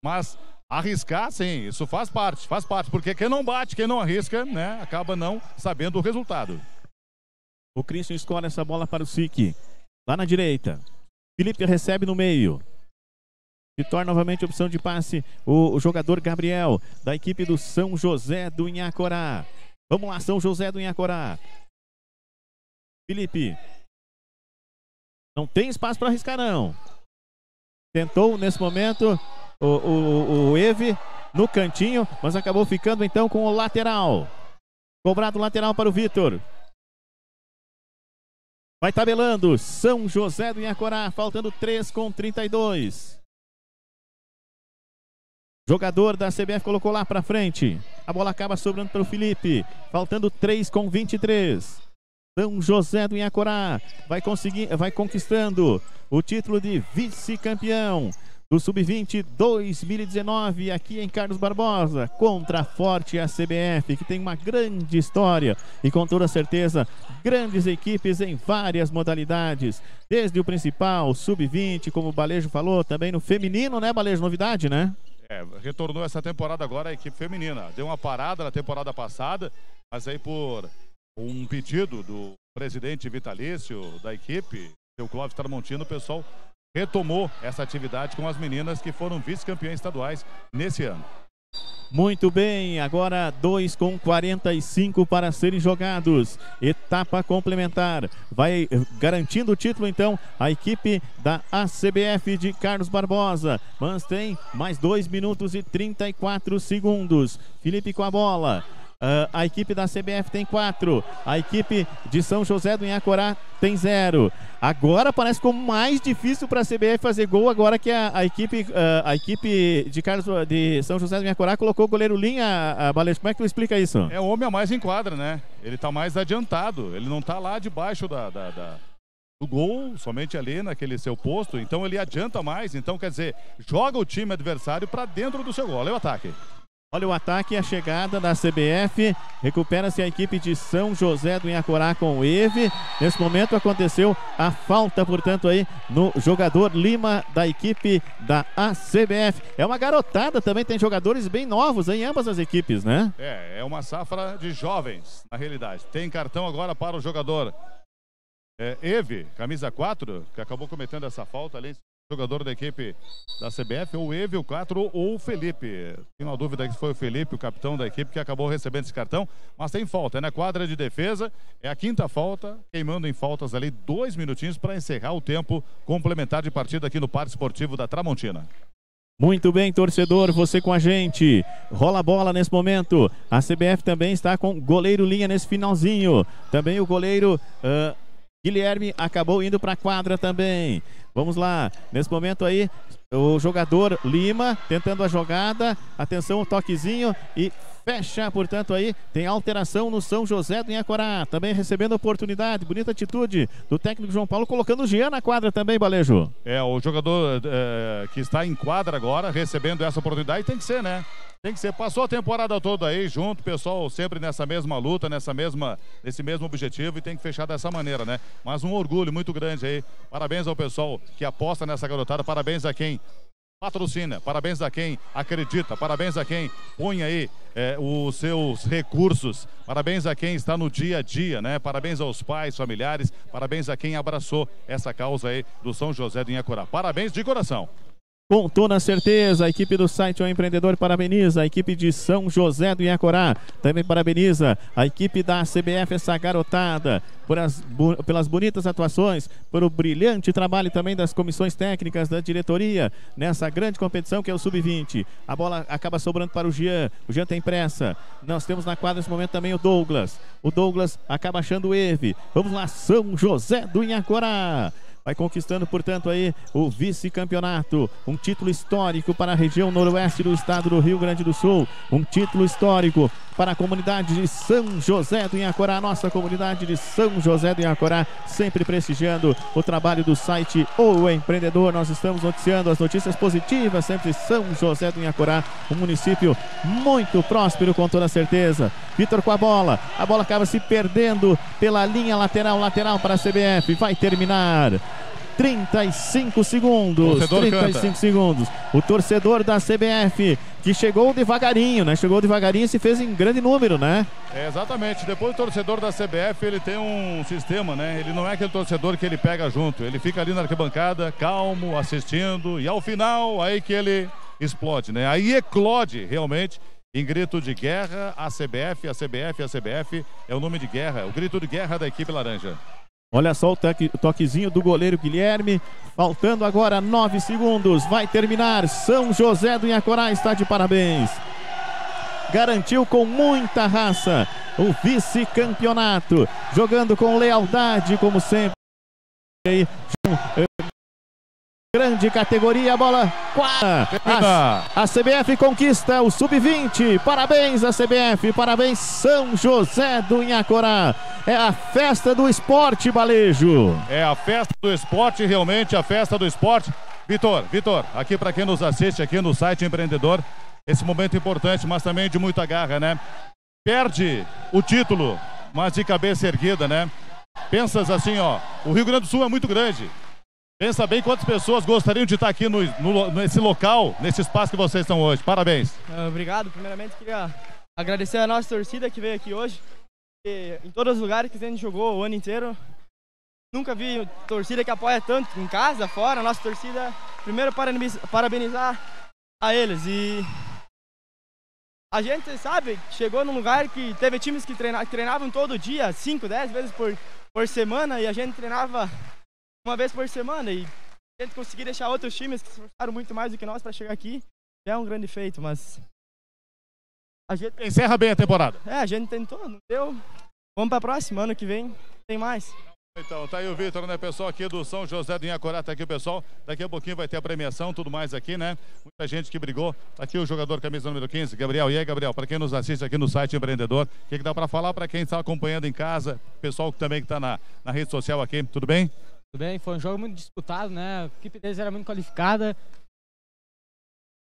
Mas arriscar, sim, isso faz parte, faz parte. Porque quem não bate, quem não arrisca, né? Acaba não sabendo o resultado. O Christian escolhe essa bola para o SIC. Lá na direita. Felipe recebe no meio. Vitor novamente opção de passe o, o jogador Gabriel, da equipe do São José do Inhacorá. Vamos lá, São José do Inhacorá. Felipe não tem espaço para arriscar, não. Tentou nesse momento o, o, o Eve no cantinho, mas acabou ficando então com o lateral. Cobrado lateral para o Vitor. Vai tabelando São José do Iacorá, faltando 3 com 32. Jogador da CBF colocou lá para frente. A bola acaba sobrando para o Felipe, faltando 3 com 23. São José do Inhacorá vai conseguir, vai conquistando o título de vice-campeão do Sub-20 2019 aqui em Carlos Barbosa contra a Forte a CBF que tem uma grande história e com toda certeza grandes equipes em várias modalidades desde o principal Sub-20 como o Balejo falou também no feminino né Balejo novidade né é, retornou essa temporada agora a equipe feminina deu uma parada na temporada passada mas aí por um pedido do presidente vitalício da equipe, o Clóvis Tramontino, o pessoal retomou essa atividade com as meninas que foram vice-campeãs estaduais nesse ano. Muito bem, agora 2 com 45 para serem jogados. Etapa complementar. Vai garantindo o título então a equipe da ACBF de Carlos Barbosa. Mas tem mais 2 minutos e 34 segundos. Felipe com a bola. Uh, a equipe da CBF tem quatro. A equipe de São José do Inhacorá tem zero. Agora parece como mais difícil para a CBF fazer gol agora que a, a equipe, uh, a equipe de, Carlos, de São José do Inhacorá colocou o goleiro Linha, a, Balejo. Como é que tu explica isso? É o homem a mais em quadra, né? Ele está mais adiantado. Ele não está lá debaixo da, da, da do gol, somente ali naquele seu posto. Então ele adianta mais. Então, quer dizer, joga o time adversário para dentro do seu gol. Olha o ataque. Olha o ataque e a chegada da CBF. Recupera-se a equipe de São José do Inhacorá com o Eve. Nesse momento aconteceu a falta, portanto, aí no jogador Lima da equipe da ACBF. É uma garotada também, tem jogadores bem novos em ambas as equipes, né? É, é uma safra de jovens, na realidade. Tem cartão agora para o jogador é, Eve, camisa 4, que acabou cometendo essa falta, ali jogador da equipe da CBF, ou Evil 4 ou Felipe. Tenho uma dúvida que foi o Felipe, o capitão da equipe, que acabou recebendo esse cartão, mas tem falta, é na quadra de defesa, é a quinta falta, queimando em faltas ali dois minutinhos para encerrar o tempo complementar de partida aqui no Parque Esportivo da Tramontina. Muito bem, torcedor, você com a gente. Rola a bola nesse momento. A CBF também está com goleiro linha nesse finalzinho. Também o goleiro. Uh... Guilherme acabou indo para a quadra também. Vamos lá, nesse momento aí, o jogador Lima tentando a jogada. Atenção, um toquezinho e Fecha, portanto, aí tem alteração no São José do Inhacorá. Também recebendo oportunidade. Bonita atitude do técnico João Paulo, colocando o Jean na quadra também, Balejo. É, o jogador é, que está em quadra agora, recebendo essa oportunidade, tem que ser, né? Tem que ser. Passou a temporada toda aí junto, pessoal, sempre nessa mesma luta, nessa mesma, nesse mesmo objetivo e tem que fechar dessa maneira, né? Mas um orgulho muito grande aí. Parabéns ao pessoal que aposta nessa garotada, parabéns a quem Patrocina, parabéns a quem acredita, parabéns a quem põe aí é, os seus recursos, parabéns a quem está no dia a dia, né? Parabéns aos pais, familiares, parabéns a quem abraçou essa causa aí do São José do Inhacurá. Parabéns de coração. Com toda certeza, a equipe do site O Empreendedor parabeniza a equipe de São José do Iacorá. Também parabeniza a equipe da CBF, essa garotada, por as, bu, pelas bonitas atuações, pelo brilhante trabalho também das comissões técnicas da diretoria nessa grande competição que é o Sub-20. A bola acaba sobrando para o Jean. O Jean tem pressa. Nós temos na quadra nesse momento também o Douglas. O Douglas acaba achando o Eve. Vamos lá, São José do Iacorá vai conquistando, portanto, aí o vice-campeonato. Um título histórico para a região noroeste do estado do Rio Grande do Sul. Um título histórico para a comunidade de São José do a nossa comunidade de São José do Inhacorá, sempre prestigiando o trabalho do site O Empreendedor. Nós estamos noticiando as notícias positivas sempre de São José do Inhacorá, um município muito próspero com toda certeza. Vitor com a bola, a bola acaba se perdendo pela linha lateral, lateral para a CBF, vai terminar 35 segundos. 35 canta. segundos. O torcedor da CBF que chegou devagarinho, né? Chegou devagarinho e se fez em grande número, né? É, exatamente. Depois o torcedor da CBF, ele tem um sistema, né? Ele não é aquele torcedor que ele pega junto. Ele fica ali na arquibancada, calmo, assistindo e ao final aí que ele explode, né? Aí eclode realmente em grito de guerra, a CBF, a CBF, a CBF é o nome de guerra, é o grito de guerra da equipe laranja. Olha só o toque, toquezinho do goleiro Guilherme. Faltando agora nove segundos. Vai terminar. São José do Iacorá está de parabéns. Garantiu com muita raça o vice-campeonato. Jogando com lealdade, como sempre. Grande categoria, bola. A, a CBF conquista o sub-20. Parabéns à CBF, parabéns São José do Inhacorá. É a festa do esporte, Balejo. É a festa do esporte, realmente a festa do esporte. Vitor, Vitor, aqui para quem nos assiste aqui no site empreendedor, esse momento importante, mas também de muita garra, né? Perde o título, mas de cabeça erguida, né? Pensas assim, ó, o Rio Grande do Sul é muito grande. Pensa bem quantas pessoas gostariam de estar aqui no, no, nesse local, nesse espaço que vocês estão hoje. Parabéns. Ah, obrigado. Primeiramente, queria agradecer a nossa torcida que veio aqui hoje. E em todos os lugares que a gente jogou o ano inteiro. Nunca vi torcida que apoia tanto, em casa, fora. Nossa torcida, primeiro, parabenizar a eles. E a gente, sabe, chegou num lugar que teve times que treinavam todo dia, 5, 10 vezes por, por semana, e a gente treinava uma vez por semana e tento conseguir deixar outros times que se esforçaram muito mais do que nós para chegar aqui. É um grande feito, mas. A gente... Encerra bem a temporada. É, a gente tentou, não deu. Vamos para a próxima, ano que vem tem mais. Então, tá aí o Vitor, né, pessoal, aqui do São José do Inhacorá, tá aqui o pessoal. Daqui a pouquinho vai ter a premiação, tudo mais aqui, né? Muita gente que brigou. Tá aqui o jogador camisa número 15, Gabriel. E aí, Gabriel, para quem nos assiste aqui no site Empreendedor, o que, que dá para falar para quem está acompanhando em casa, pessoal também que está na, na rede social aqui, tudo bem? Tudo bem? Foi um jogo muito disputado, né? A equipe deles era muito qualificada.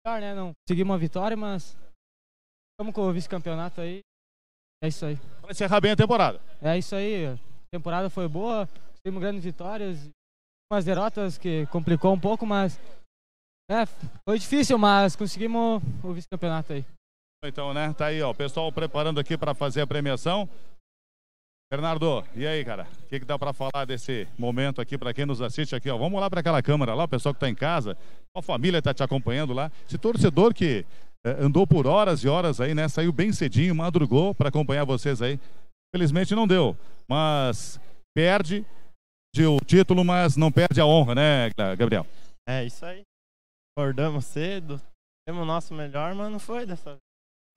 Melhor, né? Não conseguimos uma vitória, mas estamos com o vice-campeonato aí. É isso aí. Para encerrar bem a temporada. É isso aí. A temporada foi boa, temos grandes vitórias, umas derrotas que complicou um pouco, mas é, foi difícil, mas conseguimos o vice-campeonato aí. Então, né? Tá aí, ó. O pessoal preparando aqui para fazer a premiação. Bernardo, e aí, cara? O que, que, dá para falar desse momento aqui para quem nos assiste aqui? Ó, vamos lá para aquela câmera lá, o pessoal que está em casa, a família está te acompanhando lá. Esse torcedor que eh, andou por horas e horas aí, né? Saiu bem cedinho, madrugou para acompanhar vocês aí. Felizmente não deu, mas perde o título, mas não perde a honra, né, Gabriel? É isso aí. Acordamos cedo, temos o nosso melhor, mas não foi dessa vez.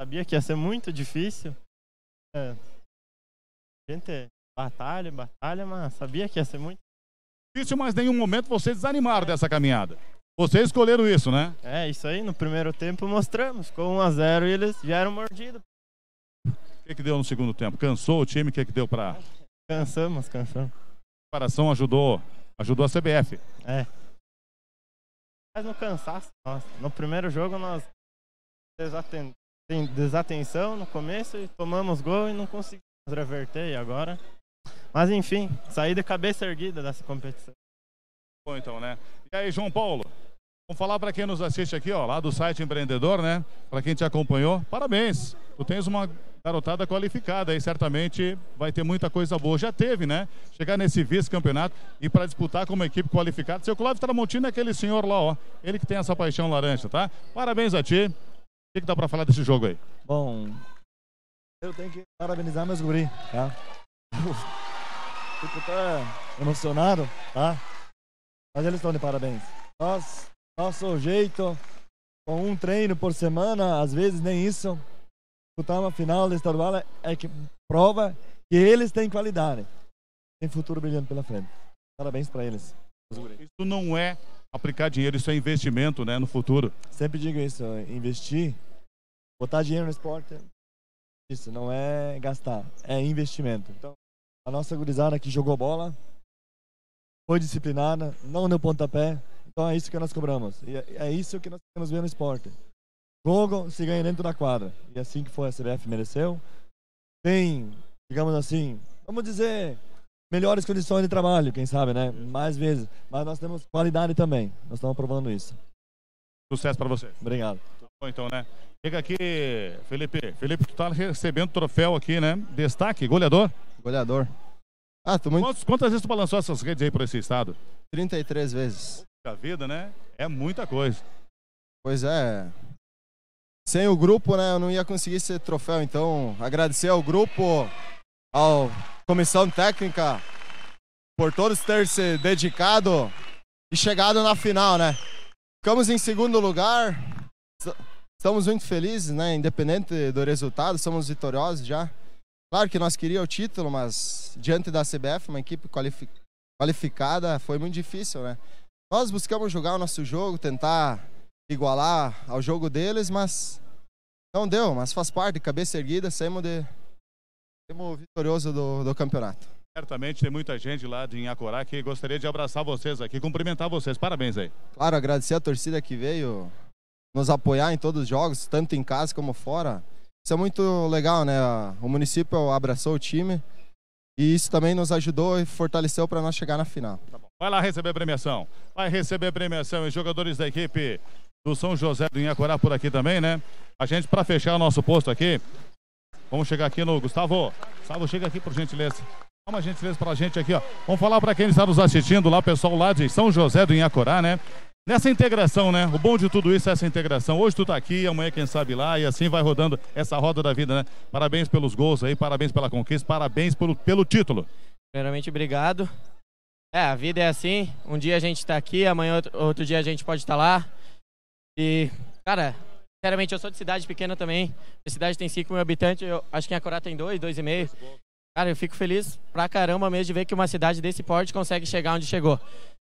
Sabia que ia ser muito difícil. É, a gente é batalha, batalha, mas sabia que ia ser muito difícil, mas nenhum momento vocês desanimaram dessa caminhada. Vocês escolheram isso, né? É, isso aí. No primeiro tempo mostramos. com 1 a 0 eles vieram mordido. O que, que deu no segundo tempo? Cansou o time? O que, que deu pra. Cansamos, cansamos. A preparação ajudou, ajudou a CBF. É. Mas no cansaço, nossa. No primeiro jogo nós desaten... desatenção no começo e tomamos gol e não conseguimos Extravertei agora. Mas enfim, saí de cabeça erguida dessa competição. Bom, então, né? E aí, João Paulo? Vamos falar para quem nos assiste aqui, ó, lá do site Empreendedor, né? Para quem te acompanhou, parabéns. Tu tens uma garotada qualificada e certamente vai ter muita coisa boa. Já teve, né? Chegar nesse vice-campeonato e para disputar com uma equipe qualificada. Seu Cláudio Tramontino é aquele senhor lá, ó. Ele que tem essa paixão laranja, tá? Parabéns a ti. O que, que dá para falar desse jogo aí? Bom, eu tenho que parabenizar meus guri, tá? Eu fico até emocionado, tá? Mas eles estão de parabéns. Nós, nosso jeito, com um treino por semana, às vezes nem isso, disputar uma final de estadual é, é que prova que eles têm qualidade. Tem futuro brilhando pela frente. Parabéns para eles. Isso não é aplicar dinheiro, isso é investimento né, no futuro. Sempre digo isso, investir, botar dinheiro no esporte, isso, não é gastar, é investimento. Então, a nossa gurizada que jogou bola, foi disciplinada, não deu pontapé. Então é isso que nós cobramos. E é, é isso que nós queremos ver no esporte. Jogo se ganha dentro da quadra. E é assim que foi a CBF mereceu. Tem, digamos assim, vamos dizer, melhores condições de trabalho, quem sabe, né? Mais vezes. Mas nós temos qualidade também. Nós estamos aprovando isso. Sucesso para você. Obrigado. Então, né? Chega aqui, Felipe. Felipe, tu tá recebendo troféu aqui, né? Destaque, goleador. Goleador. Ah, tu muito... quantas vezes tu balançou essas redes aí por esse estado? 33 vezes. Puxa vida, né? É muita coisa. Pois é. Sem o grupo, né? Eu não ia conseguir esse troféu. Então, agradecer ao grupo, à comissão técnica, por todos ter se dedicado e chegado na final, né? Ficamos em segundo lugar, estamos muito felizes, né? Independente do resultado, somos vitoriosos já. Claro que nós queríamos o título, mas diante da CBF, uma equipe qualificada, foi muito difícil, né? Nós buscamos jogar o nosso jogo, tentar igualar ao jogo deles, mas não deu, mas faz parte, cabeça erguida, saímos de saímos vitorioso do, do campeonato. Certamente tem muita gente lá de Inhacorá que gostaria de abraçar vocês aqui, cumprimentar vocês. Parabéns aí. Claro, agradecer a torcida que veio, nos apoiar em todos os jogos, tanto em casa como fora. Isso é muito legal, né? O município abraçou o time e isso também nos ajudou e fortaleceu para nós chegar na final. Tá Vai lá receber premiação. Vai receber premiação os jogadores da equipe do São José do Inhacorá por aqui também, né? A gente, para fechar o nosso posto aqui, vamos chegar aqui no Gustavo. Gustavo, chega aqui por gentileza. Dá uma gentileza a gente aqui, ó. Vamos falar para quem está nos assistindo lá, pessoal lá de São José do Inhacorá, né? nessa integração, né? O bom de tudo isso é essa integração. Hoje tu tá aqui, amanhã quem sabe lá, e assim vai rodando essa roda da vida, né? Parabéns pelos gols aí, parabéns pela conquista, parabéns pelo, pelo título. Primeiramente, obrigado. É, a vida é assim. Um dia a gente tá aqui, amanhã outro, dia a gente pode estar tá lá. E, cara, sinceramente, eu sou de cidade pequena também. A cidade tem 5 mil habitantes, eu acho que em Acorá tem 2, dois, 2,5. Dois e meio. Cara, eu fico feliz pra caramba mesmo de ver que uma cidade desse porte consegue chegar onde chegou.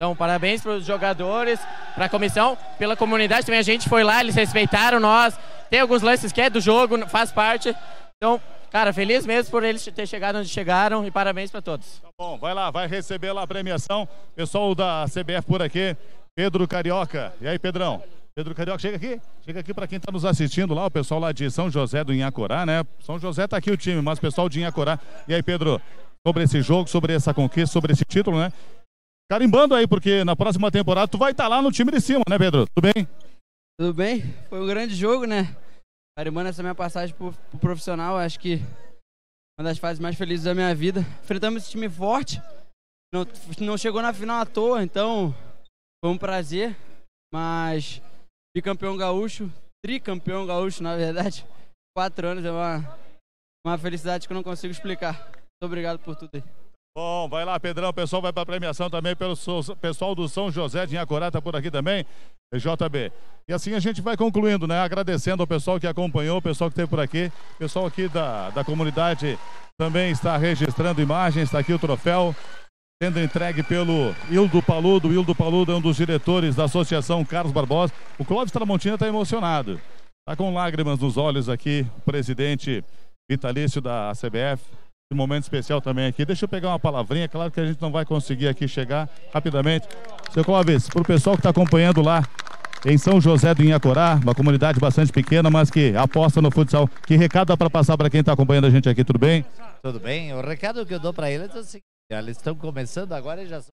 Então, parabéns para os jogadores, para a comissão, pela comunidade também. A gente foi lá, eles respeitaram nós. Tem alguns lances que é do jogo, faz parte. Então, cara, feliz mesmo por eles ter chegado onde chegaram e parabéns para todos. Tá bom, vai lá, vai receber lá a premiação. Pessoal da CBF por aqui, Pedro Carioca. E aí, Pedrão? Pedro Carioca, chega aqui. Chega aqui para quem está nos assistindo lá, o pessoal lá de São José do Inhacorá, né? São José está aqui o time, mas o pessoal de Inhacorá. E aí, Pedro, sobre esse jogo, sobre essa conquista, sobre esse título, né? Carimbando aí, porque na próxima temporada tu vai estar tá lá no time de cima, né, Pedro? Tudo bem? Tudo bem. Foi um grande jogo, né? Carimbando essa minha passagem pro, pro profissional, acho que uma das fases mais felizes da minha vida. Enfrentamos esse time forte. Não, não chegou na final à toa, então foi um prazer. Mas bicampeão gaúcho, tricampeão gaúcho, na verdade, quatro anos é uma, uma felicidade que eu não consigo explicar. Muito obrigado por tudo aí. Bom, vai lá, Pedrão. O pessoal vai para a premiação também pelo pessoal do São José de Inhacorá, por aqui também, JB. E assim a gente vai concluindo, né? Agradecendo ao pessoal que acompanhou, o pessoal que esteve por aqui, o pessoal aqui da, da comunidade também está registrando imagens, está aqui o troféu, sendo entregue pelo Hildo Paludo. O Hildo Paludo é um dos diretores da Associação Carlos Barbosa. O Clóvis Tramontina está emocionado, está com lágrimas nos olhos aqui, o presidente vitalício da CBF, momento especial também aqui. Deixa eu pegar uma palavrinha, claro que a gente não vai conseguir aqui chegar rapidamente. Seu Clóvis, para o pessoal que está acompanhando lá em São José do Inhacorá, uma comunidade bastante pequena, mas que aposta no futsal, que recado dá para passar para quem está acompanhando a gente aqui, tudo bem? Tudo bem, o recado que eu dou para eles é o seguinte, eles estão começando agora e já são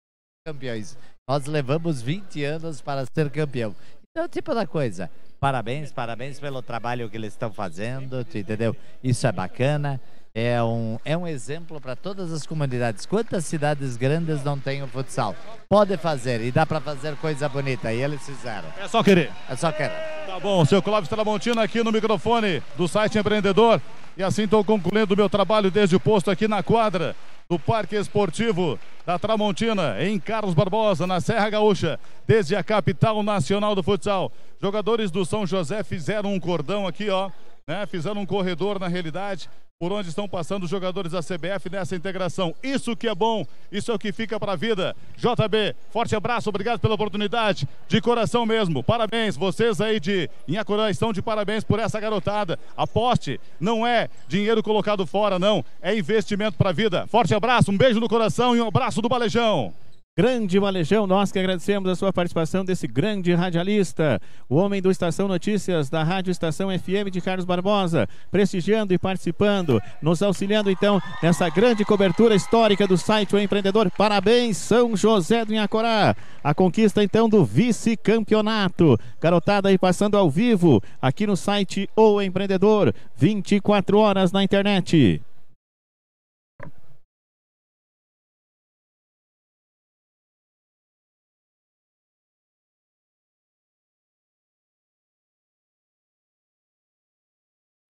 campeões. Nós levamos 20 anos para ser campeão. Então, tipo da coisa, parabéns, parabéns pelo trabalho que eles estão fazendo, entendeu? Isso é bacana. É um, é um exemplo para todas as comunidades. Quantas cidades grandes não têm o futsal? Pode fazer e dá para fazer coisa bonita. E eles fizeram. É só querer. É só querer. Tá bom, seu Clóvis Tramontina aqui no microfone do site Empreendedor. E assim estou concluindo o meu trabalho desde o posto aqui na quadra do Parque Esportivo da Tramontina, em Carlos Barbosa, na Serra Gaúcha, desde a capital nacional do futsal. Jogadores do São José fizeram um cordão aqui, ó, né? um corredor na realidade por onde estão passando os jogadores da CBF nessa integração. Isso que é bom, isso é o que fica para a vida. JB, forte abraço, obrigado pela oportunidade, de coração mesmo. Parabéns, vocês aí de Inhacorã estão de parabéns por essa garotada. Aposte, não é dinheiro colocado fora, não, é investimento para a vida. Forte abraço, um beijo no coração e um abraço do Balejão. Grande Valejão, nós que agradecemos a sua participação desse grande radialista, o homem do Estação Notícias da Rádio Estação FM de Carlos Barbosa, prestigiando e participando, nos auxiliando então nessa grande cobertura histórica do site O Empreendedor. Parabéns, São José do Inhacorá, a conquista então do vice-campeonato. Garotada aí passando ao vivo aqui no site O Empreendedor, 24 horas na internet.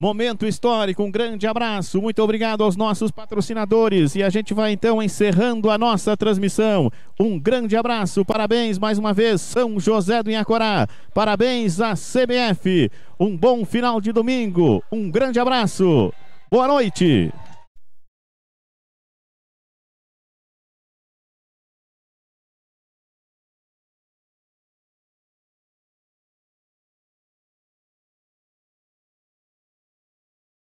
Momento histórico, um grande abraço, muito obrigado aos nossos patrocinadores e a gente vai então encerrando a nossa transmissão. Um grande abraço, parabéns mais uma vez, São José do Inhacorá, parabéns à CBF, um bom final de domingo, um grande abraço, boa noite.